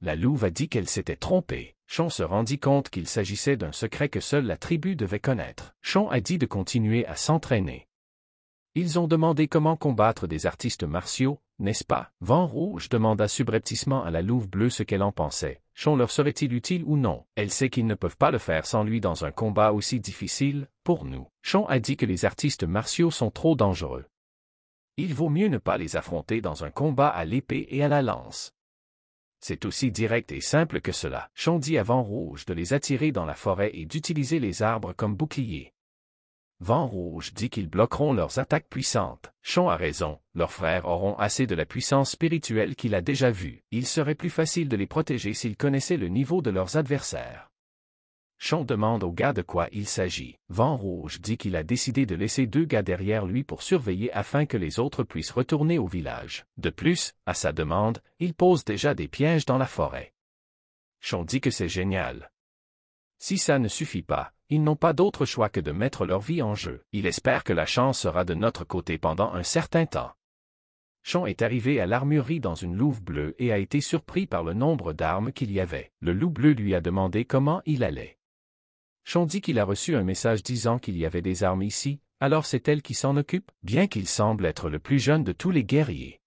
La louve a dit qu'elle s'était trompée. Sean se rendit compte qu'il s'agissait d'un secret que seule la tribu devait connaître. Sean a dit de continuer à s'entraîner. Ils ont demandé comment combattre des artistes martiaux, n'est-ce pas Vent Rouge demanda subrepticement à la Louve Bleue ce qu'elle en pensait. Chon leur serait-il utile ou non Elle sait qu'ils ne peuvent pas le faire sans lui dans un combat aussi difficile, pour nous. Chon a dit que les artistes martiaux sont trop dangereux. Il vaut mieux ne pas les affronter dans un combat à l'épée et à la lance. C'est aussi direct et simple que cela. Chon dit à Vent Rouge de les attirer dans la forêt et d'utiliser les arbres comme boucliers. Vent Rouge dit qu'ils bloqueront leurs attaques puissantes. Chon a raison, leurs frères auront assez de la puissance spirituelle qu'il a déjà vue. Il serait plus facile de les protéger s'ils connaissaient le niveau de leurs adversaires. Chon demande au gars de quoi il s'agit. Vent Rouge dit qu'il a décidé de laisser deux gars derrière lui pour surveiller afin que les autres puissent retourner au village. De plus, à sa demande, il pose déjà des pièges dans la forêt. Chon dit que c'est génial. Si ça ne suffit pas, ils n'ont pas d'autre choix que de mettre leur vie en jeu. Il espère que la chance sera de notre côté pendant un certain temps. Chon est arrivé à l'armurerie dans une louve bleue et a été surpris par le nombre d'armes qu'il y avait. Le loup bleu lui a demandé comment il allait. Chon dit qu'il a reçu un message disant qu'il y avait des armes ici, alors c'est elle qui s'en occupe, bien qu'il semble être le plus jeune de tous les guerriers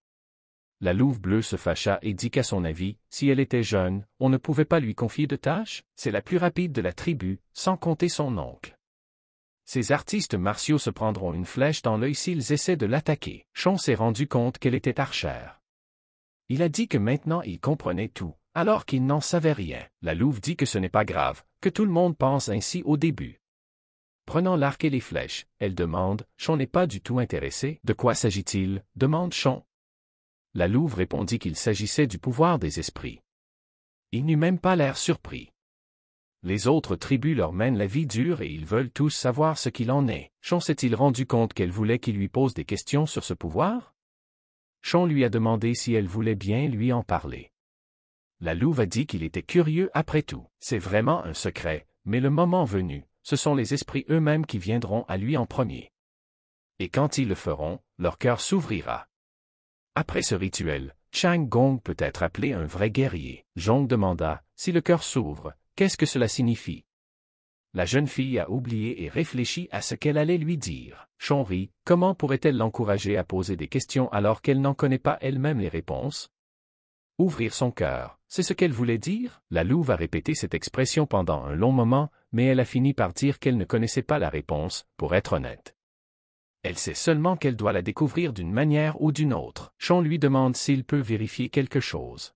la louve bleue se fâcha et dit qu'à son avis, si elle était jeune, on ne pouvait pas lui confier de tâches, c'est la plus rapide de la tribu, sans compter son oncle. Ces artistes martiaux se prendront une flèche dans l'œil s'ils essaient de l'attaquer. Chon s'est rendu compte qu'elle était archère. Il a dit que maintenant il comprenait tout, alors qu'il n'en savait rien. La louve dit que ce n'est pas grave, que tout le monde pense ainsi au début. Prenant l'arc et les flèches, elle demande, Chon n'est pas du tout intéressé. De quoi s'agit-il demande Chon la louve répondit qu'il s'agissait du pouvoir des esprits. Il n'eut même pas l'air surpris. Les autres tribus leur mènent la vie dure et ils veulent tous savoir ce qu'il en est. Chon s'est-il rendu compte qu'elle voulait qu'il lui pose des questions sur ce pouvoir? Chon lui a demandé si elle voulait bien lui en parler. La louve a dit qu'il était curieux après tout. C'est vraiment un secret, mais le moment venu, ce sont les esprits eux-mêmes qui viendront à lui en premier. Et quand ils le feront, leur cœur s'ouvrira. Après ce rituel, Chang Gong peut être appelé un vrai guerrier. Zhong demanda, si le cœur s'ouvre, qu'est-ce que cela signifie La jeune fille a oublié et réfléchi à ce qu'elle allait lui dire. Chong ri, « comment pourrait-elle l'encourager à poser des questions alors qu'elle n'en connaît pas elle-même les réponses Ouvrir son cœur, c'est ce qu'elle voulait dire La louve a répété cette expression pendant un long moment, mais elle a fini par dire qu'elle ne connaissait pas la réponse, pour être honnête. Elle sait seulement qu'elle doit la découvrir d'une manière ou d'une autre. Sean lui demande s'il peut vérifier quelque chose.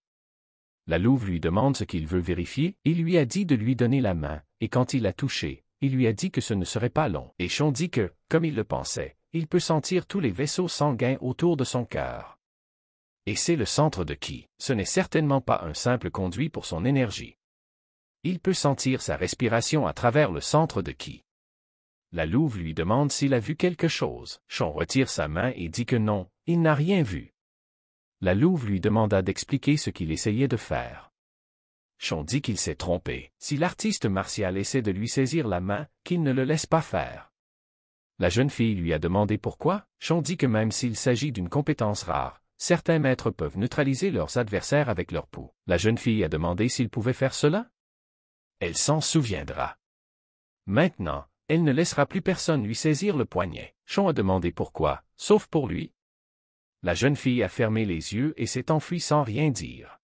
La louve lui demande ce qu'il veut vérifier, il lui a dit de lui donner la main, et quand il l'a touché, il lui a dit que ce ne serait pas long. Et Sean dit que, comme il le pensait, il peut sentir tous les vaisseaux sanguins autour de son cœur. Et c'est le centre de qui Ce n'est certainement pas un simple conduit pour son énergie. Il peut sentir sa respiration à travers le centre de qui la louve lui demande s'il a vu quelque chose. Chon retire sa main et dit que non, il n'a rien vu. La louve lui demanda d'expliquer ce qu'il essayait de faire. Chon dit qu'il s'est trompé. Si l'artiste martial essaie de lui saisir la main, qu'il ne le laisse pas faire. La jeune fille lui a demandé pourquoi. Chon dit que même s'il s'agit d'une compétence rare, certains maîtres peuvent neutraliser leurs adversaires avec leur peau. La jeune fille a demandé s'il pouvait faire cela. Elle s'en souviendra. Maintenant, elle ne laissera plus personne lui saisir le poignet. Chong a demandé pourquoi, sauf pour lui. La jeune fille a fermé les yeux et s'est enfuie sans rien dire.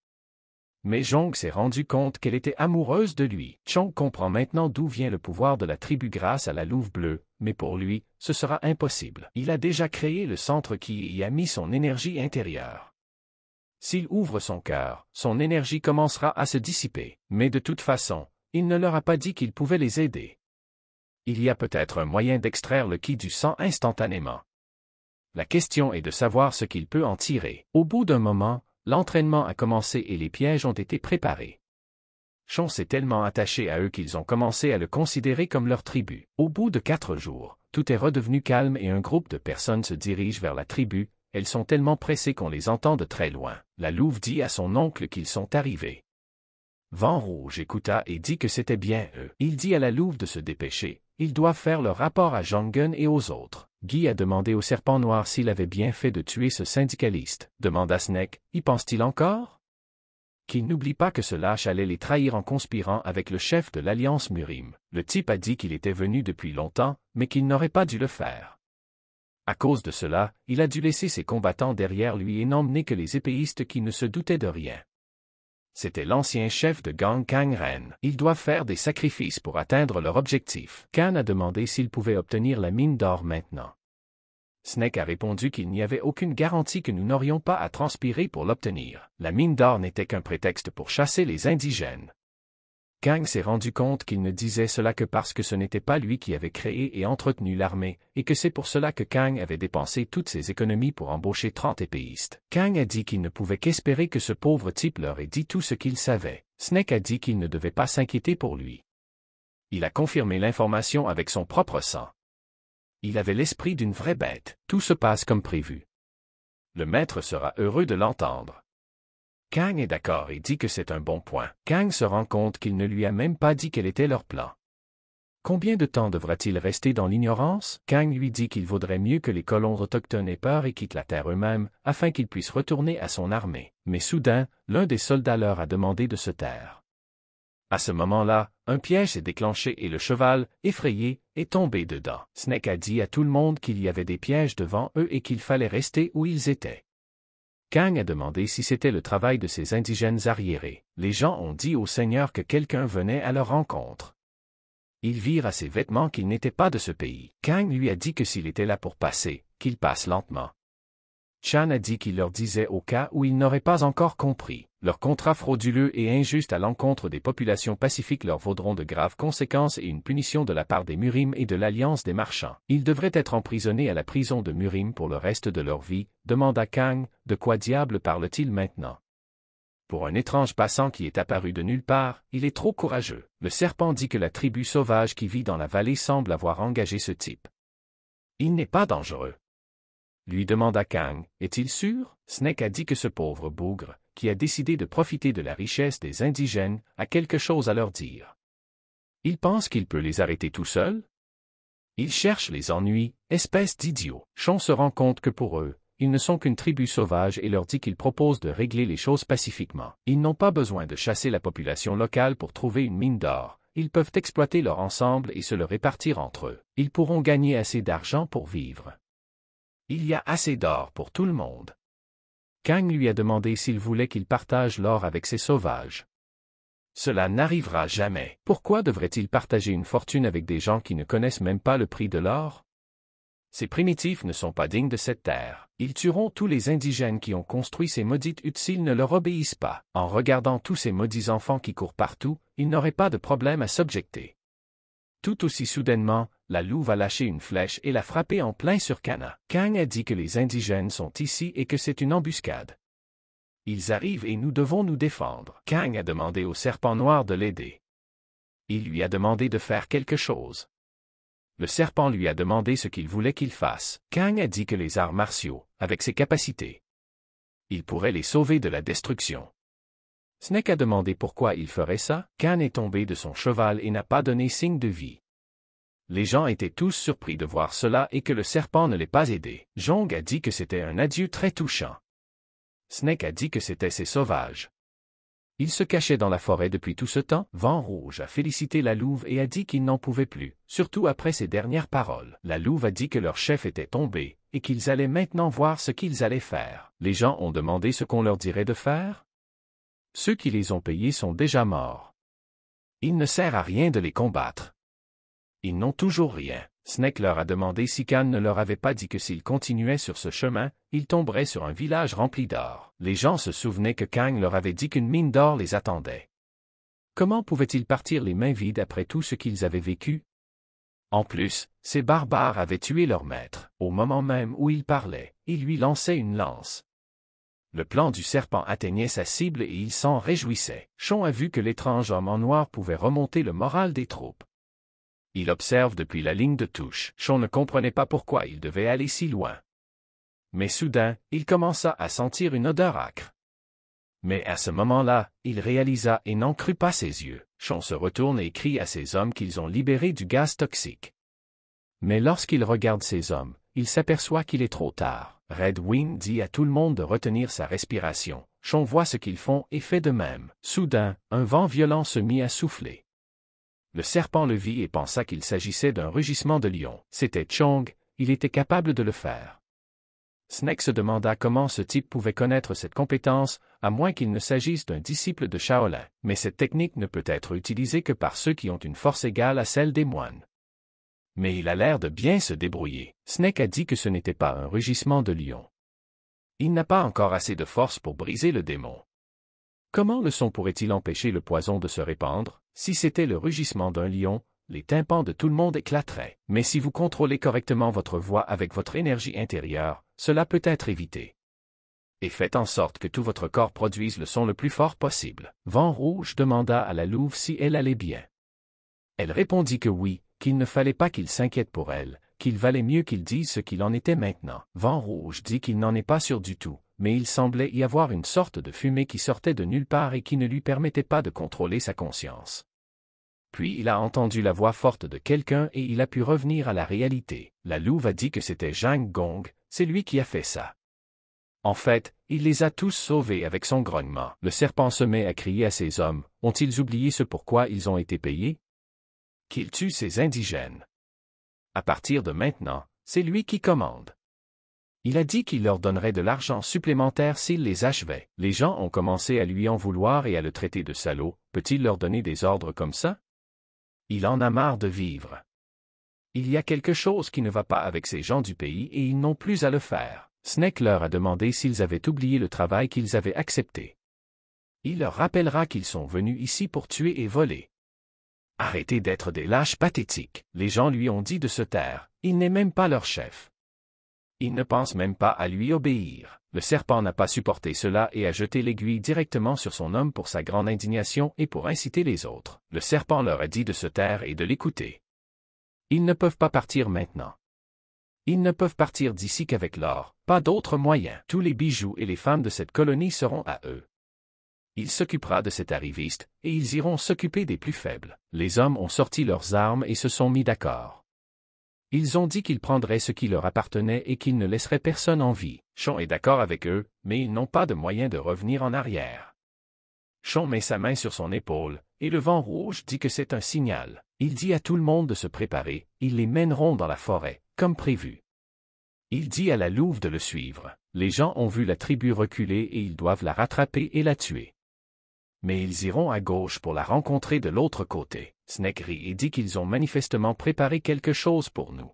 Mais Jong s'est rendu compte qu'elle était amoureuse de lui. Chong comprend maintenant d'où vient le pouvoir de la tribu grâce à la louve bleue, mais pour lui, ce sera impossible. Il a déjà créé le centre qui y a mis son énergie intérieure. S'il ouvre son cœur, son énergie commencera à se dissiper. Mais de toute façon, il ne leur a pas dit qu'il pouvait les aider il y a peut-être un moyen d'extraire le qui du sang instantanément. La question est de savoir ce qu'il peut en tirer. Au bout d'un moment, l'entraînement a commencé et les pièges ont été préparés. Chon s'est tellement attaché à eux qu'ils ont commencé à le considérer comme leur tribu. Au bout de quatre jours, tout est redevenu calme et un groupe de personnes se dirige vers la tribu, elles sont tellement pressées qu'on les entend de très loin. La louve dit à son oncle qu'ils sont arrivés. Vent Rouge écouta et dit que c'était bien eux. Il dit à la louve de se dépêcher, ils doivent faire leur rapport à Jong-un et aux autres. Guy a demandé au serpent noir s'il avait bien fait de tuer ce syndicaliste, demanda Snake, y pense-t-il encore? Qu'il n'oublie pas que ce lâche allait les trahir en conspirant avec le chef de l'Alliance Murim. Le type a dit qu'il était venu depuis longtemps, mais qu'il n'aurait pas dû le faire. À cause de cela, il a dû laisser ses combattants derrière lui et n'emmener que les épéistes qui ne se doutaient de rien. C'était l'ancien chef de gang Kang Ren. Ils doivent faire des sacrifices pour atteindre leur objectif. Khan a demandé s'ils pouvaient obtenir la mine d'or maintenant. Snake a répondu qu'il n'y avait aucune garantie que nous n'aurions pas à transpirer pour l'obtenir. La mine d'or n'était qu'un prétexte pour chasser les indigènes. Kang s'est rendu compte qu'il ne disait cela que parce que ce n'était pas lui qui avait créé et entretenu l'armée, et que c'est pour cela que Kang avait dépensé toutes ses économies pour embaucher 30 épéistes. Kang a dit qu'il ne pouvait qu'espérer que ce pauvre type leur ait dit tout ce qu'il savait. Snake a dit qu'il ne devait pas s'inquiéter pour lui. Il a confirmé l'information avec son propre sang. Il avait l'esprit d'une vraie bête. Tout se passe comme prévu. Le maître sera heureux de l'entendre. Kang est d'accord et dit que c'est un bon point. Kang se rend compte qu'il ne lui a même pas dit quel était leur plan. Combien de temps devra-t-il rester dans l'ignorance Kang lui dit qu'il vaudrait mieux que les colons autochtones aient peur et quittent la terre eux-mêmes, afin qu'ils puissent retourner à son armée. Mais soudain, l'un des soldats leur a demandé de se taire. À ce moment-là, un piège s'est déclenché et le cheval, effrayé, est tombé dedans. Snake a dit à tout le monde qu'il y avait des pièges devant eux et qu'il fallait rester où ils étaient. Kang a demandé si c'était le travail de ces indigènes arriérés. Les gens ont dit au Seigneur que quelqu'un venait à leur rencontre. Ils virent à ses vêtements qu'il n'était pas de ce pays. Kang lui a dit que s'il était là pour passer, qu'il passe lentement. Chan a dit qu'il leur disait au cas où ils n'auraient pas encore compris, Leur contrat frauduleux et injuste à l'encontre des populations pacifiques leur vaudront de graves conséquences et une punition de la part des Murim et de l'Alliance des marchands. Ils devraient être emprisonnés à la prison de Murim pour le reste de leur vie, demanda Kang, de quoi diable parle-t-il maintenant pour un étrange passant qui est apparu de nulle part, il est trop courageux. Le serpent dit que la tribu sauvage qui vit dans la vallée semble avoir engagé ce type. Il n'est pas dangereux lui demanda Kang. Est-il sûr Snake a dit que ce pauvre bougre, qui a décidé de profiter de la richesse des indigènes, a quelque chose à leur dire. Il pense qu'il peut les arrêter tout seul Il cherche les ennuis, espèce d'idiot. Chon se rend compte que pour eux, ils ne sont qu'une tribu sauvage et leur dit qu'il propose de régler les choses pacifiquement. Ils n'ont pas besoin de chasser la population locale pour trouver une mine d'or, ils peuvent exploiter leur ensemble et se le répartir entre eux. Ils pourront gagner assez d'argent pour vivre. Il y a assez d'or pour tout le monde. Kang lui a demandé s'il voulait qu'il partage l'or avec ses sauvages. Cela n'arrivera jamais. Pourquoi devrait-il partager une fortune avec des gens qui ne connaissent même pas le prix de l'or Ces primitifs ne sont pas dignes de cette terre. Ils tueront tous les indigènes qui ont construit ces maudites huttes s'ils ne leur obéissent pas. En regardant tous ces maudits enfants qui courent partout, ils n'auraient pas de problème à s'objecter. Tout aussi soudainement, la louve a lâché une flèche et l'a frappée en plein sur Cana. Kang a dit que les indigènes sont ici et que c'est une embuscade. Ils arrivent et nous devons nous défendre. Kang a demandé au serpent noir de l'aider. Il lui a demandé de faire quelque chose. Le serpent lui a demandé ce qu'il voulait qu'il fasse. Kang a dit que les arts martiaux, avec ses capacités, il pourrait les sauver de la destruction. Snake a demandé pourquoi il ferait ça. Kang est tombé de son cheval et n'a pas donné signe de vie les gens étaient tous surpris de voir cela et que le serpent ne l'ait pas aidé. Jong a dit que c'était un adieu très touchant. Snake a dit que c'était ses sauvages. Il se cachait dans la forêt depuis tout ce temps. Vent Rouge a félicité la louve et a dit qu'il n'en pouvait plus, surtout après ses dernières paroles. La louve a dit que leur chef était tombé, et qu'ils allaient maintenant voir ce qu'ils allaient faire. Les gens ont demandé ce qu'on leur dirait de faire. Ceux qui les ont payés sont déjà morts. Il ne sert à rien de les combattre. Ils n'ont toujours rien. Snake leur a demandé si Khan ne leur avait pas dit que s'ils continuaient sur ce chemin, ils tomberaient sur un village rempli d'or. Les gens se souvenaient que Kang leur avait dit qu'une mine d'or les attendait. Comment pouvaient-ils partir les mains vides après tout ce qu'ils avaient vécu? En plus, ces barbares avaient tué leur maître. Au moment même où il parlait, ils lui lançaient une lance. Le plan du serpent atteignait sa cible et il s'en réjouissait. Chon a vu que l'étrange homme en noir pouvait remonter le moral des troupes. Il observe depuis la ligne de touche. Sean ne comprenait pas pourquoi il devait aller si loin. Mais soudain, il commença à sentir une odeur âcre. Mais à ce moment-là, il réalisa et n'en crut pas ses yeux. Sean se retourne et crie à ses hommes qu'ils ont libéré du gaz toxique. Mais lorsqu'il regarde ses hommes, il s'aperçoit qu'il est trop tard. Red Wing dit à tout le monde de retenir sa respiration. Sean voit ce qu'ils font et fait de même. Soudain, un vent violent se mit à souffler le serpent le vit et pensa qu'il s'agissait d'un rugissement de lion. C'était Chong, il était capable de le faire. Snake se demanda comment ce type pouvait connaître cette compétence, à moins qu'il ne s'agisse d'un disciple de Shaolin, mais cette technique ne peut être utilisée que par ceux qui ont une force égale à celle des moines. Mais il a l'air de bien se débrouiller. Snake a dit que ce n'était pas un rugissement de lion. Il n'a pas encore assez de force pour briser le démon. Comment le son pourrait-il empêcher le poison de se répandre Si c'était le rugissement d'un lion, les tympans de tout le monde éclateraient. Mais si vous contrôlez correctement votre voix avec votre énergie intérieure, cela peut être évité. Et faites en sorte que tout votre corps produise le son le plus fort possible. Vent Rouge demanda à la louve si elle allait bien. Elle répondit que oui, qu'il ne fallait pas qu'il s'inquiète pour elle, qu'il valait mieux qu'il dise ce qu'il en était maintenant. Vent Rouge dit qu'il n'en est pas sûr du tout, mais il semblait y avoir une sorte de fumée qui sortait de nulle part et qui ne lui permettait pas de contrôler sa conscience. Puis il a entendu la voix forte de quelqu'un et il a pu revenir à la réalité. La louve a dit que c'était Jang Gong, c'est lui qui a fait ça. En fait, il les a tous sauvés avec son grognement. Le serpent se met à crier à ses hommes, ont-ils oublié ce pourquoi ils ont été payés Qu'ils tue ces indigènes. À partir de maintenant, c'est lui qui commande. Il a dit qu'il leur donnerait de l'argent supplémentaire s'il les achevait. Les gens ont commencé à lui en vouloir et à le traiter de salaud. Peut-il leur donner des ordres comme ça? Il en a marre de vivre. Il y a quelque chose qui ne va pas avec ces gens du pays et ils n'ont plus à le faire. Snake leur a demandé s'ils avaient oublié le travail qu'ils avaient accepté. Il leur rappellera qu'ils sont venus ici pour tuer et voler. Arrêtez d'être des lâches pathétiques. Les gens lui ont dit de se taire. Il n'est même pas leur chef il ne pense même pas à lui obéir. Le serpent n'a pas supporté cela et a jeté l'aiguille directement sur son homme pour sa grande indignation et pour inciter les autres. Le serpent leur a dit de se taire et de l'écouter. Ils ne peuvent pas partir maintenant. Ils ne peuvent partir d'ici qu'avec l'or, pas d'autre moyen. Tous les bijoux et les femmes de cette colonie seront à eux. Il s'occupera de cet arriviste, et ils iront s'occuper des plus faibles. Les hommes ont sorti leurs armes et se sont mis d'accord. Ils ont dit qu'ils prendraient ce qui leur appartenait et qu'ils ne laisseraient personne en vie. Sean est d'accord avec eux, mais ils n'ont pas de moyen de revenir en arrière. Sean met sa main sur son épaule, et le vent rouge dit que c'est un signal. Il dit à tout le monde de se préparer, ils les mèneront dans la forêt, comme prévu. Il dit à la louve de le suivre. Les gens ont vu la tribu reculer et ils doivent la rattraper et la tuer. Mais ils iront à gauche pour la rencontrer de l'autre côté rit et dit qu'ils ont manifestement préparé quelque chose pour nous.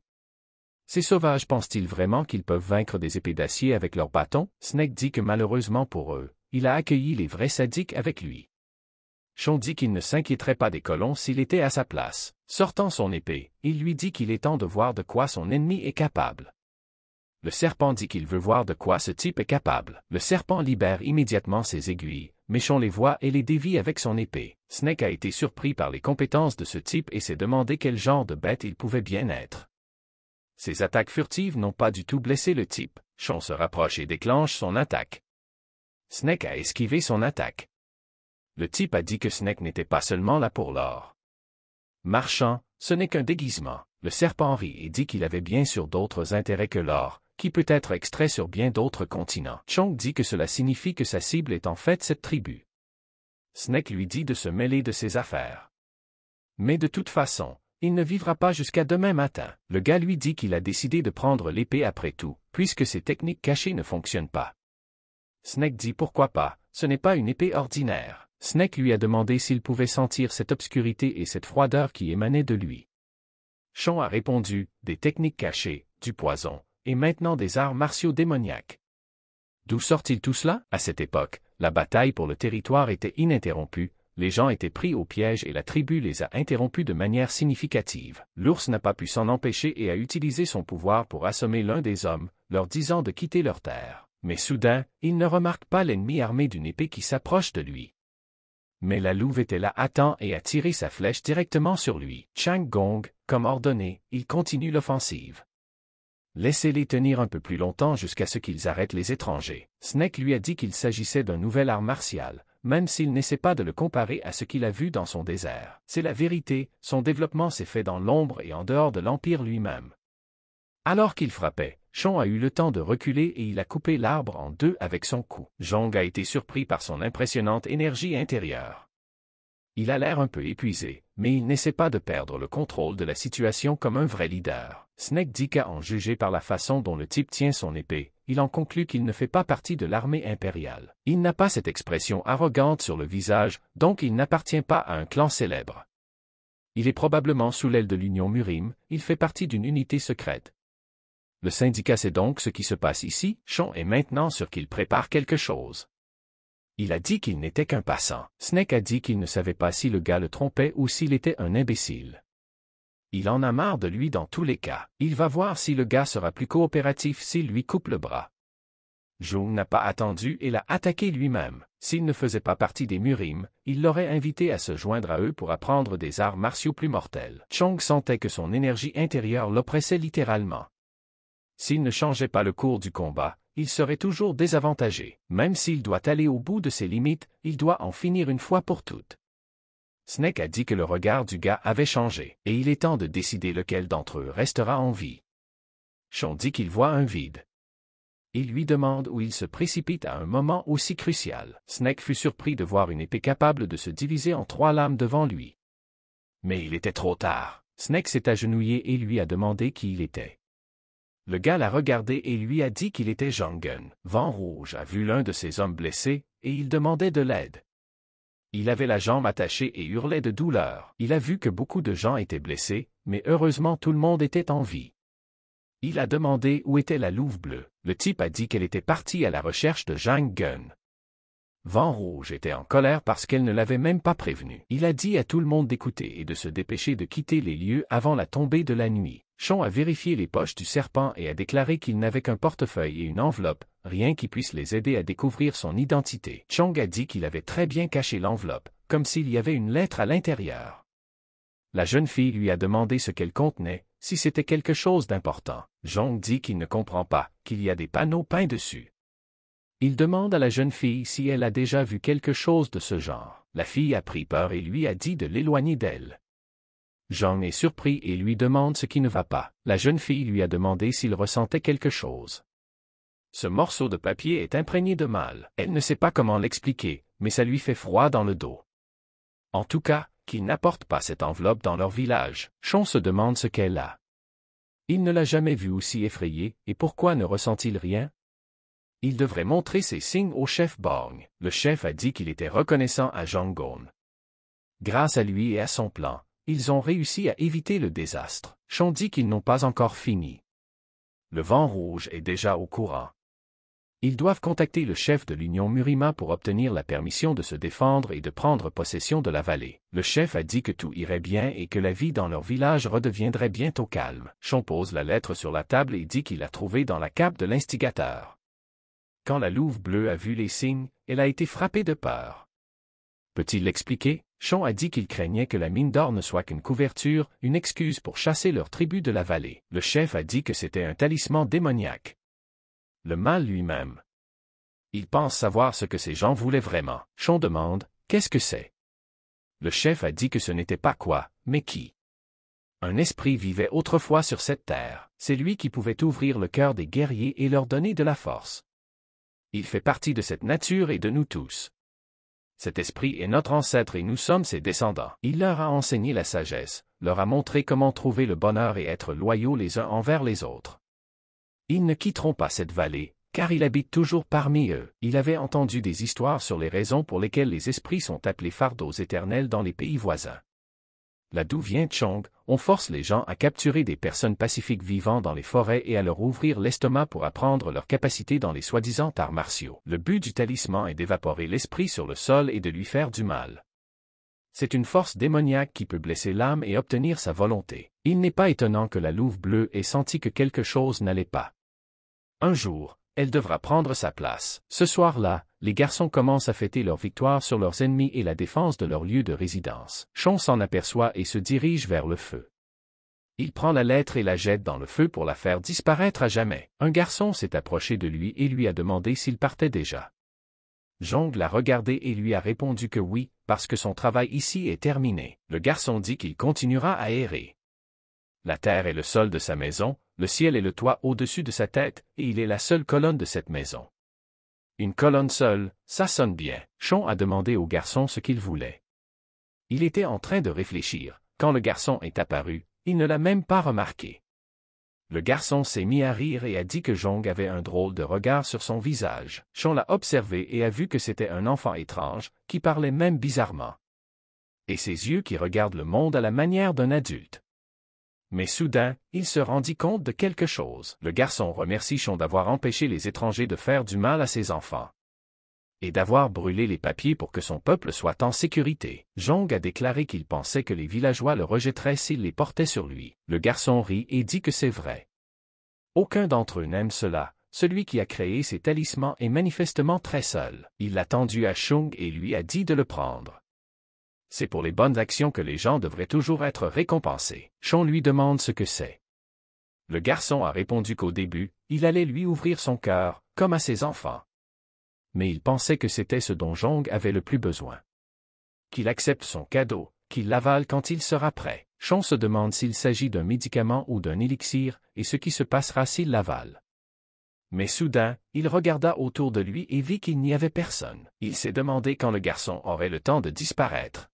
Ces sauvages pensent-ils vraiment qu'ils peuvent vaincre des épées d'acier avec leurs bâtons Snake dit que malheureusement pour eux, il a accueilli les vrais sadiques avec lui. Chon dit qu'il ne s'inquiéterait pas des colons s'il était à sa place. Sortant son épée, il lui dit qu'il est temps de voir de quoi son ennemi est capable. Le serpent dit qu'il veut voir de quoi ce type est capable. Le serpent libère immédiatement ses aiguilles, Méchant les voit et les dévie avec son épée. Snake a été surpris par les compétences de ce type et s'est demandé quel genre de bête il pouvait bien être. Ses attaques furtives n'ont pas du tout blessé le type. Sean se rapproche et déclenche son attaque. Snake a esquivé son attaque. Le type a dit que Snake n'était pas seulement là pour l'or. Marchant, ce n'est qu'un déguisement. Le serpent rit et dit qu'il avait bien sûr d'autres intérêts que l'or, qui peut être extrait sur bien d'autres continents. Chong dit que cela signifie que sa cible est en fait cette tribu. Snake lui dit de se mêler de ses affaires. Mais de toute façon, il ne vivra pas jusqu'à demain matin. Le gars lui dit qu'il a décidé de prendre l'épée après tout, puisque ses techniques cachées ne fonctionnent pas. Snake dit pourquoi pas, ce n'est pas une épée ordinaire. Snake lui a demandé s'il pouvait sentir cette obscurité et cette froideur qui émanait de lui. Chong a répondu, des techniques cachées, du poison, et maintenant des arts martiaux démoniaques. D'où sort-il tout cela À cette époque, la bataille pour le territoire était ininterrompue, les gens étaient pris au piège et la tribu les a interrompus de manière significative. L'ours n'a pas pu s'en empêcher et a utilisé son pouvoir pour assommer l'un des hommes, leur disant de quitter leur terre. Mais soudain, il ne remarque pas l'ennemi armé d'une épée qui s'approche de lui. Mais la louve était là à temps et a tiré sa flèche directement sur lui. Chang Gong, comme ordonné, il continue l'offensive. Laissez-les tenir un peu plus longtemps jusqu'à ce qu'ils arrêtent les étrangers. Snake lui a dit qu'il s'agissait d'un nouvel art martial, même s'il n'essaie pas de le comparer à ce qu'il a vu dans son désert. C'est la vérité, son développement s'est fait dans l'ombre et en dehors de l'Empire lui-même. Alors qu'il frappait, Chon a eu le temps de reculer et il a coupé l'arbre en deux avec son coup. Jong a été surpris par son impressionnante énergie intérieure. Il a l'air un peu épuisé, mais il n'essaie pas de perdre le contrôle de la situation comme un vrai leader. Snake dit qu'à en juger par la façon dont le type tient son épée, il en conclut qu'il ne fait pas partie de l'armée impériale. Il n'a pas cette expression arrogante sur le visage, donc il n'appartient pas à un clan célèbre. Il est probablement sous l'aile de l'Union Murim, il fait partie d'une unité secrète. Le syndicat sait donc ce qui se passe ici, Sean est maintenant sûr qu'il prépare quelque chose. Il a dit qu'il n'était qu'un passant. Snake a dit qu'il ne savait pas si le gars le trompait ou s'il était un imbécile. Il en a marre de lui dans tous les cas. Il va voir si le gars sera plus coopératif s'il lui coupe le bras. Jung n'a pas attendu et l'a attaqué lui-même. S'il ne faisait pas partie des Murim, il l'aurait invité à se joindre à eux pour apprendre des arts martiaux plus mortels. Chong sentait que son énergie intérieure l'oppressait littéralement. S'il ne changeait pas le cours du combat, il serait toujours désavantagé. Même s'il doit aller au bout de ses limites, il doit en finir une fois pour toutes. Snake a dit que le regard du gars avait changé, et il est temps de décider lequel d'entre eux restera en vie. Sean dit qu'il voit un vide. Il lui demande où il se précipite à un moment aussi crucial. Snake fut surpris de voir une épée capable de se diviser en trois lames devant lui. Mais il était trop tard. Snake s'est agenouillé et lui a demandé qui il était le gars l'a regardé et lui a dit qu'il était Jongen. Vent Rouge a vu l'un de ses hommes blessés et il demandait de l'aide. Il avait la jambe attachée et hurlait de douleur. Il a vu que beaucoup de gens étaient blessés, mais heureusement tout le monde était en vie. Il a demandé où était la louve bleue. Le type a dit qu'elle était partie à la recherche de Zhang Gun. Vent Rouge était en colère parce qu'elle ne l'avait même pas prévenu. Il a dit à tout le monde d'écouter et de se dépêcher de quitter les lieux avant la tombée de la nuit. Chong a vérifié les poches du serpent et a déclaré qu'il n'avait qu'un portefeuille et une enveloppe, rien qui puisse les aider à découvrir son identité. Chong a dit qu'il avait très bien caché l'enveloppe, comme s'il y avait une lettre à l'intérieur. La jeune fille lui a demandé ce qu'elle contenait, si c'était quelque chose d'important. Jong dit qu'il ne comprend pas, qu'il y a des panneaux peints dessus. Il demande à la jeune fille si elle a déjà vu quelque chose de ce genre. La fille a pris peur et lui a dit de l'éloigner d'elle. Jean est surpris et lui demande ce qui ne va pas. La jeune fille lui a demandé s'il ressentait quelque chose. Ce morceau de papier est imprégné de mal. Elle ne sait pas comment l'expliquer, mais ça lui fait froid dans le dos. En tout cas, qu'il n'apporte pas cette enveloppe dans leur village. Chon se demande ce qu'elle a. Il ne l'a jamais vue aussi effrayée, et pourquoi ne ressent-il rien Il devrait montrer ses signes au chef borg Le chef a dit qu'il était reconnaissant à Jean Gaune. Grâce à lui et à son plan, ils ont réussi à éviter le désastre. Chon dit qu'ils n'ont pas encore fini. Le vent rouge est déjà au courant. Ils doivent contacter le chef de l'Union Murima pour obtenir la permission de se défendre et de prendre possession de la vallée. Le chef a dit que tout irait bien et que la vie dans leur village redeviendrait bientôt calme. Chon pose la lettre sur la table et dit qu'il l'a trouvée dans la cape de l'instigateur. Quand la louve bleue a vu les signes, elle a été frappée de peur. Peut-il l'expliquer? Chon a dit qu'il craignait que la mine d'or ne soit qu'une couverture, une excuse pour chasser leur tribu de la vallée. Le chef a dit que c'était un talisman démoniaque. Le mal lui-même. Il pense savoir ce que ces gens voulaient vraiment. Chon demande, qu'est-ce que c'est Le chef a dit que ce n'était pas quoi, mais qui un esprit vivait autrefois sur cette terre. C'est lui qui pouvait ouvrir le cœur des guerriers et leur donner de la force. Il fait partie de cette nature et de nous tous. Cet esprit est notre ancêtre et nous sommes ses descendants. Il leur a enseigné la sagesse, leur a montré comment trouver le bonheur et être loyaux les uns envers les autres. Ils ne quitteront pas cette vallée, car il habite toujours parmi eux. Il avait entendu des histoires sur les raisons pour lesquelles les esprits sont appelés fardeaux éternels dans les pays voisins. Là d'où vient Chong, on force les gens à capturer des personnes pacifiques vivant dans les forêts et à leur ouvrir l'estomac pour apprendre leurs capacités dans les soi-disant arts martiaux. Le but du talisman est d'évaporer l'esprit sur le sol et de lui faire du mal. C'est une force démoniaque qui peut blesser l'âme et obtenir sa volonté. Il n'est pas étonnant que la louve bleue ait senti que quelque chose n'allait pas. Un jour, elle devra prendre sa place. Ce soir-là, les garçons commencent à fêter leur victoire sur leurs ennemis et la défense de leur lieu de résidence. Chon s'en aperçoit et se dirige vers le feu. Il prend la lettre et la jette dans le feu pour la faire disparaître à jamais. Un garçon s'est approché de lui et lui a demandé s'il partait déjà. Jong l'a regardé et lui a répondu que oui, parce que son travail ici est terminé. Le garçon dit qu'il continuera à errer. La terre est le sol de sa maison, le ciel est le toit au-dessus de sa tête, et il est la seule colonne de cette maison. Une colonne seule, ça sonne bien. Chon a demandé au garçon ce qu'il voulait. Il était en train de réfléchir. Quand le garçon est apparu, il ne l'a même pas remarqué. Le garçon s'est mis à rire et a dit que Jong avait un drôle de regard sur son visage. Chon l'a observé et a vu que c'était un enfant étrange, qui parlait même bizarrement. Et ses yeux qui regardent le monde à la manière d'un adulte. Mais soudain, il se rendit compte de quelque chose. Le garçon remercie Chung d'avoir empêché les étrangers de faire du mal à ses enfants. Et d'avoir brûlé les papiers pour que son peuple soit en sécurité. Jong a déclaré qu'il pensait que les villageois le rejetteraient s'il les portait sur lui. Le garçon rit et dit que c'est vrai. Aucun d'entre eux n'aime cela. Celui qui a créé ces talismans est manifestement très seul. Il l'a tendu à Chung et lui a dit de le prendre c'est pour les bonnes actions que les gens devraient toujours être récompensés. Chon lui demande ce que c'est. Le garçon a répondu qu'au début, il allait lui ouvrir son cœur, comme à ses enfants. Mais il pensait que c'était ce dont Jong avait le plus besoin. Qu'il accepte son cadeau, qu'il l'avale quand il sera prêt. Chon se demande s'il s'agit d'un médicament ou d'un élixir, et ce qui se passera s'il l'avale. Mais soudain, il regarda autour de lui et vit qu'il n'y avait personne. Il s'est demandé quand le garçon aurait le temps de disparaître.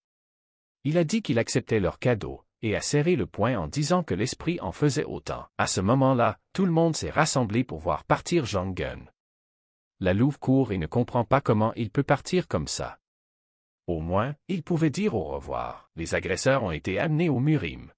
Il a dit qu'il acceptait leur cadeau, et a serré le poing en disant que l'esprit en faisait autant. À ce moment-là, tout le monde s'est rassemblé pour voir partir Jean Gun. La louve court et ne comprend pas comment il peut partir comme ça. Au moins, il pouvait dire au revoir. Les agresseurs ont été amenés au Murim.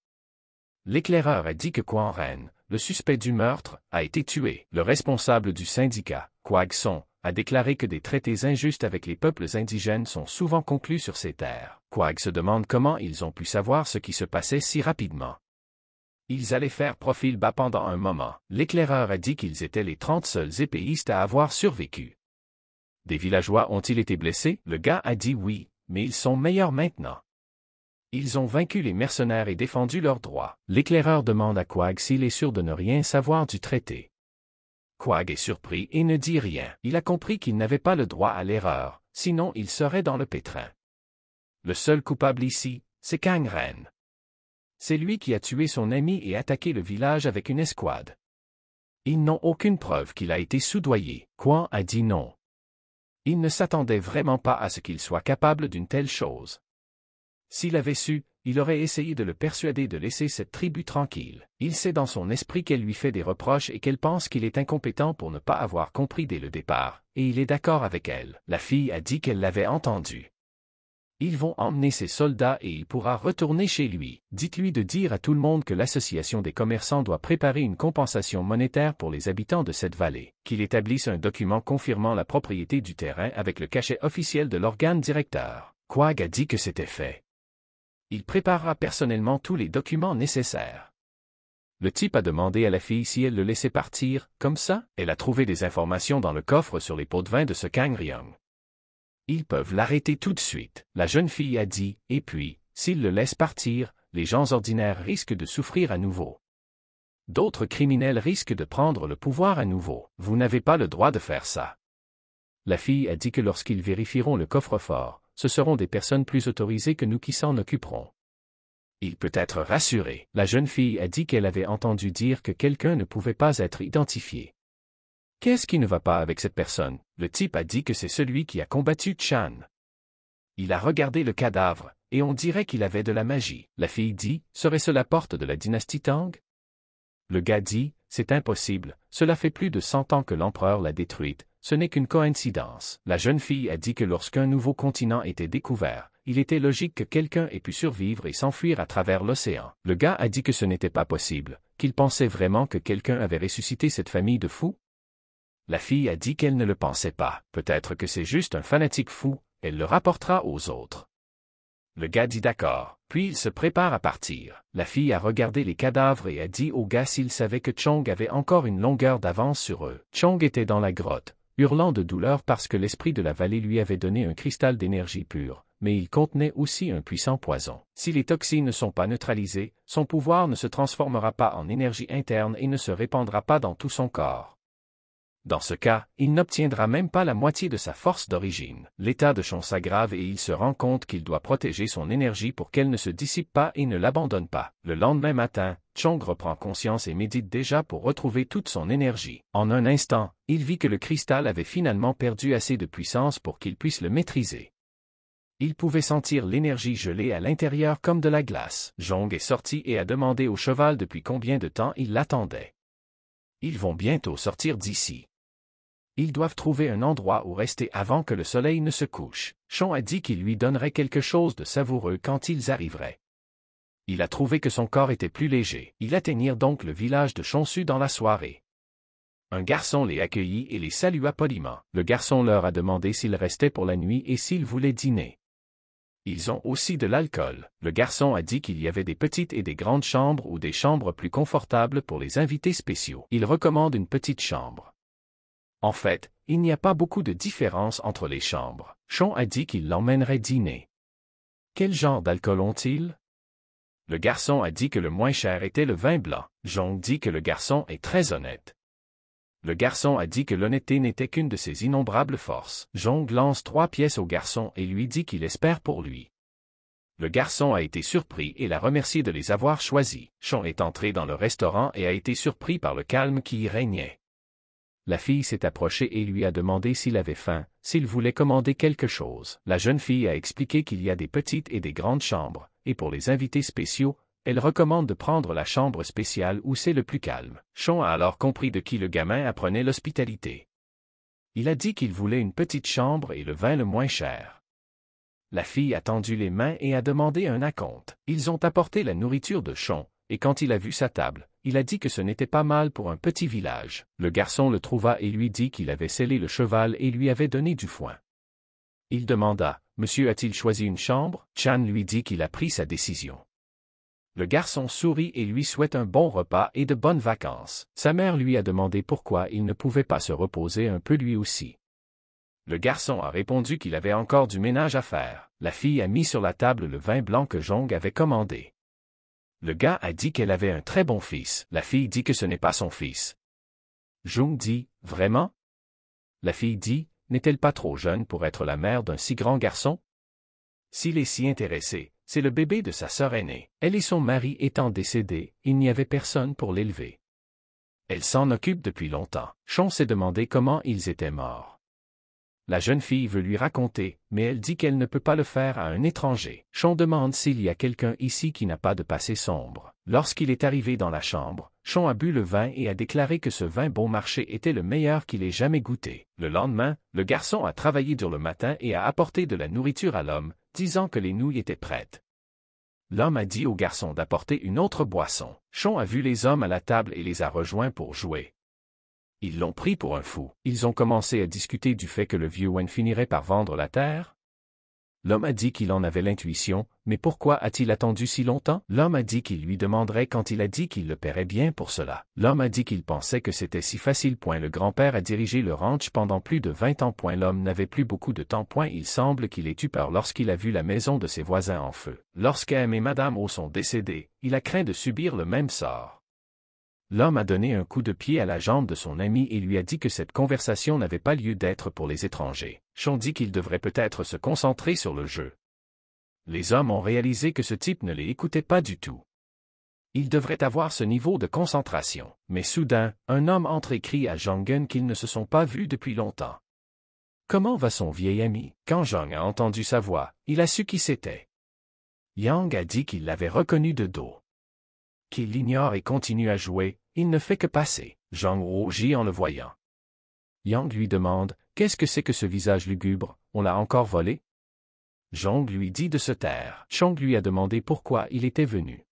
L'éclaireur a dit que Kwan Ren, le suspect du meurtre, a été tué. Le responsable du syndicat, Kwag Son, a déclaré que des traités injustes avec les peuples indigènes sont souvent conclus sur ces terres. Quag se demande comment ils ont pu savoir ce qui se passait si rapidement. Ils allaient faire profil bas pendant un moment. L'éclaireur a dit qu'ils étaient les 30 seuls épéistes à avoir survécu. Des villageois ont-ils été blessés Le gars a dit oui, mais ils sont meilleurs maintenant. Ils ont vaincu les mercenaires et défendu leurs droits. L'éclaireur demande à Quag s'il est sûr de ne rien savoir du traité. Quag est surpris et ne dit rien. Il a compris qu'il n'avait pas le droit à l'erreur, sinon il serait dans le pétrin. Le seul coupable ici, c'est Kang C'est lui qui a tué son ami et attaqué le village avec une escouade. Ils n'ont aucune preuve qu'il a été soudoyé. Quan a dit non. Il ne s'attendait vraiment pas à ce qu'il soit capable d'une telle chose. S'il avait su, il aurait essayé de le persuader de laisser cette tribu tranquille. Il sait dans son esprit qu'elle lui fait des reproches et qu'elle pense qu'il est incompétent pour ne pas avoir compris dès le départ, et il est d'accord avec elle. La fille a dit qu'elle l'avait entendu. Ils vont emmener ses soldats et il pourra retourner chez lui. Dites-lui de dire à tout le monde que l'association des commerçants doit préparer une compensation monétaire pour les habitants de cette vallée, qu'il établisse un document confirmant la propriété du terrain avec le cachet officiel de l'organe directeur. Quag a dit que c'était fait il préparera personnellement tous les documents nécessaires. Le type a demandé à la fille si elle le laissait partir, comme ça, elle a trouvé des informations dans le coffre sur les pots de vin de ce Kang Ryong. Ils peuvent l'arrêter tout de suite, la jeune fille a dit, et puis, s'ils le laissent partir, les gens ordinaires risquent de souffrir à nouveau. D'autres criminels risquent de prendre le pouvoir à nouveau. Vous n'avez pas le droit de faire ça. La fille a dit que lorsqu'ils vérifieront le coffre-fort, ce seront des personnes plus autorisées que nous qui s'en occuperons. Il peut être rassuré. La jeune fille a dit qu'elle avait entendu dire que quelqu'un ne pouvait pas être identifié. Qu'est-ce qui ne va pas avec cette personne Le type a dit que c'est celui qui a combattu Chan. Il a regardé le cadavre, et on dirait qu'il avait de la magie. La fille dit, serait-ce la porte de la dynastie Tang Le gars dit, c'est impossible, cela fait plus de cent ans que l'empereur l'a détruite, ce n'est qu'une coïncidence. La jeune fille a dit que lorsqu'un nouveau continent était découvert, il était logique que quelqu'un ait pu survivre et s'enfuir à travers l'océan. Le gars a dit que ce n'était pas possible, qu'il pensait vraiment que quelqu'un avait ressuscité cette famille de fous. La fille a dit qu'elle ne le pensait pas. Peut-être que c'est juste un fanatique fou, elle le rapportera aux autres. Le gars dit d'accord, puis il se prépare à partir. La fille a regardé les cadavres et a dit au gars s'il savait que Chong avait encore une longueur d'avance sur eux. Chong était dans la grotte, hurlant de douleur parce que l'esprit de la vallée lui avait donné un cristal d'énergie pure, mais il contenait aussi un puissant poison. Si les toxines ne sont pas neutralisées, son pouvoir ne se transformera pas en énergie interne et ne se répandra pas dans tout son corps. Dans ce cas, il n'obtiendra même pas la moitié de sa force d'origine. L'état de Chon s'aggrave et il se rend compte qu'il doit protéger son énergie pour qu'elle ne se dissipe pas et ne l'abandonne pas. Le lendemain matin, Chong reprend conscience et médite déjà pour retrouver toute son énergie. En un instant, il vit que le cristal avait finalement perdu assez de puissance pour qu'il puisse le maîtriser. Il pouvait sentir l'énergie gelée à l'intérieur comme de la glace. Jong est sorti et a demandé au cheval depuis combien de temps il l'attendait. Ils vont bientôt sortir d'ici. Ils doivent trouver un endroit où rester avant que le soleil ne se couche. Chong a dit qu'il lui donnerait quelque chose de savoureux quand ils arriveraient il a trouvé que son corps était plus léger. Ils atteignirent donc le village de Chonsu dans la soirée. Un garçon les accueillit et les salua poliment. Le garçon leur a demandé s'ils restaient pour la nuit et s'ils voulaient dîner. Ils ont aussi de l'alcool. Le garçon a dit qu'il y avait des petites et des grandes chambres ou des chambres plus confortables pour les invités spéciaux. Il recommande une petite chambre. En fait, il n'y a pas beaucoup de différence entre les chambres. Chon a dit qu'il l'emmènerait dîner. Quel genre d'alcool ont-ils le garçon a dit que le moins cher était le vin blanc. Jong dit que le garçon est très honnête. Le garçon a dit que l'honnêteté n'était qu'une de ses innombrables forces. Jong lance trois pièces au garçon et lui dit qu'il espère pour lui. Le garçon a été surpris et l'a remercié de les avoir choisis. Chong est entré dans le restaurant et a été surpris par le calme qui y régnait la fille s'est approchée et lui a demandé s'il avait faim, s'il voulait commander quelque chose. La jeune fille a expliqué qu'il y a des petites et des grandes chambres, et pour les invités spéciaux, elle recommande de prendre la chambre spéciale où c'est le plus calme. Chon a alors compris de qui le gamin apprenait l'hospitalité. Il a dit qu'il voulait une petite chambre et le vin le moins cher. La fille a tendu les mains et a demandé un acompte. Ils ont apporté la nourriture de Chon, et quand il a vu sa table, il a dit que ce n'était pas mal pour un petit village. Le garçon le trouva et lui dit qu'il avait scellé le cheval et lui avait donné du foin. Il demanda, Monsieur a-t-il choisi une chambre Chan lui dit qu'il a pris sa décision. Le garçon sourit et lui souhaite un bon repas et de bonnes vacances. Sa mère lui a demandé pourquoi il ne pouvait pas se reposer un peu lui aussi. Le garçon a répondu qu'il avait encore du ménage à faire. La fille a mis sur la table le vin blanc que Jong avait commandé. Le gars a dit qu'elle avait un très bon fils. La fille dit que ce n'est pas son fils. Jung dit, vraiment? La fille dit, n'est-elle pas trop jeune pour être la mère d'un si grand garçon? S'il est si intéressé, c'est le bébé de sa sœur aînée. Elle et son mari étant décédés, il n'y avait personne pour l'élever. Elle s'en occupe depuis longtemps. Chon s'est demandé comment ils étaient morts. La jeune fille veut lui raconter, mais elle dit qu'elle ne peut pas le faire à un étranger. Sean demande s'il y a quelqu'un ici qui n'a pas de passé sombre. Lorsqu'il est arrivé dans la chambre, Sean a bu le vin et a déclaré que ce vin bon marché était le meilleur qu'il ait jamais goûté. Le lendemain, le garçon a travaillé dur le matin et a apporté de la nourriture à l'homme, disant que les nouilles étaient prêtes. L'homme a dit au garçon d'apporter une autre boisson. Sean a vu les hommes à la table et les a rejoints pour jouer. Ils l'ont pris pour un fou. Ils ont commencé à discuter du fait que le vieux Wen finirait par vendre la terre. L'homme a dit qu'il en avait l'intuition, mais pourquoi a-t-il attendu si longtemps L'homme a dit qu'il lui demanderait quand il a dit qu'il le paierait bien pour cela. L'homme a dit qu'il pensait que c'était si facile. Point. Le grand-père a dirigé le ranch pendant plus de vingt ans. Point. L'homme n'avait plus beaucoup de temps. Point. Il semble qu'il ait eu peur lorsqu'il a vu la maison de ses voisins en feu. Lorsqu'Am et Madame O sont décédés, il a craint de subir le même sort. L'homme a donné un coup de pied à la jambe de son ami et lui a dit que cette conversation n'avait pas lieu d'être pour les étrangers. Chon dit qu'il devrait peut-être se concentrer sur le jeu. Les hommes ont réalisé que ce type ne les écoutait pas du tout. Il devrait avoir ce niveau de concentration. Mais soudain, un homme entre et crie à Jong-un qu'ils ne se sont pas vus depuis longtemps. Comment va son vieil ami Quand Zhang a entendu sa voix, il a su qui c'était. Yang a dit qu'il l'avait reconnu de dos. Qu'il l'ignore et continue à jouer, il ne fait que passer. Zhang rougit en le voyant. Yang lui demande, Qu'est-ce que c'est que ce visage lugubre, on l'a encore volé Zhang lui dit de se taire. Chong lui a demandé pourquoi il était venu.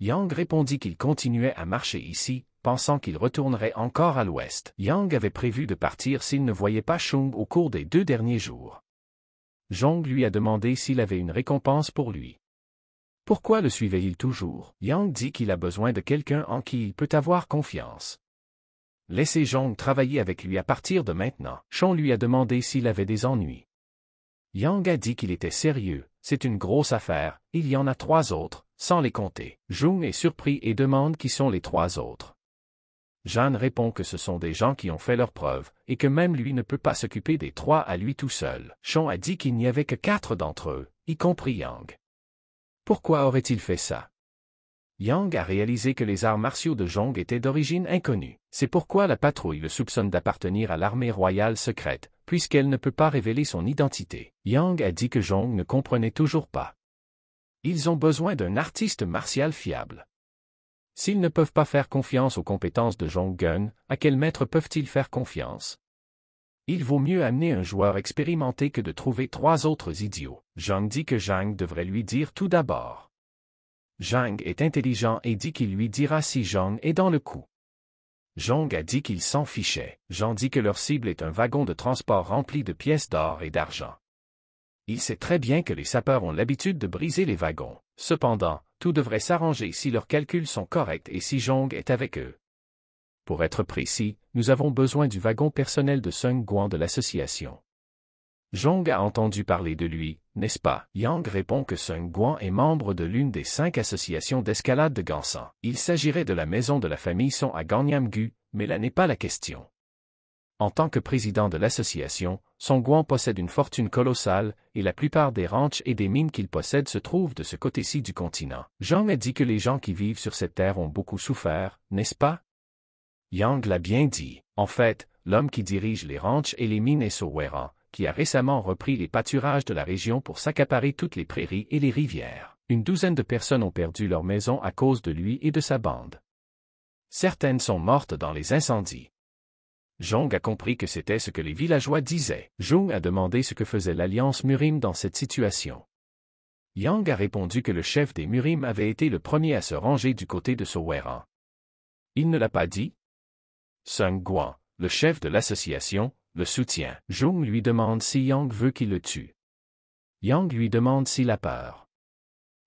Yang répondit qu'il continuait à marcher ici, pensant qu'il retournerait encore à l'ouest. Yang avait prévu de partir s'il ne voyait pas Chung au cours des deux derniers jours. Zhang lui a demandé s'il avait une récompense pour lui. Pourquoi le suivait-il toujours Yang dit qu'il a besoin de quelqu'un en qui il peut avoir confiance. Laissez Jong travailler avec lui à partir de maintenant. Chon lui a demandé s'il avait des ennuis. Yang a dit qu'il était sérieux, c'est une grosse affaire, il y en a trois autres, sans les compter. Zhong est surpris et demande qui sont les trois autres. Jeanne répond que ce sont des gens qui ont fait leurs preuve, et que même lui ne peut pas s'occuper des trois à lui tout seul. Chon a dit qu'il n'y avait que quatre d'entre eux, y compris Yang. Pourquoi aurait-il fait ça Yang a réalisé que les arts martiaux de Zhong étaient d'origine inconnue. C'est pourquoi la patrouille le soupçonne d'appartenir à l'armée royale secrète, puisqu'elle ne peut pas révéler son identité. Yang a dit que Jong ne comprenait toujours pas. Ils ont besoin d'un artiste martial fiable. S'ils ne peuvent pas faire confiance aux compétences de Zhong Gun, à quel maître peuvent-ils faire confiance il vaut mieux amener un joueur expérimenté que de trouver trois autres idiots. Zhang dit que Zhang devrait lui dire tout d'abord. Zhang est intelligent et dit qu'il lui dira si Zhang est dans le coup. Zhang a dit qu'il s'en fichait. Zhang dit que leur cible est un wagon de transport rempli de pièces d'or et d'argent. Il sait très bien que les sapeurs ont l'habitude de briser les wagons. Cependant, tout devrait s'arranger si leurs calculs sont corrects et si Zhang est avec eux. Pour être précis, nous avons besoin du wagon personnel de Sung Guan de l'association. Jong a entendu parler de lui, n'est-ce pas? Yang répond que Sung Guan est membre de l'une des cinq associations d'escalade de Gansan. Il s'agirait de la maison de la famille Song à Ganyamgu, mais là n'est pas la question. En tant que président de l'association, Sung Guan possède une fortune colossale, et la plupart des ranches et des mines qu'il possède se trouvent de ce côté-ci du continent. Jean a dit que les gens qui vivent sur cette terre ont beaucoup souffert, n'est-ce pas? Yang l'a bien dit. En fait, l'homme qui dirige les ranches et les mines est Soweran, qui a récemment repris les pâturages de la région pour s'accaparer toutes les prairies et les rivières. Une douzaine de personnes ont perdu leur maison à cause de lui et de sa bande. Certaines sont mortes dans les incendies. Jong a compris que c'était ce que les villageois disaient. Jong a demandé ce que faisait l'alliance Murim dans cette situation. Yang a répondu que le chef des Murim avait été le premier à se ranger du côté de Soweran. Il ne l'a pas dit, Sung Guan, le chef de l'association, le soutient. Jung lui demande si Yang veut qu'il le tue. Yang lui demande s'il a peur.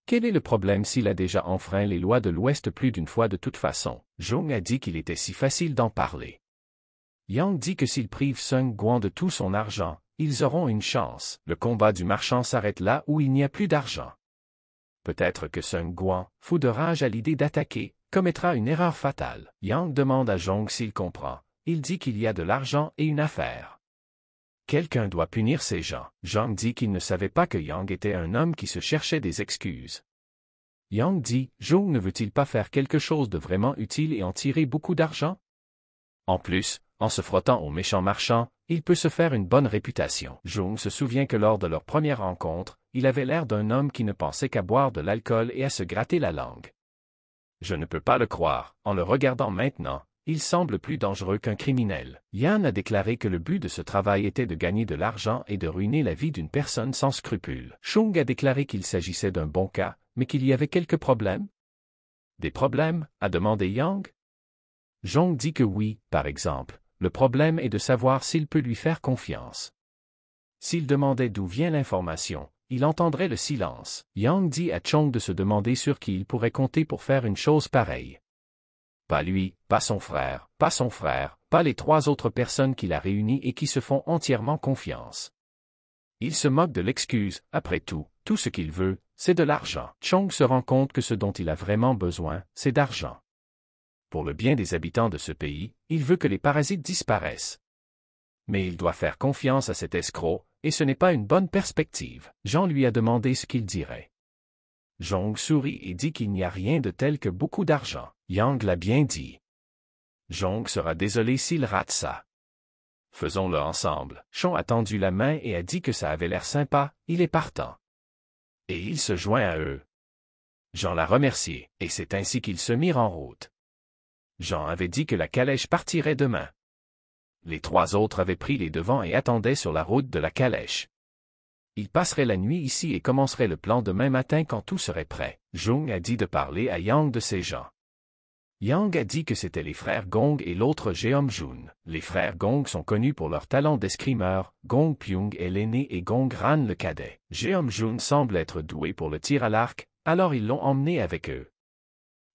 Quel est le problème s'il a déjà enfreint les lois de l'Ouest plus d'une fois de toute façon Jung a dit qu'il était si facile d'en parler. Yang dit que s'il prive Sung Guan de tout son argent, ils auront une chance. Le combat du marchand s'arrête là où il n'y a plus d'argent. Peut-être que Sung Guan, fou de rage à l'idée d'attaquer, commettra une erreur fatale. Yang demande à Jong s'il comprend. Il dit qu'il y a de l'argent et une affaire. Quelqu'un doit punir ces gens. Jong dit qu'il ne savait pas que Yang était un homme qui se cherchait des excuses. Yang dit, Jong ne veut-il pas faire quelque chose de vraiment utile et en tirer beaucoup d'argent? En plus, en se frottant aux méchants marchands, il peut se faire une bonne réputation. Zhong se souvient que lors de leur première rencontre, il avait l'air d'un homme qui ne pensait qu'à boire de l'alcool et à se gratter la langue. Je ne peux pas le croire. En le regardant maintenant, il semble plus dangereux qu'un criminel. Yan a déclaré que le but de ce travail était de gagner de l'argent et de ruiner la vie d'une personne sans scrupules. Chung a déclaré qu'il s'agissait d'un bon cas, mais qu'il y avait quelques problèmes. Des problèmes a demandé Yang. Jong dit que oui, par exemple, le problème est de savoir s'il peut lui faire confiance. S'il demandait d'où vient l'information, il entendrait le silence. Yang dit à Chong de se demander sur qui il pourrait compter pour faire une chose pareille. Pas lui, pas son frère, pas son frère, pas les trois autres personnes qu'il a réunies et qui se font entièrement confiance. Il se moque de l'excuse, après tout, tout ce qu'il veut, c'est de l'argent. Chong se rend compte que ce dont il a vraiment besoin, c'est d'argent. Pour le bien des habitants de ce pays, il veut que les parasites disparaissent. Mais il doit faire confiance à cet escroc, et ce n'est pas une bonne perspective. Jean lui a demandé ce qu'il dirait. Jong sourit et dit qu'il n'y a rien de tel que beaucoup d'argent. Yang l'a bien dit. Jong sera désolé s'il rate ça. Faisons-le ensemble. Chon a tendu la main et a dit que ça avait l'air sympa, il est partant. Et il se joint à eux. Jean l'a remercié, et c'est ainsi qu'ils se mirent en route. Jean avait dit que la calèche partirait demain les trois autres avaient pris les devants et attendaient sur la route de la calèche. Ils passeraient la nuit ici et commenceraient le plan demain matin quand tout serait prêt. Jung a dit de parler à Yang de ces gens. Yang a dit que c'étaient les frères Gong et l'autre Jun. Les frères Gong sont connus pour leur talent d'escrimeur, Gong Pyung est l'aîné et Gong Ran le cadet. Jun semble être doué pour le tir à l'arc, alors ils l'ont emmené avec eux.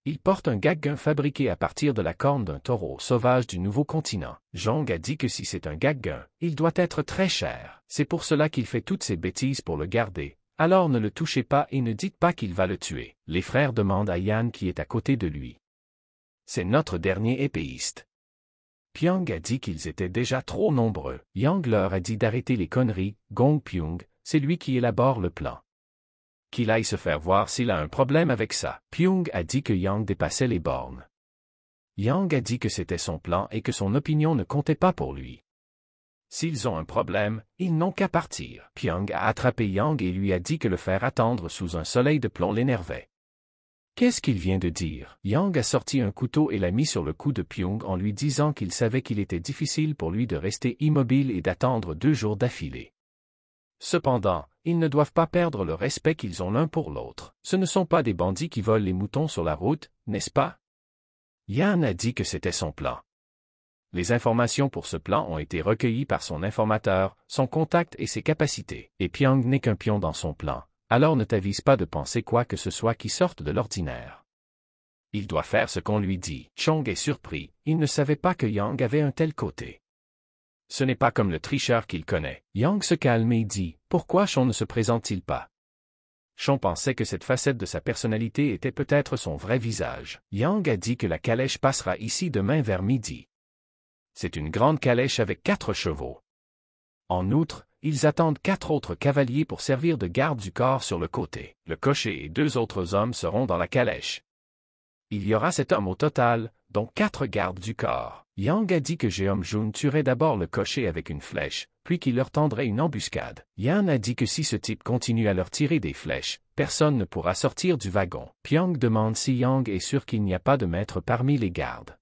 Il porte un gagguin fabriqué à partir de la corne d'un taureau sauvage du nouveau continent. Jong a dit que si c'est un gagguin, il doit être très cher. C'est pour cela qu'il fait toutes ces bêtises pour le garder. Alors ne le touchez pas et ne dites pas qu'il va le tuer. Les frères demandent à Yan qui est à côté de lui. C'est notre dernier épéiste. Pyong a dit qu'ils étaient déjà trop nombreux. Yang leur a dit d'arrêter les conneries. Gong Pyong, c'est lui qui élabore le plan qu'il aille se faire voir s'il a un problème avec ça. Pyong a dit que Yang dépassait les bornes. Yang a dit que c'était son plan et que son opinion ne comptait pas pour lui. S'ils ont un problème, ils n'ont qu'à partir. Pyong a attrapé Yang et lui a dit que le faire attendre sous un soleil de plomb l'énervait. Qu'est-ce qu'il vient de dire Yang a sorti un couteau et l'a mis sur le cou de Pyong en lui disant qu'il savait qu'il était difficile pour lui de rester immobile et d'attendre deux jours d'affilée. Cependant, ils ne doivent pas perdre le respect qu'ils ont l'un pour l'autre. Ce ne sont pas des bandits qui volent les moutons sur la route, n'est-ce pas? Yann a dit que c'était son plan. Les informations pour ce plan ont été recueillies par son informateur, son contact et ses capacités. Et Pyong n'est qu'un pion dans son plan, alors ne t'avise pas de penser quoi que ce soit qui sorte de l'ordinaire. Il doit faire ce qu'on lui dit. Chong est surpris, il ne savait pas que Yang avait un tel côté. Ce n'est pas comme le tricheur qu'il connaît. Yang se calme et dit, pourquoi Chon ne se présente-t-il pas Chon pensait que cette facette de sa personnalité était peut-être son vrai visage. Yang a dit que la calèche passera ici demain vers midi. C'est une grande calèche avec quatre chevaux. En outre, ils attendent quatre autres cavaliers pour servir de garde du corps sur le côté. Le cocher et deux autres hommes seront dans la calèche. Il y aura cet homme au total, dont quatre gardes du corps. Yang a dit que Jeom Jun tuerait d'abord le cocher avec une flèche, puis qu'il leur tendrait une embuscade. Yan a dit que si ce type continue à leur tirer des flèches, personne ne pourra sortir du wagon. Pyong demande si Yang est sûr qu'il n'y a pas de maître parmi les gardes.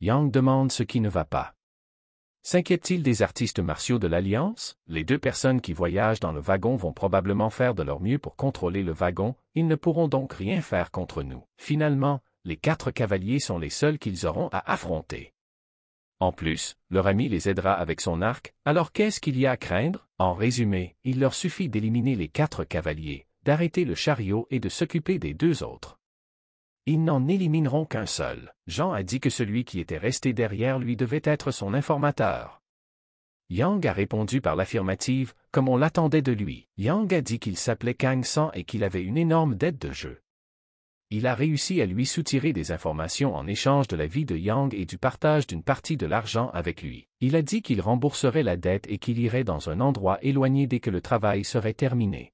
Yang demande ce qui ne va pas. S'inquiète-t-il des artistes martiaux de l'Alliance Les deux personnes qui voyagent dans le wagon vont probablement faire de leur mieux pour contrôler le wagon, ils ne pourront donc rien faire contre nous. Finalement, les quatre cavaliers sont les seuls qu'ils auront à affronter. En plus, leur ami les aidera avec son arc, alors qu'est-ce qu'il y a à craindre En résumé, il leur suffit d'éliminer les quatre cavaliers, d'arrêter le chariot et de s'occuper des deux autres. Ils n'en élimineront qu'un seul. Jean a dit que celui qui était resté derrière lui devait être son informateur. Yang a répondu par l'affirmative, comme on l'attendait de lui. Yang a dit qu'il s'appelait Kang San et qu'il avait une énorme dette de jeu il a réussi à lui soutirer des informations en échange de la vie de Yang et du partage d'une partie de l'argent avec lui. Il a dit qu'il rembourserait la dette et qu'il irait dans un endroit éloigné dès que le travail serait terminé.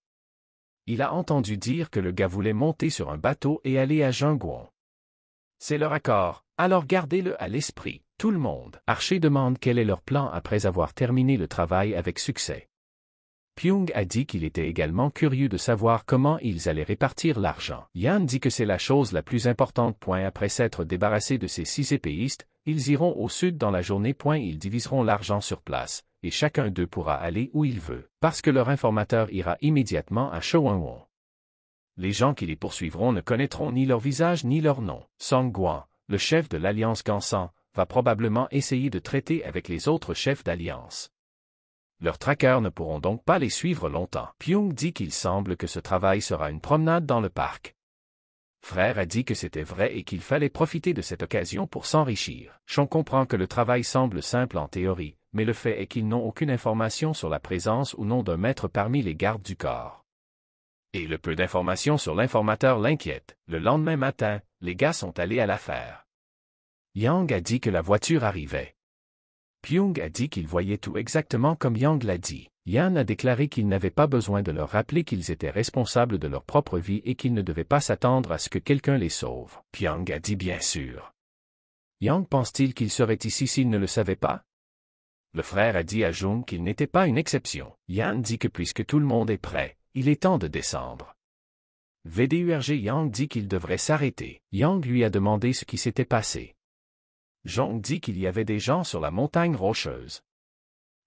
Il a entendu dire que le gars voulait monter sur un bateau et aller à Jungwon. C'est leur accord, alors gardez-le à l'esprit, tout le monde. Archer demande quel est leur plan après avoir terminé le travail avec succès. Pyong a dit qu'il était également curieux de savoir comment ils allaient répartir l'argent. Yan dit que c'est la chose la plus importante. Point après s'être débarrassé de ces six épéistes, ils iront au sud dans la journée. Point ils diviseront l'argent sur place, et chacun d'eux pourra aller où il veut, parce que leur informateur ira immédiatement à Shawangwon. Les gens qui les poursuivront ne connaîtront ni leur visage ni leur nom. sang Guan, le chef de l'alliance Gansan, va probablement essayer de traiter avec les autres chefs d'alliance leurs trackers ne pourront donc pas les suivre longtemps. Pyong dit qu'il semble que ce travail sera une promenade dans le parc. Frère a dit que c'était vrai et qu'il fallait profiter de cette occasion pour s'enrichir. Chon comprend que le travail semble simple en théorie, mais le fait est qu'ils n'ont aucune information sur la présence ou non d'un maître parmi les gardes du corps. Et le peu d'informations sur l'informateur l'inquiète. Le lendemain matin, les gars sont allés à l'affaire. Yang a dit que la voiture arrivait. Pyung a dit qu'il voyait tout exactement comme Yang l'a dit. Yan a déclaré qu'il n'avait pas besoin de leur rappeler qu'ils étaient responsables de leur propre vie et qu'ils ne devaient pas s'attendre à ce que quelqu'un les sauve. Pyung a dit bien sûr. Yang pense-t-il qu'il serait ici s'il ne le savait pas? Le frère a dit à Jung qu'il n'était pas une exception. Yan dit que puisque tout le monde est prêt, il est temps de descendre. VDURG Yang dit qu'il devrait s'arrêter. Yang lui a demandé ce qui s'était passé. Jong dit qu'il y avait des gens sur la montagne rocheuse.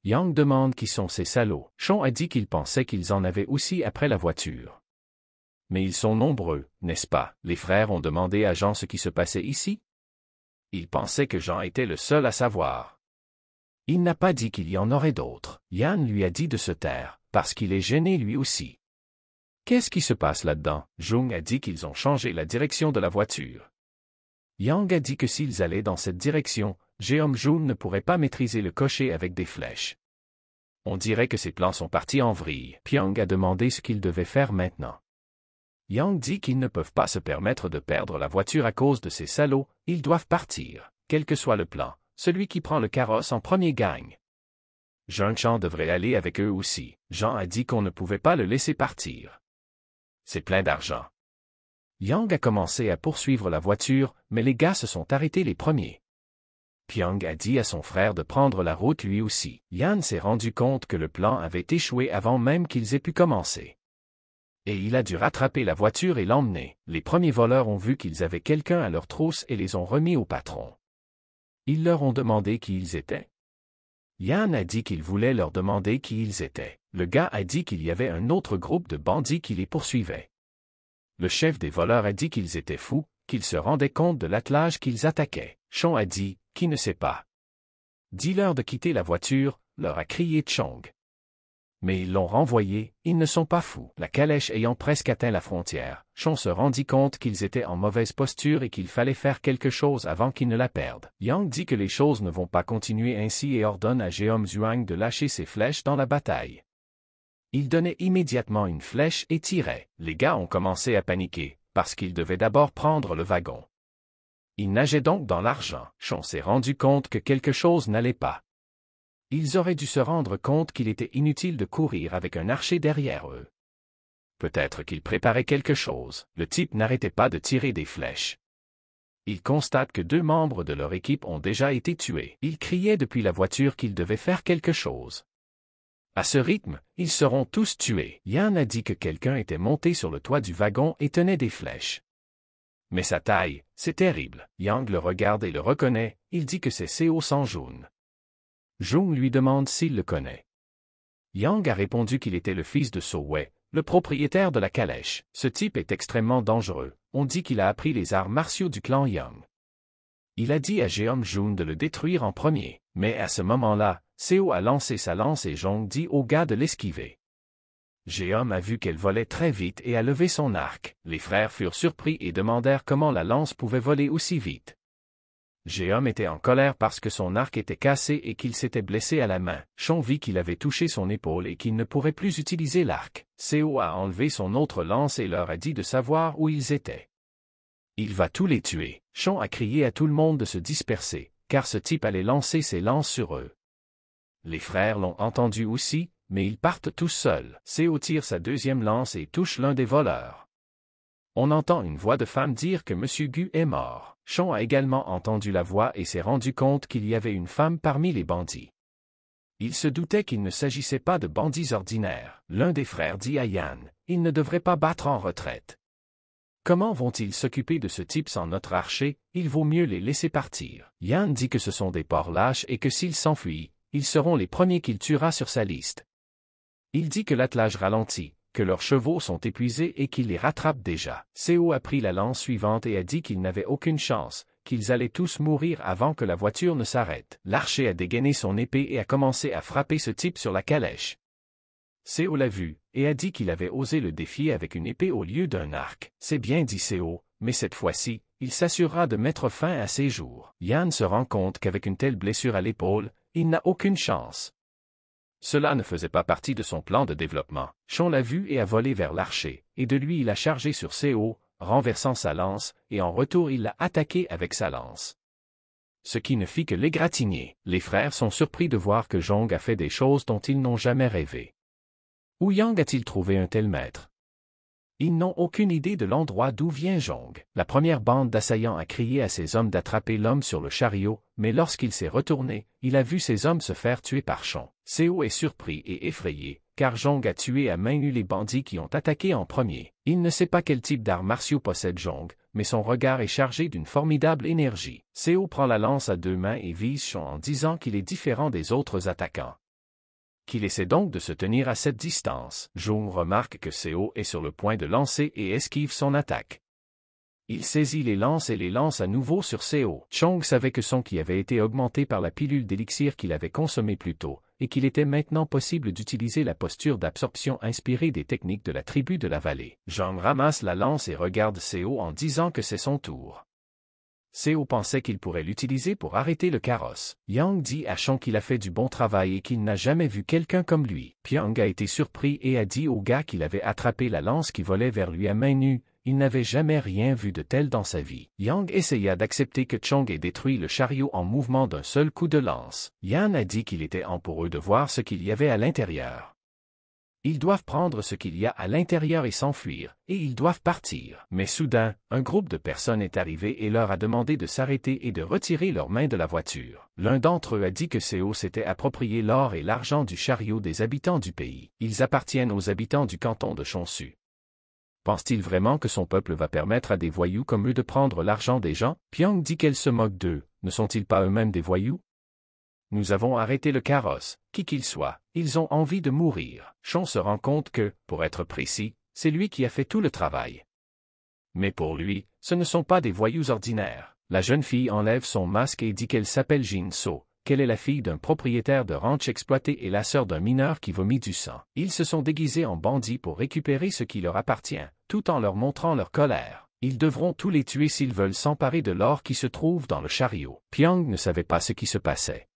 Yang demande qui sont ces salauds. Chong a dit qu'il pensait qu'ils en avaient aussi après la voiture. Mais ils sont nombreux, n'est-ce pas Les frères ont demandé à Jean ce qui se passait ici. Il pensait que Jean était le seul à savoir. Il n'a pas dit qu'il y en aurait d'autres. Yan lui a dit de se taire, parce qu'il est gêné lui aussi. Qu'est-ce qui se passe là-dedans Jung a dit qu'ils ont changé la direction de la voiture. Yang a dit que s'ils allaient dans cette direction, Jeom Jun ne pourrait pas maîtriser le cocher avec des flèches. On dirait que ses plans sont partis en vrille. Pyong a demandé ce qu'il devait faire maintenant. Yang dit qu'ils ne peuvent pas se permettre de perdre la voiture à cause de ces salauds, ils doivent partir. Quel que soit le plan, celui qui prend le carrosse en premier gagne. Jean Chan devrait aller avec eux aussi. Jean a dit qu'on ne pouvait pas le laisser partir. C'est plein d'argent. Yang a commencé à poursuivre la voiture, mais les gars se sont arrêtés les premiers. Pyong a dit à son frère de prendre la route lui aussi. Yan s'est rendu compte que le plan avait échoué avant même qu'ils aient pu commencer. Et il a dû rattraper la voiture et l'emmener. Les premiers voleurs ont vu qu'ils avaient quelqu'un à leur trousse et les ont remis au patron. Ils leur ont demandé qui ils étaient. Yan a dit qu'il voulait leur demander qui ils étaient. Le gars a dit qu'il y avait un autre groupe de bandits qui les poursuivait le chef des voleurs a dit qu'ils étaient fous, qu'ils se rendaient compte de l'attelage qu'ils attaquaient. Chong a dit, qui ne sait pas. Dis-leur de quitter la voiture, leur a crié Chong. Mais ils l'ont renvoyé, ils ne sont pas fous. La calèche ayant presque atteint la frontière, Chong se rendit compte qu'ils étaient en mauvaise posture et qu'il fallait faire quelque chose avant qu'ils ne la perdent. Yang dit que les choses ne vont pas continuer ainsi et ordonne à Jeom Zhuang de lâcher ses flèches dans la bataille. Il donnait immédiatement une flèche et tirait. Les gars ont commencé à paniquer, parce qu'ils devaient d'abord prendre le wagon. Ils nageaient donc dans l'argent. Chon s'est rendu compte que quelque chose n'allait pas. Ils auraient dû se rendre compte qu'il était inutile de courir avec un archer derrière eux. Peut-être qu'ils préparait quelque chose. Le type n'arrêtait pas de tirer des flèches. Ils constatent que deux membres de leur équipe ont déjà été tués. Ils criaient depuis la voiture qu'ils devaient faire quelque chose. À ce rythme, ils seront tous tués. Yang a dit que quelqu'un était monté sur le toit du wagon et tenait des flèches. Mais sa taille, c'est terrible. Yang le regarde et le reconnaît, il dit que c'est Seo sang jaune. Jung lui demande s'il le connaît. Yang a répondu qu'il était le fils de So Wei, le propriétaire de la calèche. Ce type est extrêmement dangereux. On dit qu'il a appris les arts martiaux du clan Yang. Il a dit à Jeom Jun de le détruire en premier. Mais à ce moment-là, Seo a lancé sa lance et Jong dit au gars de l'esquiver. Géom a vu qu'elle volait très vite et a levé son arc. Les frères furent surpris et demandèrent comment la lance pouvait voler aussi vite. Géom était en colère parce que son arc était cassé et qu'il s'était blessé à la main. Chon vit qu'il avait touché son épaule et qu'il ne pourrait plus utiliser l'arc. Seo a enlevé son autre lance et leur a dit de savoir où ils étaient. Il va tous les tuer. Chon a crié à tout le monde de se disperser car ce type allait lancer ses lances sur eux. Les frères l'ont entendu aussi, mais ils partent tous seuls. Seo tire sa deuxième lance et touche l'un des voleurs. On entend une voix de femme dire que M. Gu est mort. Chon a également entendu la voix et s'est rendu compte qu'il y avait une femme parmi les bandits. Il se doutait qu'il ne s'agissait pas de bandits ordinaires. L'un des frères dit à Yan, il ne devrait pas battre en retraite. Comment vont-ils s'occuper de ce type sans notre archer, il vaut mieux les laisser partir. Yann dit que ce sont des porcs lâches et que s'ils s'enfuient, ils seront les premiers qu'il tuera sur sa liste. Il dit que l'attelage ralentit, que leurs chevaux sont épuisés et qu'il les rattrape déjà. Seo a pris la lance suivante et a dit qu'il n'avait aucune chance, qu'ils allaient tous mourir avant que la voiture ne s'arrête. L'archer a dégainé son épée et a commencé à frapper ce type sur la calèche. Seo l'a vu, et a dit qu'il avait osé le défier avec une épée au lieu d'un arc. C'est bien dit Séo, mais cette fois-ci, il s'assurera de mettre fin à ses jours. Yann se rend compte qu'avec une telle blessure à l'épaule, il n'a aucune chance. Cela ne faisait pas partie de son plan de développement. Chon l'a vu et a volé vers l'archer, et de lui il a chargé sur Seo, renversant sa lance, et en retour il l'a attaqué avec sa lance ce qui ne fit que l'égratigner. Les frères sont surpris de voir que Jong a fait des choses dont ils n'ont jamais rêvé. Où Yang a-t-il trouvé un tel maître Ils n'ont aucune idée de l'endroit d'où vient Jong. La première bande d'assaillants a crié à ses hommes d'attraper l'homme sur le chariot, mais lorsqu'il s'est retourné, il a vu ses hommes se faire tuer par Chon. Seo est surpris et effrayé, car Jong a tué à main nue les bandits qui ont attaqué en premier. Il ne sait pas quel type d'arts martiaux possède Jong, mais son regard est chargé d'une formidable énergie. Seo prend la lance à deux mains et vise Chon en disant qu'il est différent des autres attaquants qu'il essaie donc de se tenir à cette distance. Jung remarque que Seo est sur le point de lancer et esquive son attaque. Il saisit les lances et les lance à nouveau sur Seo. Chong savait que son qui avait été augmenté par la pilule d'élixir qu'il avait consommée plus tôt, et qu'il était maintenant possible d'utiliser la posture d'absorption inspirée des techniques de la tribu de la vallée. Zhang ramasse la lance et regarde Seo en disant que c'est son tour. Seo pensait qu'il pourrait l'utiliser pour arrêter le carrosse. Yang dit à Chong qu'il a fait du bon travail et qu'il n'a jamais vu quelqu'un comme lui. Pyong a été surpris et a dit au gars qu'il avait attrapé la lance qui volait vers lui à main nue, il n'avait jamais rien vu de tel dans sa vie. Yang essaya d'accepter que Chong ait détruit le chariot en mouvement d'un seul coup de lance. Yan a dit qu'il était empoureux de voir ce qu'il y avait à l'intérieur. Ils doivent prendre ce qu'il y a à l'intérieur et s'enfuir, et ils doivent partir. Mais soudain, un groupe de personnes est arrivé et leur a demandé de s'arrêter et de retirer leurs mains de la voiture. L'un d'entre eux a dit que Seo s'était approprié l'or et l'argent du chariot des habitants du pays. Ils appartiennent aux habitants du canton de Chonsu. Pense-t-il vraiment que son peuple va permettre à des voyous comme eux de prendre l'argent des gens? Pyong dit qu'elle se moque d'eux. Ne sont-ils pas eux-mêmes des voyous? nous avons arrêté le carrosse, qui qu'il soit, ils ont envie de mourir. Chon se rend compte que, pour être précis, c'est lui qui a fait tout le travail. Mais pour lui, ce ne sont pas des voyous ordinaires. La jeune fille enlève son masque et dit qu'elle s'appelle Jin So, qu'elle est la fille d'un propriétaire de ranch exploité et la sœur d'un mineur qui vomit du sang. Ils se sont déguisés en bandits pour récupérer ce qui leur appartient, tout en leur montrant leur colère. Ils devront tous les tuer s'ils veulent s'emparer de l'or qui se trouve dans le chariot. Pyong ne savait pas ce qui se passait.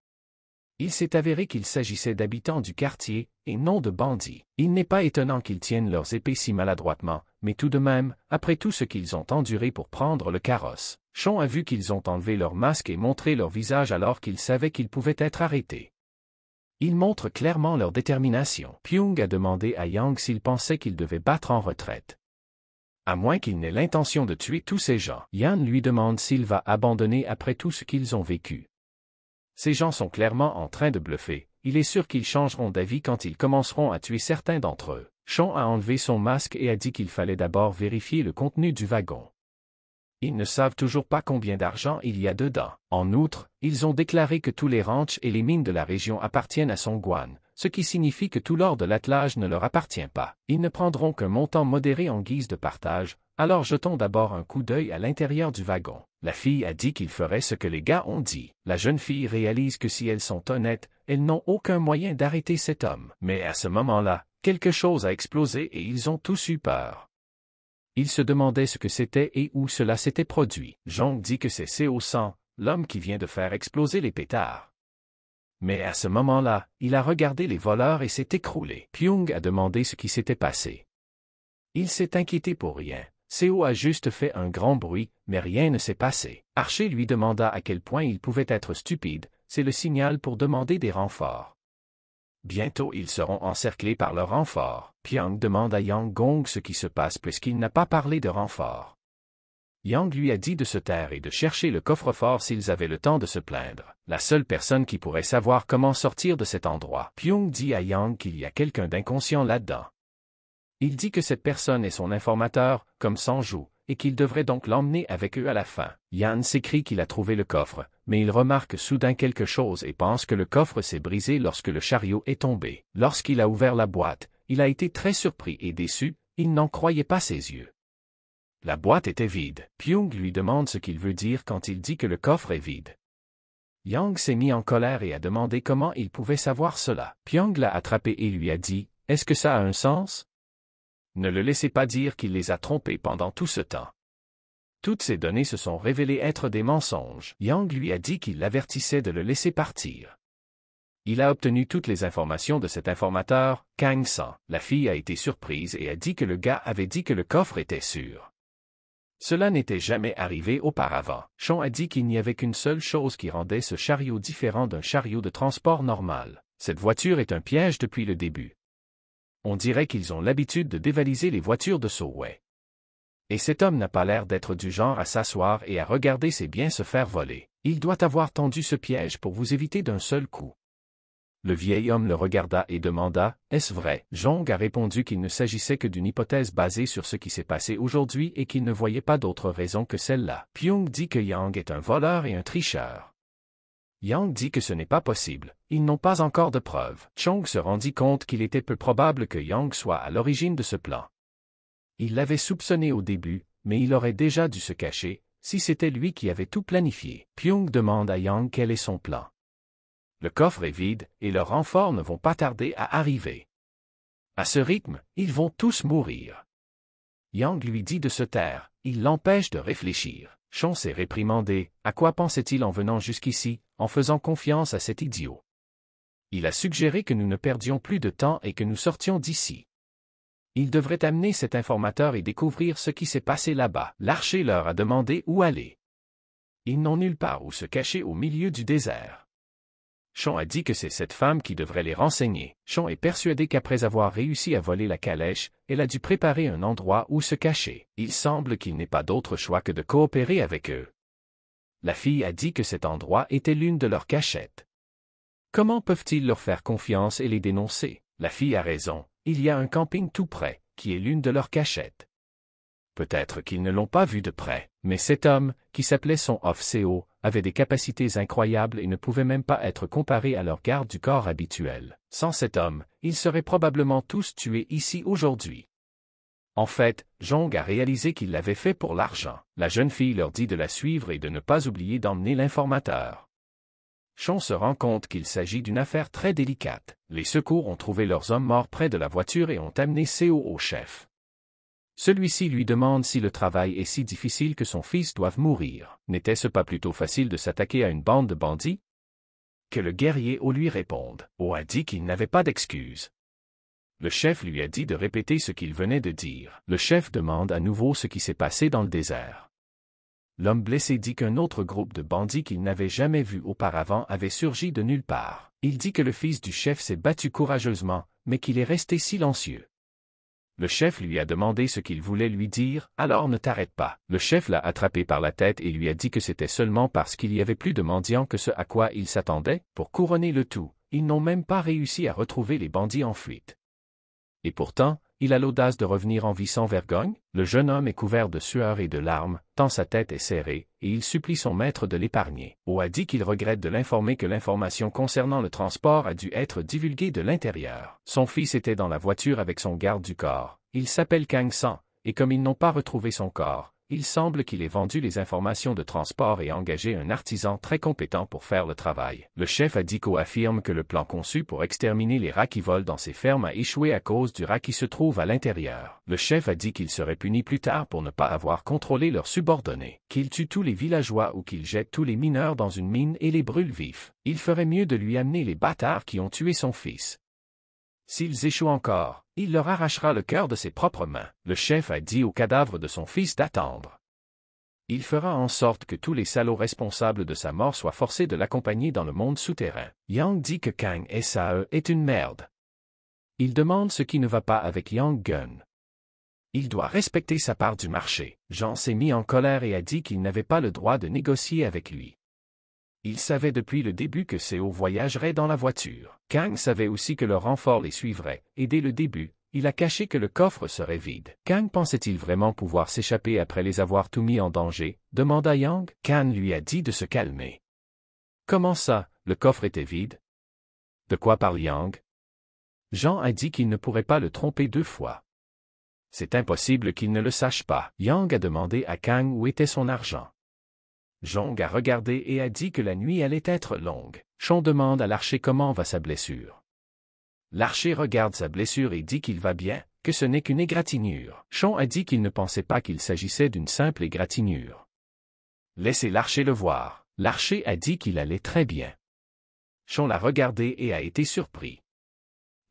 Il s'est avéré qu'il s'agissait d'habitants du quartier, et non de bandits. Il n'est pas étonnant qu'ils tiennent leurs épées si maladroitement, mais tout de même, après tout ce qu'ils ont enduré pour prendre le carrosse, Chon a vu qu'ils ont enlevé leurs masque et montré leur visage alors qu'ils savaient qu'ils pouvaient être arrêtés. Ils montrent clairement leur détermination. Pyung a demandé à Yang s'il pensait qu'il devait battre en retraite. À moins qu'il n'ait l'intention de tuer tous ces gens, Yan lui demande s'il va abandonner après tout ce qu'ils ont vécu. Ces gens sont clairement en train de bluffer. Il est sûr qu'ils changeront d'avis quand ils commenceront à tuer certains d'entre eux. Sean a enlevé son masque et a dit qu'il fallait d'abord vérifier le contenu du wagon. Ils ne savent toujours pas combien d'argent il y a dedans. En outre, ils ont déclaré que tous les ranchs et les mines de la région appartiennent à Songguan, ce qui signifie que tout l'or de l'attelage ne leur appartient pas. Ils ne prendront qu'un montant modéré en guise de partage, alors jetons d'abord un coup d'œil à l'intérieur du wagon. La fille a dit qu'il ferait ce que les gars ont dit. La jeune fille réalise que si elles sont honnêtes, elles n'ont aucun moyen d'arrêter cet homme. Mais à ce moment-là, quelque chose a explosé et ils ont tous eu peur. Ils se demandaient ce que c'était et où cela s'était produit. Jong dit que c'est co Sang, l'homme qui vient de faire exploser les pétards. Mais à ce moment-là, il a regardé les voleurs et s'est écroulé. Pyong a demandé ce qui s'était passé. Il s'est inquiété pour rien, Seo a juste fait un grand bruit, mais rien ne s'est passé. Archer lui demanda à quel point il pouvait être stupide, c'est le signal pour demander des renforts. Bientôt ils seront encerclés par leurs renforts. Pyong demande à Yang Gong ce qui se passe puisqu'il n'a pas parlé de renforts. Yang lui a dit de se taire et de chercher le coffre-fort s'ils avaient le temps de se plaindre. La seule personne qui pourrait savoir comment sortir de cet endroit. Pyong dit à Yang qu'il y a quelqu'un d'inconscient là-dedans. Il dit que cette personne est son informateur, comme Sanjou, et qu'il devrait donc l'emmener avec eux à la fin. Yann s'écrit qu'il a trouvé le coffre, mais il remarque soudain quelque chose et pense que le coffre s'est brisé lorsque le chariot est tombé. Lorsqu'il a ouvert la boîte, il a été très surpris et déçu, il n'en croyait pas ses yeux. La boîte était vide. Pyung lui demande ce qu'il veut dire quand il dit que le coffre est vide. Yang s'est mis en colère et a demandé comment il pouvait savoir cela. Pyong l'a attrapé et lui a dit, Est-ce que ça a un sens ne le laissez pas dire qu'il les a trompés pendant tout ce temps. Toutes ces données se sont révélées être des mensonges. Yang lui a dit qu'il l'avertissait de le laisser partir. Il a obtenu toutes les informations de cet informateur, Kang San. La fille a été surprise et a dit que le gars avait dit que le coffre était sûr. Cela n'était jamais arrivé auparavant. Chong a dit qu'il n'y avait qu'une seule chose qui rendait ce chariot différent d'un chariot de transport normal. Cette voiture est un piège depuis le début on dirait qu'ils ont l'habitude de dévaliser les voitures de Soway. Et cet homme n'a pas l'air d'être du genre à s'asseoir et à regarder ses biens se faire voler. Il doit avoir tendu ce piège pour vous éviter d'un seul coup. Le vieil homme le regarda et demanda, Est-ce vrai Jong a répondu qu'il ne s'agissait que d'une hypothèse basée sur ce qui s'est passé aujourd'hui et qu'il ne voyait pas d'autre raison que celle-là. Pyong dit que Yang est un voleur et un tricheur. Yang dit que ce n'est pas possible, ils n'ont pas encore de preuves. Chong se rendit compte qu'il était peu probable que Yang soit à l'origine de ce plan. Il l'avait soupçonné au début, mais il aurait déjà dû se cacher, si c'était lui qui avait tout planifié. Pyong demande à Yang quel est son plan. Le coffre est vide, et leurs renforts ne vont pas tarder à arriver. À ce rythme, ils vont tous mourir. Yang lui dit de se taire, il l'empêche de réfléchir. Chance est réprimandé, à quoi pensait-il en venant jusqu'ici, en faisant confiance à cet idiot Il a suggéré que nous ne perdions plus de temps et que nous sortions d'ici. Il devrait amener cet informateur et découvrir ce qui s'est passé là-bas. L'archer leur a demandé où aller. Ils n'ont nulle part où se cacher au milieu du désert. Chon a dit que c'est cette femme qui devrait les renseigner. Sean est persuadé qu'après avoir réussi à voler la calèche, elle a dû préparer un endroit où se cacher. Il semble qu'il n'ait pas d'autre choix que de coopérer avec eux. La fille a dit que cet endroit était l'une de leurs cachettes. Comment peuvent-ils leur faire confiance et les dénoncer La fille a raison, il y a un camping tout près, qui est l'une de leurs cachettes. Peut-être qu'ils ne l'ont pas vu de près, mais cet homme, qui s'appelait son off avaient des capacités incroyables et ne pouvaient même pas être comparés à leur garde du corps habituel. Sans cet homme, ils seraient probablement tous tués ici aujourd'hui. En fait, Jong a réalisé qu'il l'avait fait pour l'argent. La jeune fille leur dit de la suivre et de ne pas oublier d'emmener l'informateur. Chon se rend compte qu'il s'agit d'une affaire très délicate. Les secours ont trouvé leurs hommes morts près de la voiture et ont amené Seo au chef. Celui-ci lui demande si le travail est si difficile que son fils doive mourir. N'était-ce pas plutôt facile de s'attaquer à une bande de bandits Que le guerrier au lui réponde. O a dit qu'il n'avait pas d'excuse. Le chef lui a dit de répéter ce qu'il venait de dire. Le chef demande à nouveau ce qui s'est passé dans le désert. L'homme blessé dit qu'un autre groupe de bandits qu'il n'avait jamais vu auparavant avait surgi de nulle part. Il dit que le fils du chef s'est battu courageusement, mais qu'il est resté silencieux. Le chef lui a demandé ce qu'il voulait lui dire, alors ne t'arrête pas. Le chef l'a attrapé par la tête et lui a dit que c'était seulement parce qu'il y avait plus de mendiants que ce à quoi il s'attendait, pour couronner le tout. Ils n'ont même pas réussi à retrouver les bandits en fuite. Et pourtant, il a l'audace de revenir en vie sans vergogne, le jeune homme est couvert de sueur et de larmes, tant sa tête est serrée, et il supplie son maître de l'épargner. Ou a dit qu'il regrette de l'informer que l'information concernant le transport a dû être divulguée de l'intérieur. Son fils était dans la voiture avec son garde du corps, il s'appelle Kang San, et comme ils n'ont pas retrouvé son corps, il semble qu'il ait vendu les informations de transport et engagé un artisan très compétent pour faire le travail. Le chef Adico affirme que le plan conçu pour exterminer les rats qui volent dans ses fermes a échoué à cause du rat qui se trouve à l'intérieur. Le chef a dit qu'il serait puni plus tard pour ne pas avoir contrôlé leurs subordonnés, qu'il tue tous les villageois ou qu'il jette tous les mineurs dans une mine et les brûle vifs. Il ferait mieux de lui amener les bâtards qui ont tué son fils. S'ils échouent encore, il leur arrachera le cœur de ses propres mains. Le chef a dit au cadavre de son fils d'attendre. Il fera en sorte que tous les salauds responsables de sa mort soient forcés de l'accompagner dans le monde souterrain. Yang dit que Kang Sae est une merde. Il demande ce qui ne va pas avec Yang Gun. Il doit respecter sa part du marché. Jean s'est mis en colère et a dit qu'il n'avait pas le droit de négocier avec lui. Il savait depuis le début que Seo voyagerait dans la voiture. Kang savait aussi que le renfort les suivrait, et dès le début, il a caché que le coffre serait vide. Kang pensait-il vraiment pouvoir s'échapper après les avoir tout mis en danger demanda Yang. Kang lui a dit de se calmer. Comment ça, le coffre était vide De quoi parle Yang Jean a dit qu'il ne pourrait pas le tromper deux fois. C'est impossible qu'il ne le sache pas. Yang a demandé à Kang où était son argent. Jong a regardé et a dit que la nuit allait être longue. Chon demande à l'archer comment va sa blessure. L'archer regarde sa blessure et dit qu'il va bien, que ce n'est qu'une égratignure. Chon a dit qu'il ne pensait pas qu'il s'agissait d'une simple égratignure. Laissez l'archer le voir. L'archer a dit qu'il allait très bien. Chon l'a regardé et a été surpris.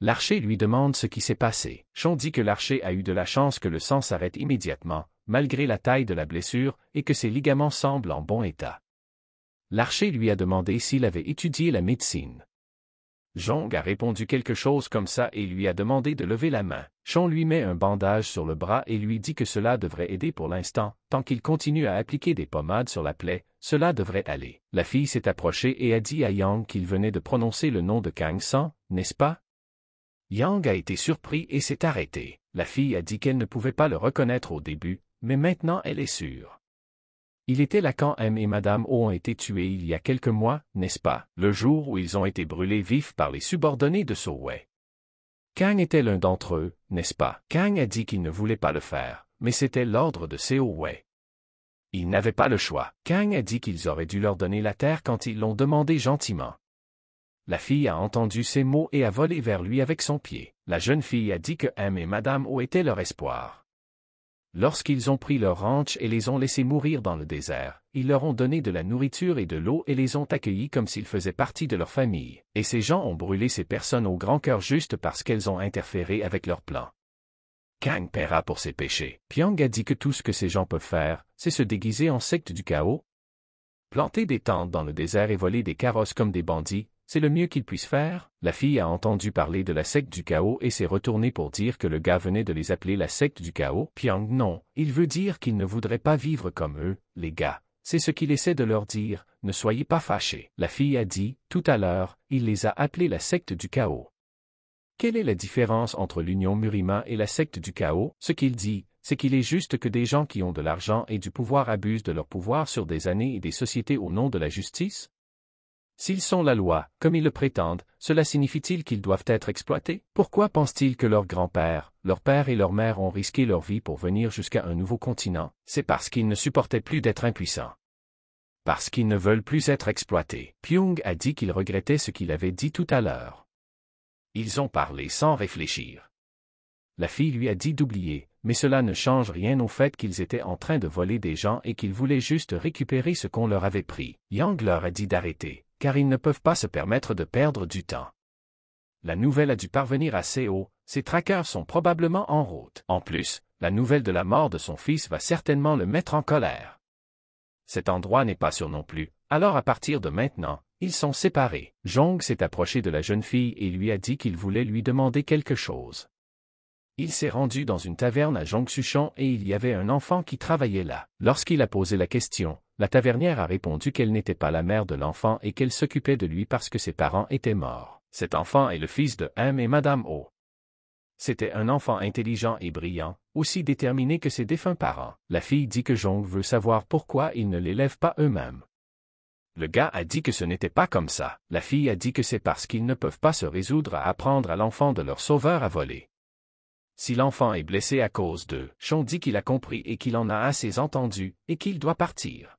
L'archer lui demande ce qui s'est passé. Chon dit que l'archer a eu de la chance que le sang s'arrête immédiatement, malgré la taille de la blessure, et que ses ligaments semblent en bon état. L'archer lui a demandé s'il avait étudié la médecine. Jong a répondu quelque chose comme ça et lui a demandé de lever la main. Chon lui met un bandage sur le bras et lui dit que cela devrait aider pour l'instant, tant qu'il continue à appliquer des pommades sur la plaie, cela devrait aller. La fille s'est approchée et a dit à Yang qu'il venait de prononcer le nom de Kang San, n'est-ce pas? Yang a été surpris et s'est arrêté. La fille a dit qu'elle ne pouvait pas le reconnaître au début, mais maintenant elle est sûre. Il était là quand M et Mme O ont été tués il y a quelques mois, n'est-ce pas, le jour où ils ont été brûlés vifs par les subordonnés de Soway. Kang était l'un d'entre eux, n'est-ce pas? Kang a dit qu'il ne voulait pas le faire, mais c'était l'ordre de Soway. Ils n'avaient pas le choix. Kang a dit qu'ils auraient dû leur donner la terre quand ils l'ont demandé gentiment. La fille a entendu ces mots et a volé vers lui avec son pied. La jeune fille a dit que M et Madame O étaient leur espoir. Lorsqu'ils ont pris leur ranch et les ont laissés mourir dans le désert, ils leur ont donné de la nourriture et de l'eau et les ont accueillis comme s'ils faisaient partie de leur famille, et ces gens ont brûlé ces personnes au grand cœur juste parce qu'elles ont interféré avec leur plan. Kang paiera pour ses péchés. Pyong a dit que tout ce que ces gens peuvent faire, c'est se déguiser en secte du chaos, planter des tentes dans le désert et voler des carrosses comme des bandits, c'est le mieux qu'il puisse faire. La fille a entendu parler de la secte du chaos et s'est retournée pour dire que le gars venait de les appeler la secte du chaos. Pyong non, il veut dire qu'il ne voudrait pas vivre comme eux, les gars. C'est ce qu'il essaie de leur dire, ne soyez pas fâchés. La fille a dit, tout à l'heure, il les a appelés la secte du chaos. Quelle est la différence entre l'union Murima et la secte du chaos Ce qu'il dit, c'est qu'il est juste que des gens qui ont de l'argent et du pouvoir abusent de leur pouvoir sur des années et des sociétés au nom de la justice S'ils sont la loi, comme ils le prétendent, cela signifie-t-il qu'ils doivent être exploités Pourquoi pensent-ils que leurs grands-pères, leurs pères et leurs mères ont risqué leur vie pour venir jusqu'à un nouveau continent C'est parce qu'ils ne supportaient plus d'être impuissants. Parce qu'ils ne veulent plus être exploités. Pyung a dit qu'il regrettait ce qu'il avait dit tout à l'heure. Ils ont parlé sans réfléchir. La fille lui a dit d'oublier, mais cela ne change rien au fait qu'ils étaient en train de voler des gens et qu'ils voulaient juste récupérer ce qu'on leur avait pris. Yang leur a dit d'arrêter car ils ne peuvent pas se permettre de perdre du temps. La nouvelle a dû parvenir assez haut, ses traqueurs sont probablement en route. En plus, la nouvelle de la mort de son fils va certainement le mettre en colère. Cet endroit n'est pas sûr non plus, alors à partir de maintenant, ils sont séparés. Jong s'est approché de la jeune fille et lui a dit qu'il voulait lui demander quelque chose. Il s'est rendu dans une taverne à Jong-Suchon et il y avait un enfant qui travaillait là. Lorsqu'il a posé la question, la tavernière a répondu qu'elle n'était pas la mère de l'enfant et qu'elle s'occupait de lui parce que ses parents étaient morts. Cet enfant est le fils de M et Madame O. C'était un enfant intelligent et brillant, aussi déterminé que ses défunts parents. La fille dit que Jong veut savoir pourquoi ils ne l'élèvent pas eux-mêmes. Le gars a dit que ce n'était pas comme ça. La fille a dit que c'est parce qu'ils ne peuvent pas se résoudre à apprendre à l'enfant de leur sauveur à voler. Si l'enfant est blessé à cause d'eux, Sean dit qu'il a compris et qu'il en a assez entendu, et qu'il doit partir.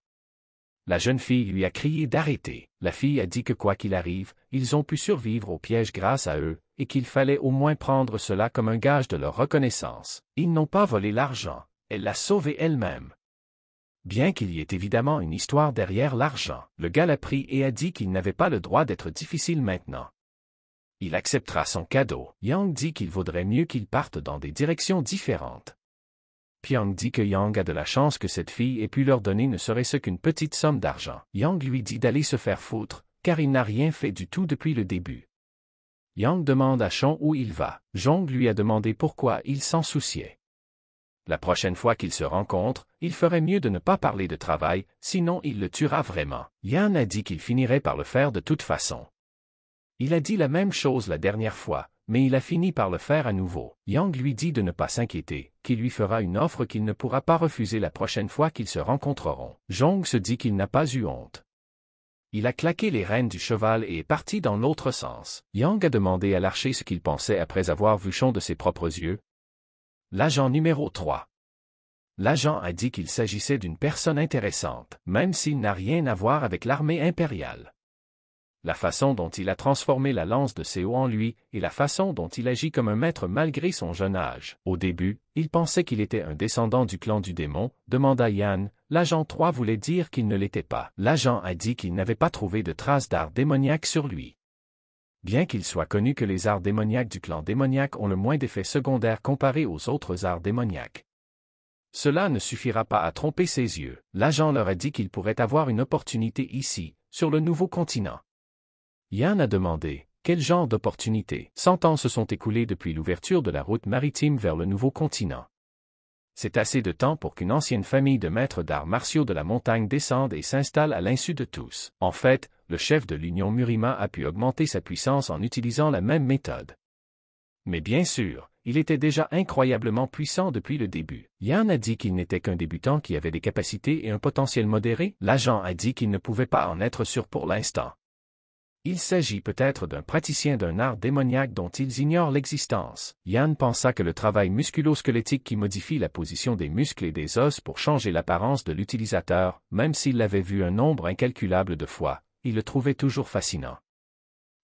La jeune fille lui a crié d'arrêter. La fille a dit que quoi qu'il arrive, ils ont pu survivre au piège grâce à eux, et qu'il fallait au moins prendre cela comme un gage de leur reconnaissance. Ils n'ont pas volé l'argent, elle l'a sauvé elle-même. Bien qu'il y ait évidemment une histoire derrière l'argent, le gars l'a pris et a dit qu'il n'avait pas le droit d'être difficile maintenant. Il acceptera son cadeau. Yang dit qu'il vaudrait mieux qu'ils partent dans des directions différentes. Pyong dit que Yang a de la chance que cette fille ait pu leur donner ne serait-ce qu'une petite somme d'argent. Yang lui dit d'aller se faire foutre, car il n'a rien fait du tout depuis le début. Yang demande à Chon où il va. Jong lui a demandé pourquoi il s'en souciait. La prochaine fois qu'ils se rencontrent, il ferait mieux de ne pas parler de travail, sinon il le tuera vraiment. Yan a dit qu'il finirait par le faire de toute façon. Il a dit la même chose la dernière fois, mais il a fini par le faire à nouveau. Yang lui dit de ne pas s'inquiéter, qu'il lui fera une offre qu'il ne pourra pas refuser la prochaine fois qu'ils se rencontreront. Zhong se dit qu'il n'a pas eu honte. Il a claqué les rênes du cheval et est parti dans l'autre sens. Yang a demandé à l'archer ce qu'il pensait après avoir vu Chon de ses propres yeux. L'agent numéro 3. L'agent a dit qu'il s'agissait d'une personne intéressante, même s'il n'a rien à voir avec l'armée impériale la façon dont il a transformé la lance de Séo en lui, et la façon dont il agit comme un maître malgré son jeune âge. Au début, il pensait qu'il était un descendant du clan du démon, demanda Yann, l'agent 3 voulait dire qu'il ne l'était pas. L'agent a dit qu'il n'avait pas trouvé de traces d'art démoniaque sur lui. Bien qu'il soit connu que les arts démoniaques du clan démoniaque ont le moins d'effets secondaires comparés aux autres arts démoniaques. Cela ne suffira pas à tromper ses yeux. L'agent leur a dit qu'il pourrait avoir une opportunité ici, sur le nouveau continent. Yann a demandé Quel genre d'opportunité ?» Cent ans se sont écoulés depuis l'ouverture de la route maritime vers le nouveau continent. C'est assez de temps pour qu'une ancienne famille de maîtres d'arts martiaux de la montagne descende et s'installe à l'insu de tous. En fait, le chef de l'Union Murima a pu augmenter sa puissance en utilisant la même méthode. Mais bien sûr, il était déjà incroyablement puissant depuis le début. Yan a dit qu'il n'était qu'un débutant qui avait des capacités et un potentiel modéré. L'agent a dit qu'il ne pouvait pas en être sûr pour l'instant. Il s'agit peut-être d'un praticien d'un art démoniaque dont ils ignorent l'existence. Yann pensa que le travail musculosquelettique qui modifie la position des muscles et des os pour changer l'apparence de l'utilisateur, même s'il l'avait vu un nombre incalculable de fois, il le trouvait toujours fascinant.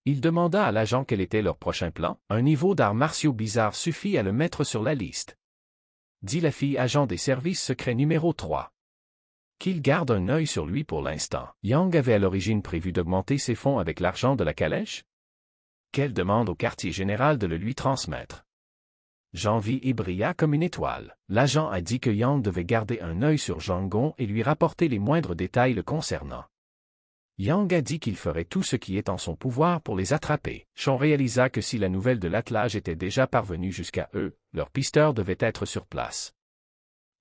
Il demanda à l'agent quel était leur prochain plan. Un niveau d'art martiaux bizarre suffit à le mettre sur la liste. Dit la fille agent des services secrets numéro 3 qu'il garde un œil sur lui pour l'instant. Yang avait à l'origine prévu d'augmenter ses fonds avec l'argent de la calèche Qu'elle demande au quartier général de le lui transmettre. Janvi et brilla comme une étoile. L'agent a dit que Yang devait garder un œil sur Jangon et lui rapporter les moindres détails le concernant. Yang a dit qu'il ferait tout ce qui est en son pouvoir pour les attraper. Chon réalisa que si la nouvelle de l'attelage était déjà parvenue jusqu'à eux, leur pisteur devait être sur place.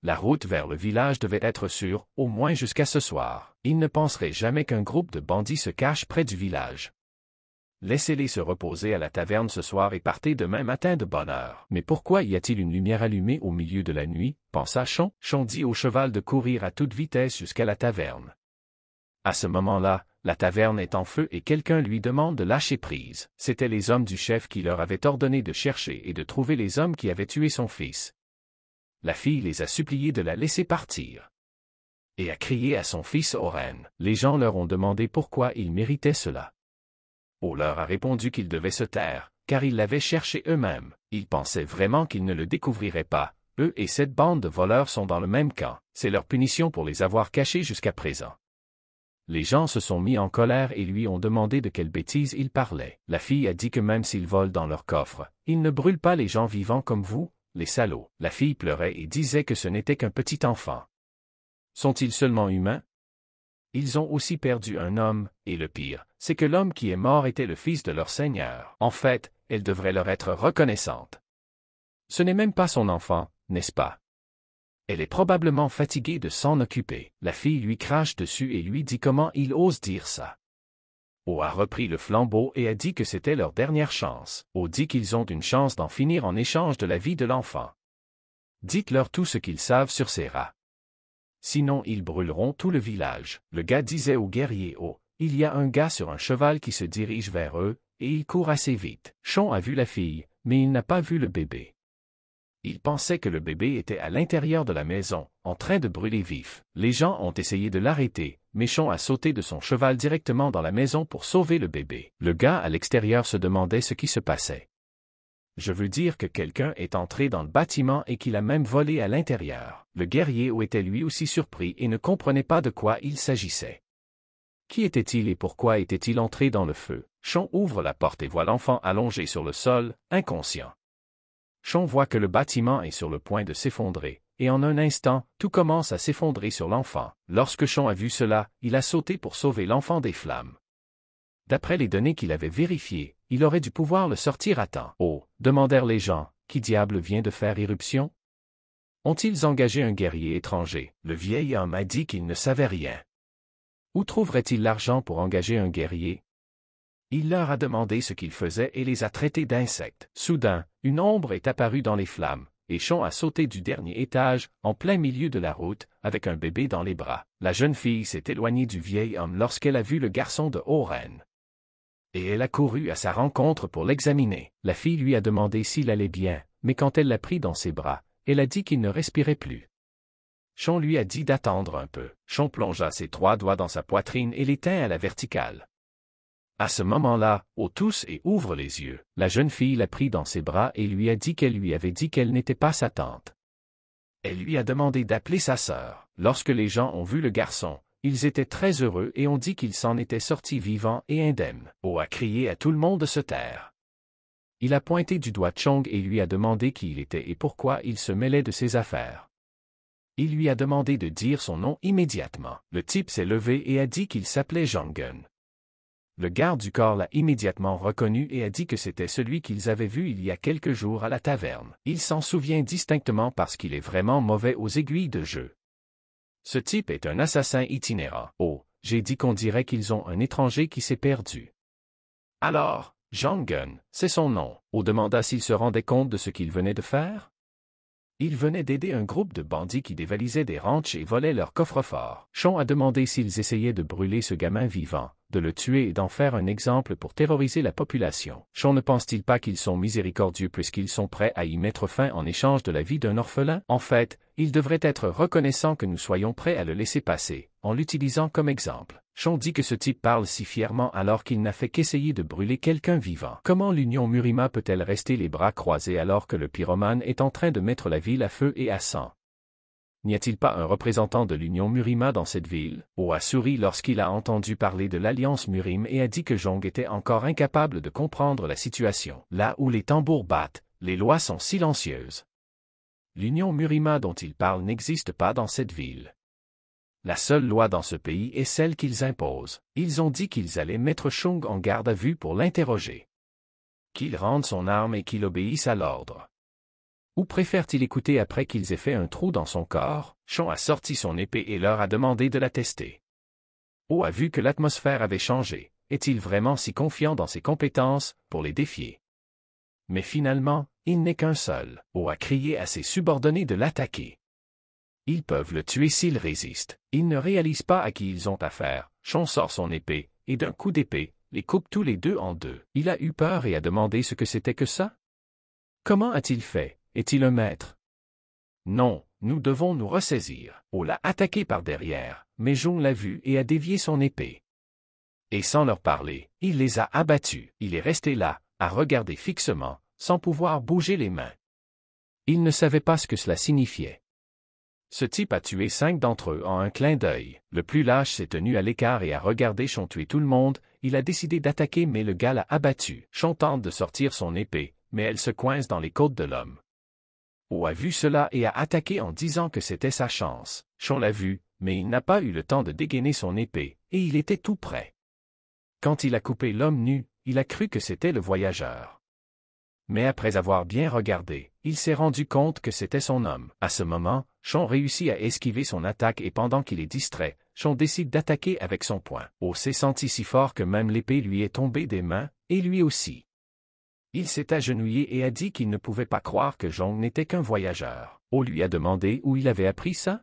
La route vers le village devait être sûre, au moins jusqu'à ce soir. Il ne penserait jamais qu'un groupe de bandits se cache près du village. Laissez-les se reposer à la taverne ce soir et partez demain matin de bonne heure. Mais pourquoi y a-t-il une lumière allumée au milieu de la nuit pensa Chon. Chon dit au cheval de courir à toute vitesse jusqu'à la taverne. À ce moment-là, la taverne est en feu et quelqu'un lui demande de lâcher prise. C'étaient les hommes du chef qui leur avaient ordonné de chercher et de trouver les hommes qui avaient tué son fils la fille les a suppliés de la laisser partir. Et a crié à son fils Oren. Les gens leur ont demandé pourquoi ils méritaient cela. O leur a répondu qu'ils devaient se taire, car ils l'avaient cherché eux-mêmes. Ils pensaient vraiment qu'ils ne le découvriraient pas. Eux et cette bande de voleurs sont dans le même camp. C'est leur punition pour les avoir cachés jusqu'à présent. Les gens se sont mis en colère et lui ont demandé de quelle bêtise il parlaient. La fille a dit que même s'ils volent dans leur coffre, ils ne brûlent pas les gens vivants comme vous, les salauds. La fille pleurait et disait que ce n'était qu'un petit enfant. Sont-ils seulement humains? Ils ont aussi perdu un homme, et le pire, c'est que l'homme qui est mort était le fils de leur Seigneur. En fait, elle devrait leur être reconnaissante. Ce n'est même pas son enfant, n'est-ce pas? Elle est probablement fatiguée de s'en occuper. La fille lui crache dessus et lui dit comment il ose dire ça. O a repris le flambeau et a dit que c'était leur dernière chance. O dit qu'ils ont une chance d'en finir en échange de la vie de l'enfant. Dites-leur tout ce qu'ils savent sur ces rats. Sinon ils brûleront tout le village. Le gars disait au guerrier O, oh, il y a un gars sur un cheval qui se dirige vers eux, et il court assez vite. Chon a vu la fille, mais il n'a pas vu le bébé. Il pensait que le bébé était à l'intérieur de la maison, en train de brûler vif. Les gens ont essayé de l'arrêter. Méchant a sauté de son cheval directement dans la maison pour sauver le bébé. Le gars à l'extérieur se demandait ce qui se passait. Je veux dire que quelqu'un est entré dans le bâtiment et qu'il a même volé à l'intérieur. Le guerrier était lui aussi surpris et ne comprenait pas de quoi il s'agissait. Qui était-il et pourquoi était-il entré dans le feu? Chon ouvre la porte et voit l'enfant allongé sur le sol, inconscient. Chon voit que le bâtiment est sur le point de s'effondrer, et en un instant, tout commence à s'effondrer sur l'enfant. Lorsque Chon a vu cela, il a sauté pour sauver l'enfant des flammes. D'après les données qu'il avait vérifiées, il aurait dû pouvoir le sortir à temps. Oh, demandèrent les gens, qui diable vient de faire irruption Ont-ils engagé un guerrier étranger Le vieil homme a dit qu'il ne savait rien. Où trouverait-il l'argent pour engager un guerrier Il leur a demandé ce qu'il faisait et les a traités d'insectes. Soudain, une ombre est apparue dans les flammes, et Chon a sauté du dernier étage, en plein milieu de la route, avec un bébé dans les bras. La jeune fille s'est éloignée du vieil homme lorsqu'elle a vu le garçon de Oren. Et elle a couru à sa rencontre pour l'examiner. La fille lui a demandé s'il allait bien, mais quand elle l'a pris dans ses bras, elle a dit qu'il ne respirait plus. Chon lui a dit d'attendre un peu. Chon plongea ses trois doigts dans sa poitrine et l'éteint à la verticale. À ce moment-là, ô tous et ouvre les yeux. La jeune fille la pris dans ses bras et lui a dit qu'elle lui avait dit qu'elle n'était pas sa tante. Elle lui a demandé d'appeler sa sœur. Lorsque les gens ont vu le garçon, ils étaient très heureux et ont dit qu'il s'en était sorti vivant et indemne. O a crié à tout le monde de se taire. Il a pointé du doigt Chong et lui a demandé qui il était et pourquoi il se mêlait de ses affaires. Il lui a demandé de dire son nom immédiatement. Le type s'est levé et a dit qu'il s'appelait jong le garde du corps l'a immédiatement reconnu et a dit que c'était celui qu'ils avaient vu il y a quelques jours à la taverne. Il s'en souvient distinctement parce qu'il est vraiment mauvais aux aiguilles de jeu. Ce type est un assassin itinérant. Oh, j'ai dit qu'on dirait qu'ils ont un étranger qui s'est perdu. Alors, Jean Gunn, c'est son nom. On demanda s'il se rendait compte de ce qu'il venait de faire. Il venait d'aider un groupe de bandits qui dévalisaient des ranches et volaient leurs coffres-forts. Sean a demandé s'ils essayaient de brûler ce gamin vivant, de le tuer et d'en faire un exemple pour terroriser la population. Chon ne pense-t-il pas qu'ils sont miséricordieux puisqu'ils sont prêts à y mettre fin en échange de la vie d'un orphelin En fait, il devrait être reconnaissant que nous soyons prêts à le laisser passer, en l'utilisant comme exemple. Chon dit que ce type parle si fièrement alors qu'il n'a fait qu'essayer de brûler quelqu'un vivant. Comment l'Union Murima peut-elle rester les bras croisés alors que le pyromane est en train de mettre la ville à feu et à sang n'y a-t-il pas un représentant de l'Union Murima dans cette ville Oh a souri lorsqu'il a entendu parler de l'Alliance Murim et a dit que Jong était encore incapable de comprendre la situation. Là où les tambours battent, les lois sont silencieuses. L'Union Murima dont il parle n'existe pas dans cette ville. La seule loi dans ce pays est celle qu'ils imposent. Ils ont dit qu'ils allaient mettre Chung en garde à vue pour l'interroger. Qu'il rende son arme et qu'il obéisse à l'ordre. Ou préfère-t-il écouter après qu'ils aient fait un trou dans son corps Chon a sorti son épée et leur a demandé de la tester. O a vu que l'atmosphère avait changé. Est-il vraiment si confiant dans ses compétences pour les défier Mais finalement, il n'est qu'un seul. O a crié à ses subordonnés de l'attaquer. Ils peuvent le tuer s'il résiste. Ils ne réalisent pas à qui ils ont affaire. Chon sort son épée, et d'un coup d'épée, les coupe tous les deux en deux. Il a eu peur et a demandé ce que c'était que ça. Comment a-t-il fait est-il un maître Non, nous devons nous ressaisir. On l'a attaqué par derrière, mais Jon l'a vu et a dévié son épée. Et sans leur parler, il les a abattus. Il est resté là, à regarder fixement, sans pouvoir bouger les mains. Il ne savait pas ce que cela signifiait. Ce type a tué cinq d'entre eux en un clin d'œil. Le plus lâche s'est tenu à l'écart et a regardé Chon tout le monde. Il a décidé d'attaquer mais le gars l'a abattu. Chon de sortir son épée, mais elle se coince dans les côtes de l'homme a vu cela et a attaqué en disant que c'était sa chance. Chon l'a vu, mais il n'a pas eu le temps de dégainer son épée, et il était tout prêt. Quand il a coupé l'homme nu, il a cru que c'était le voyageur. Mais après avoir bien regardé, il s'est rendu compte que c'était son homme. À ce moment, Chon réussit à esquiver son attaque et pendant qu'il est distrait, Chon décide d'attaquer avec son poing. O oh, s'est senti si fort que même l'épée lui est tombée des mains, et lui aussi. Il s'est agenouillé et a dit qu'il ne pouvait pas croire que Jong n'était qu'un voyageur. O lui a demandé où il avait appris ça.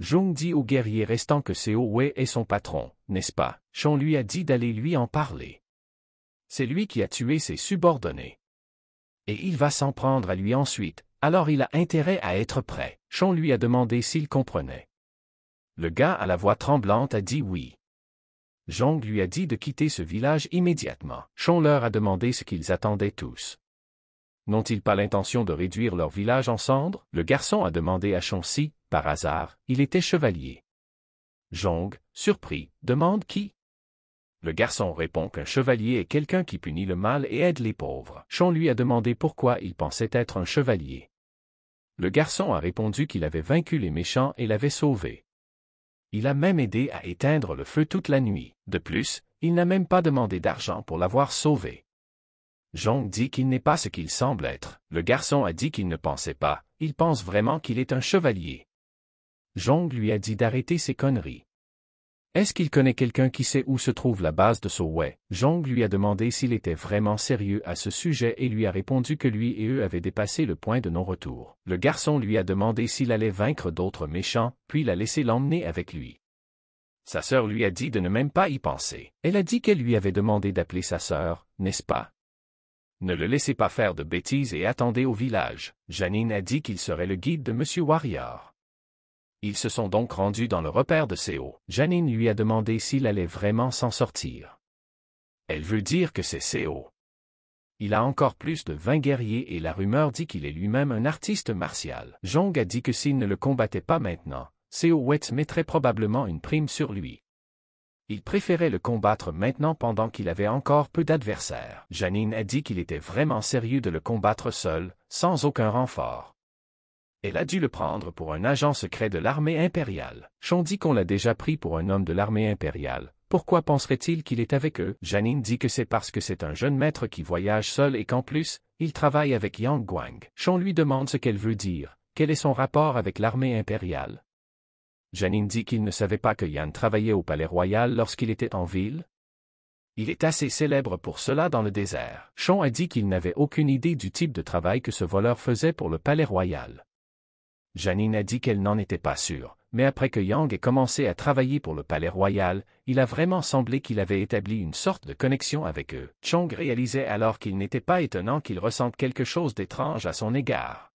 Jong dit au guerrier restant que c'est Wei et son patron, n'est-ce pas Chong lui a dit d'aller lui en parler. C'est lui qui a tué ses subordonnés. Et il va s'en prendre à lui ensuite, alors il a intérêt à être prêt. Chong lui a demandé s'il comprenait. Le gars à la voix tremblante a dit oui. Jong lui a dit de quitter ce village immédiatement. Chon leur a demandé ce qu'ils attendaient tous. N'ont-ils pas l'intention de réduire leur village en cendres Le garçon a demandé à Chon si, par hasard, il était chevalier. Jong, surpris, demande qui Le garçon répond qu'un chevalier est quelqu'un qui punit le mal et aide les pauvres. Chon lui a demandé pourquoi il pensait être un chevalier. Le garçon a répondu qu'il avait vaincu les méchants et l'avait sauvé. Il a même aidé à éteindre le feu toute la nuit. De plus, il n'a même pas demandé d'argent pour l'avoir sauvé. Jong dit qu'il n'est pas ce qu'il semble être. Le garçon a dit qu'il ne pensait pas, il pense vraiment qu'il est un chevalier. Jong lui a dit d'arrêter ses conneries. Est-ce qu'il connaît quelqu'un qui sait où se trouve la base de Soway Jong lui a demandé s'il était vraiment sérieux à ce sujet et lui a répondu que lui et eux avaient dépassé le point de non-retour. Le garçon lui a demandé s'il allait vaincre d'autres méchants, puis l'a laissé l'emmener avec lui. Sa sœur lui a dit de ne même pas y penser. Elle a dit qu'elle lui avait demandé d'appeler sa sœur, n'est-ce pas Ne le laissez pas faire de bêtises et attendez au village. Janine a dit qu'il serait le guide de M. Warrior. Ils se sont donc rendus dans le repère de Seo. Janine lui a demandé s'il allait vraiment s'en sortir. Elle veut dire que c'est Seo. Il a encore plus de 20 guerriers et la rumeur dit qu'il est lui-même un artiste martial. Jong a dit que s'il ne le combattait pas maintenant, Seo Wet mettrait probablement une prime sur lui. Il préférait le combattre maintenant pendant qu'il avait encore peu d'adversaires. Janine a dit qu'il était vraiment sérieux de le combattre seul, sans aucun renfort. Elle a dû le prendre pour un agent secret de l'armée impériale. Chon dit qu'on l'a déjà pris pour un homme de l'armée impériale. Pourquoi penserait-il qu'il est avec eux Janine dit que c'est parce que c'est un jeune maître qui voyage seul et qu'en plus, il travaille avec Yang Guang. Chon lui demande ce qu'elle veut dire. Quel est son rapport avec l'armée impériale Janine dit qu'il ne savait pas que Yan travaillait au palais royal lorsqu'il était en ville. Il est assez célèbre pour cela dans le désert. Chon a dit qu'il n'avait aucune idée du type de travail que ce voleur faisait pour le palais royal. Janine a dit qu'elle n'en était pas sûre, mais après que Yang ait commencé à travailler pour le palais royal, il a vraiment semblé qu'il avait établi une sorte de connexion avec eux. Chong réalisait alors qu'il n'était pas étonnant qu'il ressente quelque chose d'étrange à son égard.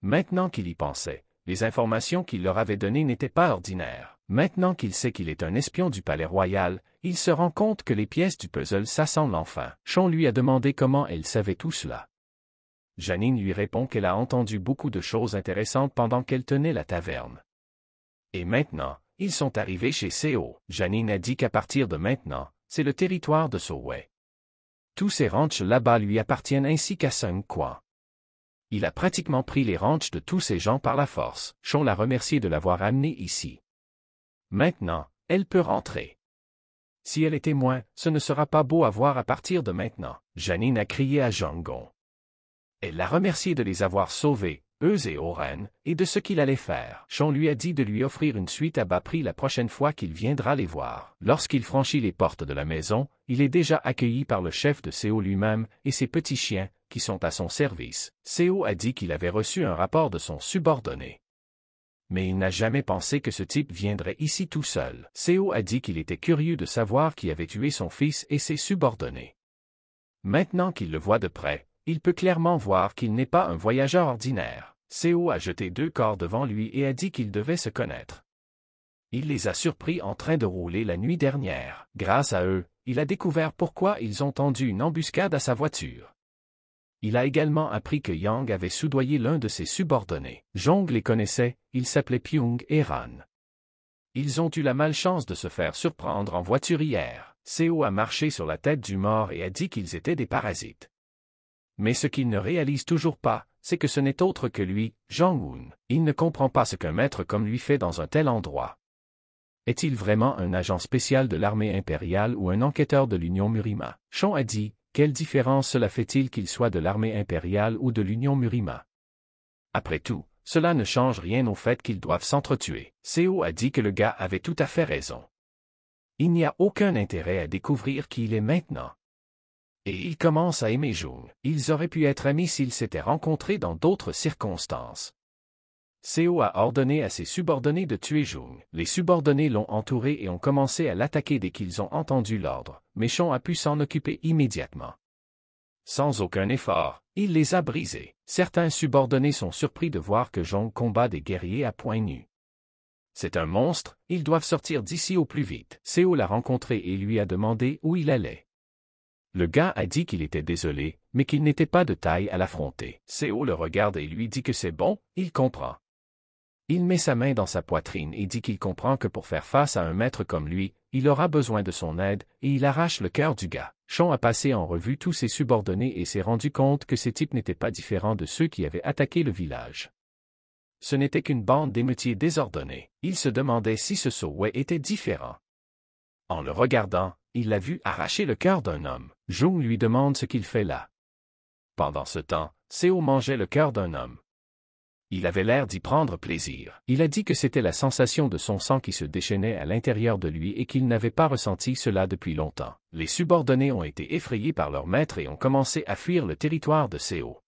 Maintenant qu'il y pensait, les informations qu'il leur avait données n'étaient pas ordinaires. Maintenant qu'il sait qu'il est un espion du palais royal, il se rend compte que les pièces du puzzle s'assemblent enfin. Chong lui a demandé comment elle savait tout cela. Janine lui répond qu'elle a entendu beaucoup de choses intéressantes pendant qu'elle tenait la taverne. Et maintenant, ils sont arrivés chez Seo. » Janine a dit qu'à partir de maintenant, c'est le territoire de Soway. Tous ces ranchs là-bas lui appartiennent ainsi qu'à Sung Kwa. Il a pratiquement pris les ranchs de tous ces gens par la force. Chon l'a remercié de l'avoir amené ici. Maintenant, elle peut rentrer. Si elle est témoin, ce ne sera pas beau à voir à partir de maintenant. Janine a crié à Jang-Gong. Elle l'a remercié de les avoir sauvés, eux et Oren, et de ce qu'il allait faire. Sean lui a dit de lui offrir une suite à bas prix la prochaine fois qu'il viendra les voir. Lorsqu'il franchit les portes de la maison, il est déjà accueilli par le chef de Seo lui-même et ses petits chiens, qui sont à son service. Seo a dit qu'il avait reçu un rapport de son subordonné mais il n'a jamais pensé que ce type viendrait ici tout seul. Seo a dit qu'il était curieux de savoir qui avait tué son fils et ses subordonnés. Maintenant qu'il le voit de près, il peut clairement voir qu'il n'est pas un voyageur ordinaire. Seo a jeté deux corps devant lui et a dit qu'il devait se connaître. Il les a surpris en train de rouler la nuit dernière. Grâce à eux, il a découvert pourquoi ils ont tendu une embuscade à sa voiture. Il a également appris que Yang avait soudoyé l'un de ses subordonnés. Jong les connaissait, ils s'appelaient Pyung et Ran. Ils ont eu la malchance de se faire surprendre en voiture hier. Seo a marché sur la tête du mort et a dit qu'ils étaient des parasites. Mais ce qu'il ne réalise toujours pas, c'est que ce n'est autre que lui, Jean woon Il ne comprend pas ce qu'un maître comme lui fait dans un tel endroit. Est-il vraiment un agent spécial de l'armée impériale ou un enquêteur de l'Union Murima Chon a dit, quelle différence cela fait-il qu'il soit de l'armée impériale ou de l'Union Murima Après tout, cela ne change rien au fait qu'ils doivent s'entretuer. Seo a dit que le gars avait tout à fait raison. Il n'y a aucun intérêt à découvrir qui il est maintenant et il commence à aimer Jung. Ils auraient pu être amis s'ils s'étaient rencontrés dans d'autres circonstances. Seo a ordonné à ses subordonnés de tuer Jung. Les subordonnés l'ont entouré et ont commencé à l'attaquer dès qu'ils ont entendu l'ordre. Mais Méchon a pu s'en occuper immédiatement. Sans aucun effort, il les a brisés. Certains subordonnés sont surpris de voir que Jung combat des guerriers à poing nus. C'est un monstre, ils doivent sortir d'ici au plus vite. Seo l'a rencontré et lui a demandé où il allait. Le gars a dit qu'il était désolé, mais qu'il n'était pas de taille à l'affronter. Seo le regarde et lui dit que c'est bon, il comprend. Il met sa main dans sa poitrine et dit qu'il comprend que pour faire face à un maître comme lui, il aura besoin de son aide, et il arrache le cœur du gars. Sean a passé en revue tous ses subordonnés et s'est rendu compte que ces types n'étaient pas différents de ceux qui avaient attaqué le village. Ce n'était qu'une bande d'émeutiers désordonnés. Il se demandait si ce souhait était différent. En le regardant, il l'a vu arracher le cœur d'un homme. Jung lui demande ce qu'il fait là. Pendant ce temps, Seo mangeait le cœur d'un homme. Il avait l'air d'y prendre plaisir. Il a dit que c'était la sensation de son sang qui se déchaînait à l'intérieur de lui et qu'il n'avait pas ressenti cela depuis longtemps. Les subordonnés ont été effrayés par leur maître et ont commencé à fuir le territoire de Seo.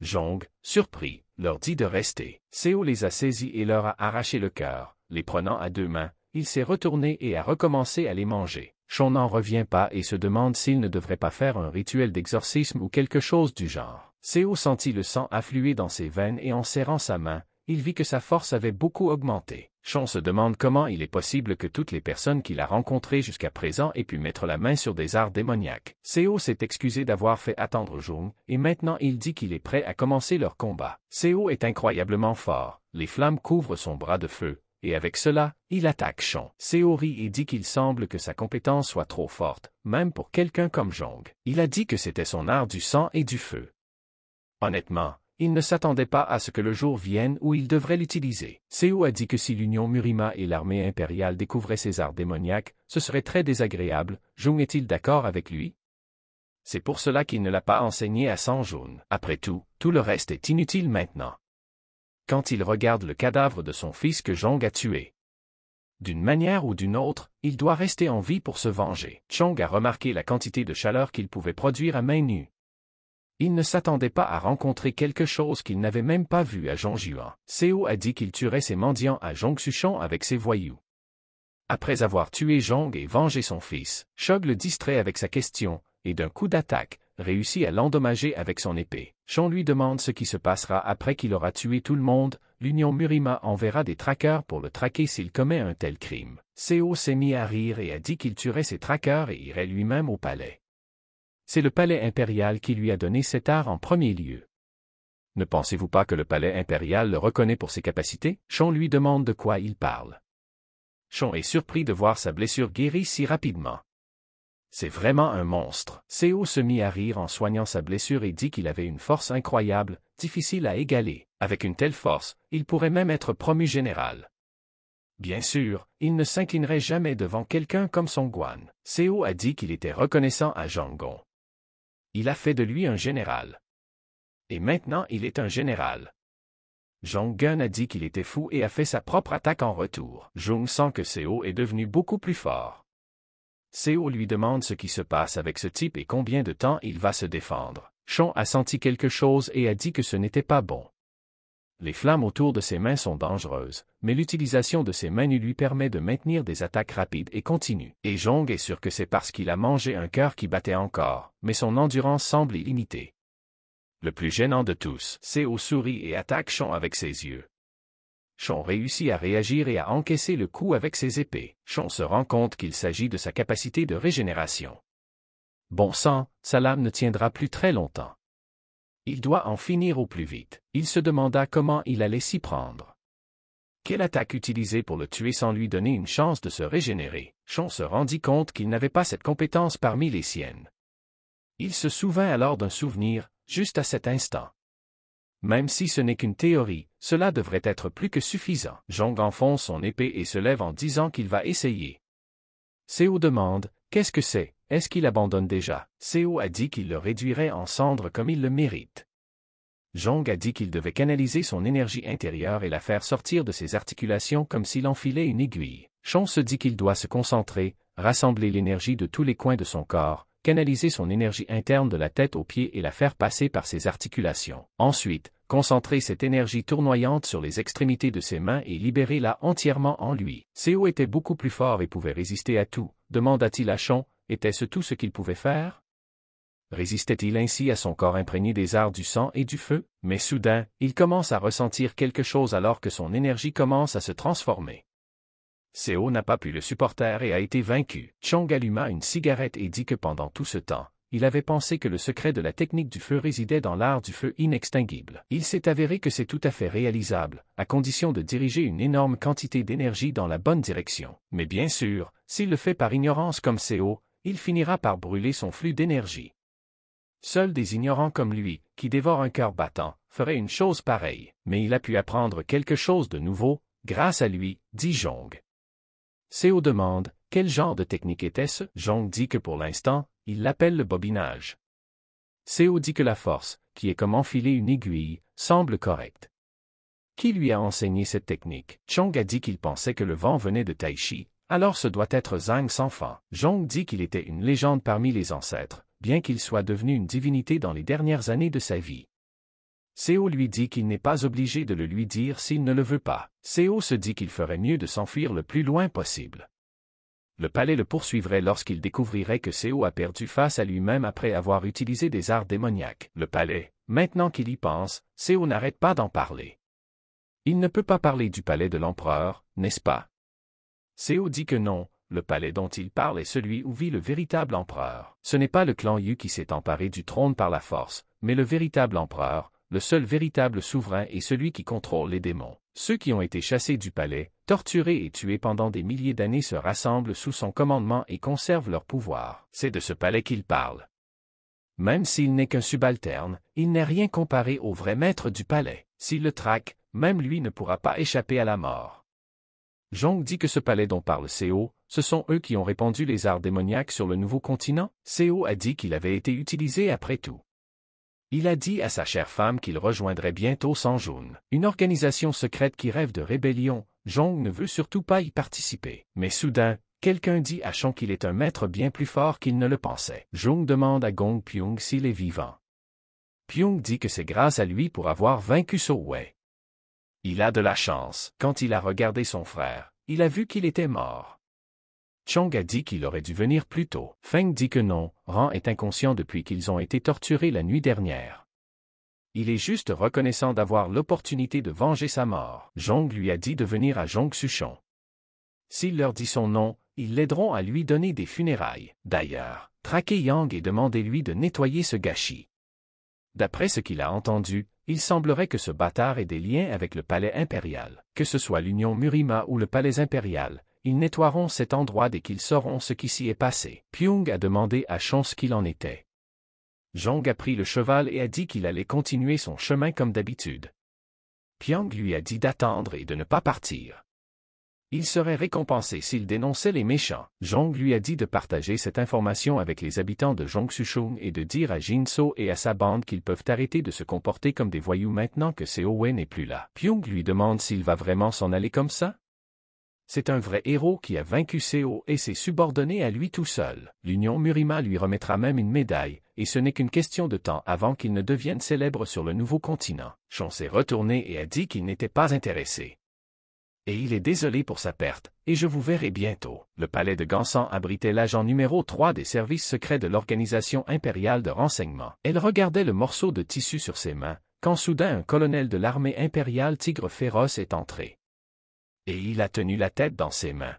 Jong, surpris, leur dit de rester. Seo les a saisis et leur a arraché le cœur, les prenant à deux mains, il s'est retourné et a recommencé à les manger. Chon n'en revient pas et se demande s'il ne devrait pas faire un rituel d'exorcisme ou quelque chose du genre. Seo sentit le sang affluer dans ses veines et en serrant sa main, il vit que sa force avait beaucoup augmenté. Chon se demande comment il est possible que toutes les personnes qu'il a rencontrées jusqu'à présent aient pu mettre la main sur des arts démoniaques. Seo s'est excusé d'avoir fait attendre Jung, et maintenant il dit qu'il est prêt à commencer leur combat. Seo est incroyablement fort, les flammes couvrent son bras de feu, et avec cela, il attaque Seo Seori et dit qu'il semble que sa compétence soit trop forte, même pour quelqu'un comme Jong. Il a dit que c'était son art du sang et du feu. Honnêtement, il ne s'attendait pas à ce que le jour vienne où il devrait l'utiliser. Seo a dit que si l'Union Murima et l'armée impériale découvraient ses arts démoniaques, ce serait très désagréable. Jung est-il d'accord avec lui? C'est pour cela qu'il ne l'a pas enseigné à sang jaune Après tout, tout le reste est inutile maintenant quand il regarde le cadavre de son fils que Zhong a tué. D'une manière ou d'une autre, il doit rester en vie pour se venger. Chong a remarqué la quantité de chaleur qu'il pouvait produire à main nue. Il ne s'attendait pas à rencontrer quelque chose qu'il n'avait même pas vu à Yuan. Seo a dit qu'il tuerait ses mendiants à Zhongxuchon avec ses voyous. Après avoir tué Zhong et vengé son fils, Chog le distrait avec sa question, et d'un coup d'attaque, réussit à l'endommager avec son épée. Chon lui demande ce qui se passera après qu'il aura tué tout le monde, l'Union Murima enverra des traqueurs pour le traquer s'il commet un tel crime. Seo s'est mis à rire et a dit qu'il tuerait ses traqueurs et irait lui-même au palais. C'est le palais impérial qui lui a donné cet art en premier lieu. Ne pensez-vous pas que le palais impérial le reconnaît pour ses capacités Chon lui demande de quoi il parle. Chon est surpris de voir sa blessure guérie si rapidement. C'est vraiment un monstre. Seo se mit à rire en soignant sa blessure et dit qu'il avait une force incroyable, difficile à égaler. Avec une telle force, il pourrait même être promu général. Bien sûr, il ne s'inclinerait jamais devant quelqu'un comme Song Guan. Seo a dit qu'il était reconnaissant à Zhang Gong. Il a fait de lui un général. Et maintenant il est un général. jong Gun a dit qu'il était fou et a fait sa propre attaque en retour. Jung sent que Seo est devenu beaucoup plus fort. Seo lui demande ce qui se passe avec ce type et combien de temps il va se défendre. Chon a senti quelque chose et a dit que ce n'était pas bon. Les flammes autour de ses mains sont dangereuses, mais l'utilisation de ses mains lui permet de maintenir des attaques rapides et continues. Et Jong est sûr que c'est parce qu'il a mangé un cœur qui battait encore, mais son endurance semble illimitée. Le plus gênant de tous, Seo sourit et attaque Chon avec ses yeux. Chon réussit à réagir et à encaisser le coup avec ses épées. Chon se rend compte qu'il s'agit de sa capacité de régénération. Bon sang, sa lame ne tiendra plus très longtemps. Il doit en finir au plus vite. Il se demanda comment il allait s'y prendre. Quelle attaque utiliser pour le tuer sans lui donner une chance de se régénérer Chon se rendit compte qu'il n'avait pas cette compétence parmi les siennes. Il se souvint alors d'un souvenir, juste à cet instant. Même si ce n'est qu'une théorie, cela devrait être plus que suffisant. Jong enfonce son épée et se lève en disant qu'il va essayer. Seo demande, qu'est-ce que c'est, est-ce qu'il abandonne déjà Seo a dit qu'il le réduirait en cendres comme il le mérite. Jong a dit qu'il devait canaliser son énergie intérieure et la faire sortir de ses articulations comme s'il enfilait une aiguille. Chong se dit qu'il doit se concentrer, rassembler l'énergie de tous les coins de son corps, canaliser son énergie interne de la tête aux pieds et la faire passer par ses articulations. Ensuite, concentrer cette énergie tournoyante sur les extrémités de ses mains et libérer-la entièrement en lui. Séo était beaucoup plus fort et pouvait résister à tout, demanda-t-il à Chon, était-ce tout ce qu'il pouvait faire? Résistait-il ainsi à son corps imprégné des arts du sang et du feu? Mais soudain, il commence à ressentir quelque chose alors que son énergie commence à se transformer. Seo n'a pas pu le supporter et a été vaincu. Chong alluma une cigarette et dit que pendant tout ce temps, il avait pensé que le secret de la technique du feu résidait dans l'art du feu inextinguible. Il s'est avéré que c'est tout à fait réalisable, à condition de diriger une énorme quantité d'énergie dans la bonne direction. Mais bien sûr, s'il le fait par ignorance comme Seo, il finira par brûler son flux d'énergie. Seuls des ignorants comme lui, qui dévorent un cœur battant, feraient une chose pareille. Mais il a pu apprendre quelque chose de nouveau, grâce à lui, dit Jong. Seo demande, quel genre de technique était-ce Jong dit que pour l'instant, il l'appelle le bobinage. Seo dit que la force, qui est comme enfiler une aiguille, semble correcte. Qui lui a enseigné cette technique Chong a dit qu'il pensait que le vent venait de Taichi, alors ce doit être Zhang sans fin. Zhong dit qu'il était une légende parmi les ancêtres, bien qu'il soit devenu une divinité dans les dernières années de sa vie. Seo lui dit qu'il n'est pas obligé de le lui dire s'il ne le veut pas. Seo se dit qu'il ferait mieux de s'enfuir le plus loin possible. Le palais le poursuivrait lorsqu'il découvrirait que Seo a perdu face à lui-même après avoir utilisé des arts démoniaques. Le palais, maintenant qu'il y pense, Seo n'arrête pas d'en parler. Il ne peut pas parler du palais de l'empereur, n'est-ce pas Seo dit que non, le palais dont il parle est celui où vit le véritable empereur. Ce n'est pas le clan Yu qui s'est emparé du trône par la force, mais le véritable empereur, le seul véritable souverain est celui qui contrôle les démons. Ceux qui ont été chassés du palais, torturés et tués pendant des milliers d'années se rassemblent sous son commandement et conservent leur pouvoir. C'est de ce palais qu'il parle. Même s'il n'est qu'un subalterne, il n'est rien comparé au vrai maître du palais. S'il le traque, même lui ne pourra pas échapper à la mort. Jong dit que ce palais dont parle Seo, ce sont eux qui ont répandu les arts démoniaques sur le nouveau continent. Seo a dit qu'il avait été utilisé après tout. Il a dit à sa chère femme qu'il rejoindrait bientôt Sanjun, une organisation secrète qui rêve de rébellion. Jong ne veut surtout pas y participer. Mais soudain, quelqu'un dit à Chong qu'il est un maître bien plus fort qu'il ne le pensait. Jong demande à Gong Pyong s'il est vivant. Pyong dit que c'est grâce à lui pour avoir vaincu So Wei. Il a de la chance. Quand il a regardé son frère, il a vu qu'il était mort. Chong a dit qu'il aurait dû venir plus tôt. Feng dit que non, Ran est inconscient depuis qu'ils ont été torturés la nuit dernière. Il est juste reconnaissant d'avoir l'opportunité de venger sa mort. Jong lui a dit de venir à Zhong Suchon. S'il leur dit son nom, ils l'aideront à lui donner des funérailles. D'ailleurs, traquez Yang et demandez-lui de nettoyer ce gâchis. D'après ce qu'il a entendu, il semblerait que ce bâtard ait des liens avec le palais impérial. Que ce soit l'Union Murima ou le palais impérial, ils nettoieront cet endroit dès qu'ils sauront ce qui s'y est passé. Pyong a demandé à Chong ce qu'il en était. Jong a pris le cheval et a dit qu'il allait continuer son chemin comme d'habitude. Pyong lui a dit d'attendre et de ne pas partir. Il serait récompensé s'il dénonçait les méchants. Jong lui a dit de partager cette information avec les habitants de Jongsuchung et de dire à Jinso et à sa bande qu'ils peuvent arrêter de se comporter comme des voyous maintenant que Seo n'est plus là. Pyong lui demande s'il va vraiment s'en aller comme ça. C'est un vrai héros qui a vaincu Seo et ses subordonnés à lui tout seul. L'Union Murima lui remettra même une médaille, et ce n'est qu'une question de temps avant qu'il ne devienne célèbre sur le nouveau continent. Chon s'est retourné et a dit qu'il n'était pas intéressé. Et il est désolé pour sa perte, et je vous verrai bientôt. Le palais de Gansan abritait l'agent numéro 3 des services secrets de l'organisation impériale de renseignement. Elle regardait le morceau de tissu sur ses mains, quand soudain un colonel de l'armée impériale Tigre Féroce est entré et il a tenu la tête dans ses mains.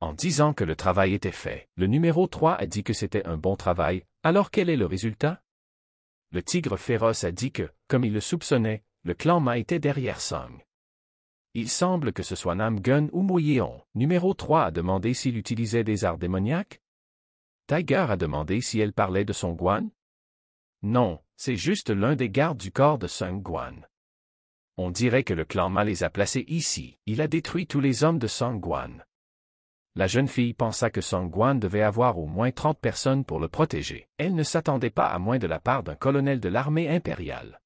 En disant que le travail était fait, le numéro 3 a dit que c'était un bon travail, alors quel est le résultat Le tigre féroce a dit que, comme il le soupçonnait, le clan Ma était derrière Song. Il semble que ce soit Nam Gun ou Mouyeon. Numéro 3 a demandé s'il utilisait des arts démoniaques. Tiger a demandé si elle parlait de son Guan. Non, c'est juste l'un des gardes du corps de Sung Guan on dirait que le clan Ma les a placés ici. Il a détruit tous les hommes de Guan. » La jeune fille pensa que Guan devait avoir au moins 30 personnes pour le protéger. Elle ne s'attendait pas à moins de la part d'un colonel de l'armée impériale.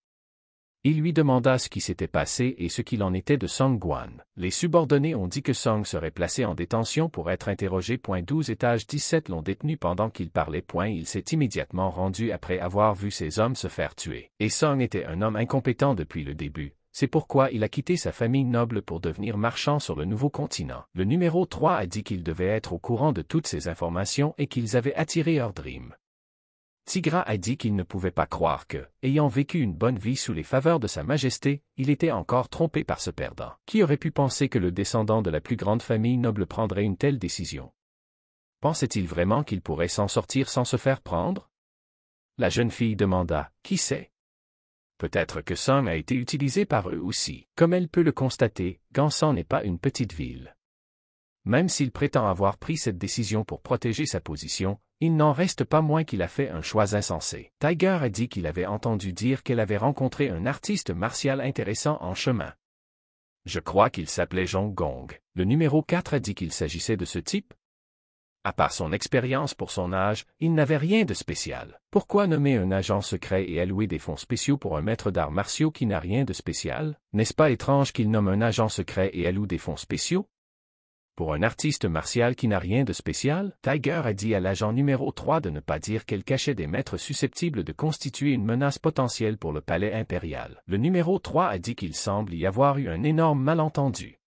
Il lui demanda ce qui s'était passé et ce qu'il en était de Guan. Les subordonnés ont dit que Song serait placé en détention pour être interrogé. 12 étages 17 l'ont détenu pendant qu'il parlait. Il s'est immédiatement rendu après avoir vu ses hommes se faire tuer. Et Song était un homme incompétent depuis le début. C'est pourquoi il a quitté sa famille noble pour devenir marchand sur le nouveau continent. Le numéro 3 a dit qu'il devait être au courant de toutes ces informations et qu'ils avaient attiré dream. Tigra a dit qu'il ne pouvait pas croire que, ayant vécu une bonne vie sous les faveurs de Sa Majesté, il était encore trompé par ce perdant. Qui aurait pu penser que le descendant de la plus grande famille noble prendrait une telle décision Pensait-il vraiment qu'il pourrait s'en sortir sans se faire prendre La jeune fille demanda, Qui sait Peut-être que Song a été utilisé par eux aussi. Comme elle peut le constater, Gansan n'est pas une petite ville. Même s'il prétend avoir pris cette décision pour protéger sa position, il n'en reste pas moins qu'il a fait un choix insensé. Tiger a dit qu'il avait entendu dire qu'elle avait rencontré un artiste martial intéressant en chemin. Je crois qu'il s'appelait Jong Gong. Le numéro 4 a dit qu'il s'agissait de ce type, à part son expérience pour son âge, il n'avait rien de spécial. Pourquoi nommer un agent secret et allouer des fonds spéciaux pour un maître d'arts martiaux qui n'a rien de spécial N'est-ce pas étrange qu'il nomme un agent secret et alloue des fonds spéciaux pour un artiste martial qui n'a rien de spécial, Tiger a dit à l'agent numéro 3 de ne pas dire qu'elle cachait des maîtres susceptibles de constituer une menace potentielle pour le palais impérial. Le numéro 3 a dit qu'il semble y avoir eu un énorme malentendu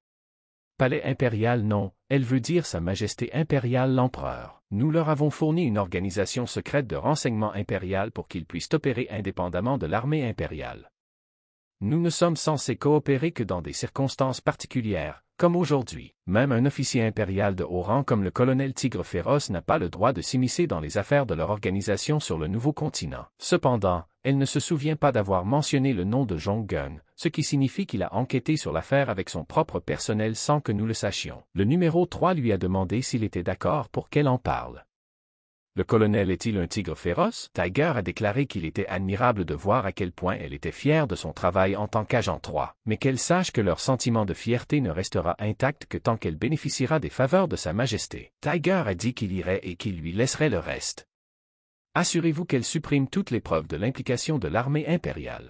palais impérial non, elle veut dire Sa Majesté impériale l'empereur. Nous leur avons fourni une organisation secrète de renseignement impérial pour qu'ils puissent opérer indépendamment de l'armée impériale. Nous ne sommes censés coopérer que dans des circonstances particulières, comme aujourd'hui. Même un officier impérial de haut rang comme le colonel Tigre Féroce n'a pas le droit de s'immiscer dans les affaires de leur organisation sur le nouveau continent. Cependant, elle ne se souvient pas d'avoir mentionné le nom de Jong-gun, ce qui signifie qu'il a enquêté sur l'affaire avec son propre personnel sans que nous le sachions. Le numéro 3 lui a demandé s'il était d'accord pour qu'elle en parle. Le colonel est-il un tigre féroce Tiger a déclaré qu'il était admirable de voir à quel point elle était fière de son travail en tant qu'agent 3, mais qu'elle sache que leur sentiment de fierté ne restera intact que tant qu'elle bénéficiera des faveurs de Sa Majesté. Tiger a dit qu'il irait et qu'il lui laisserait le reste assurez-vous qu'elle supprime toutes les preuves de l'implication de l'armée impériale.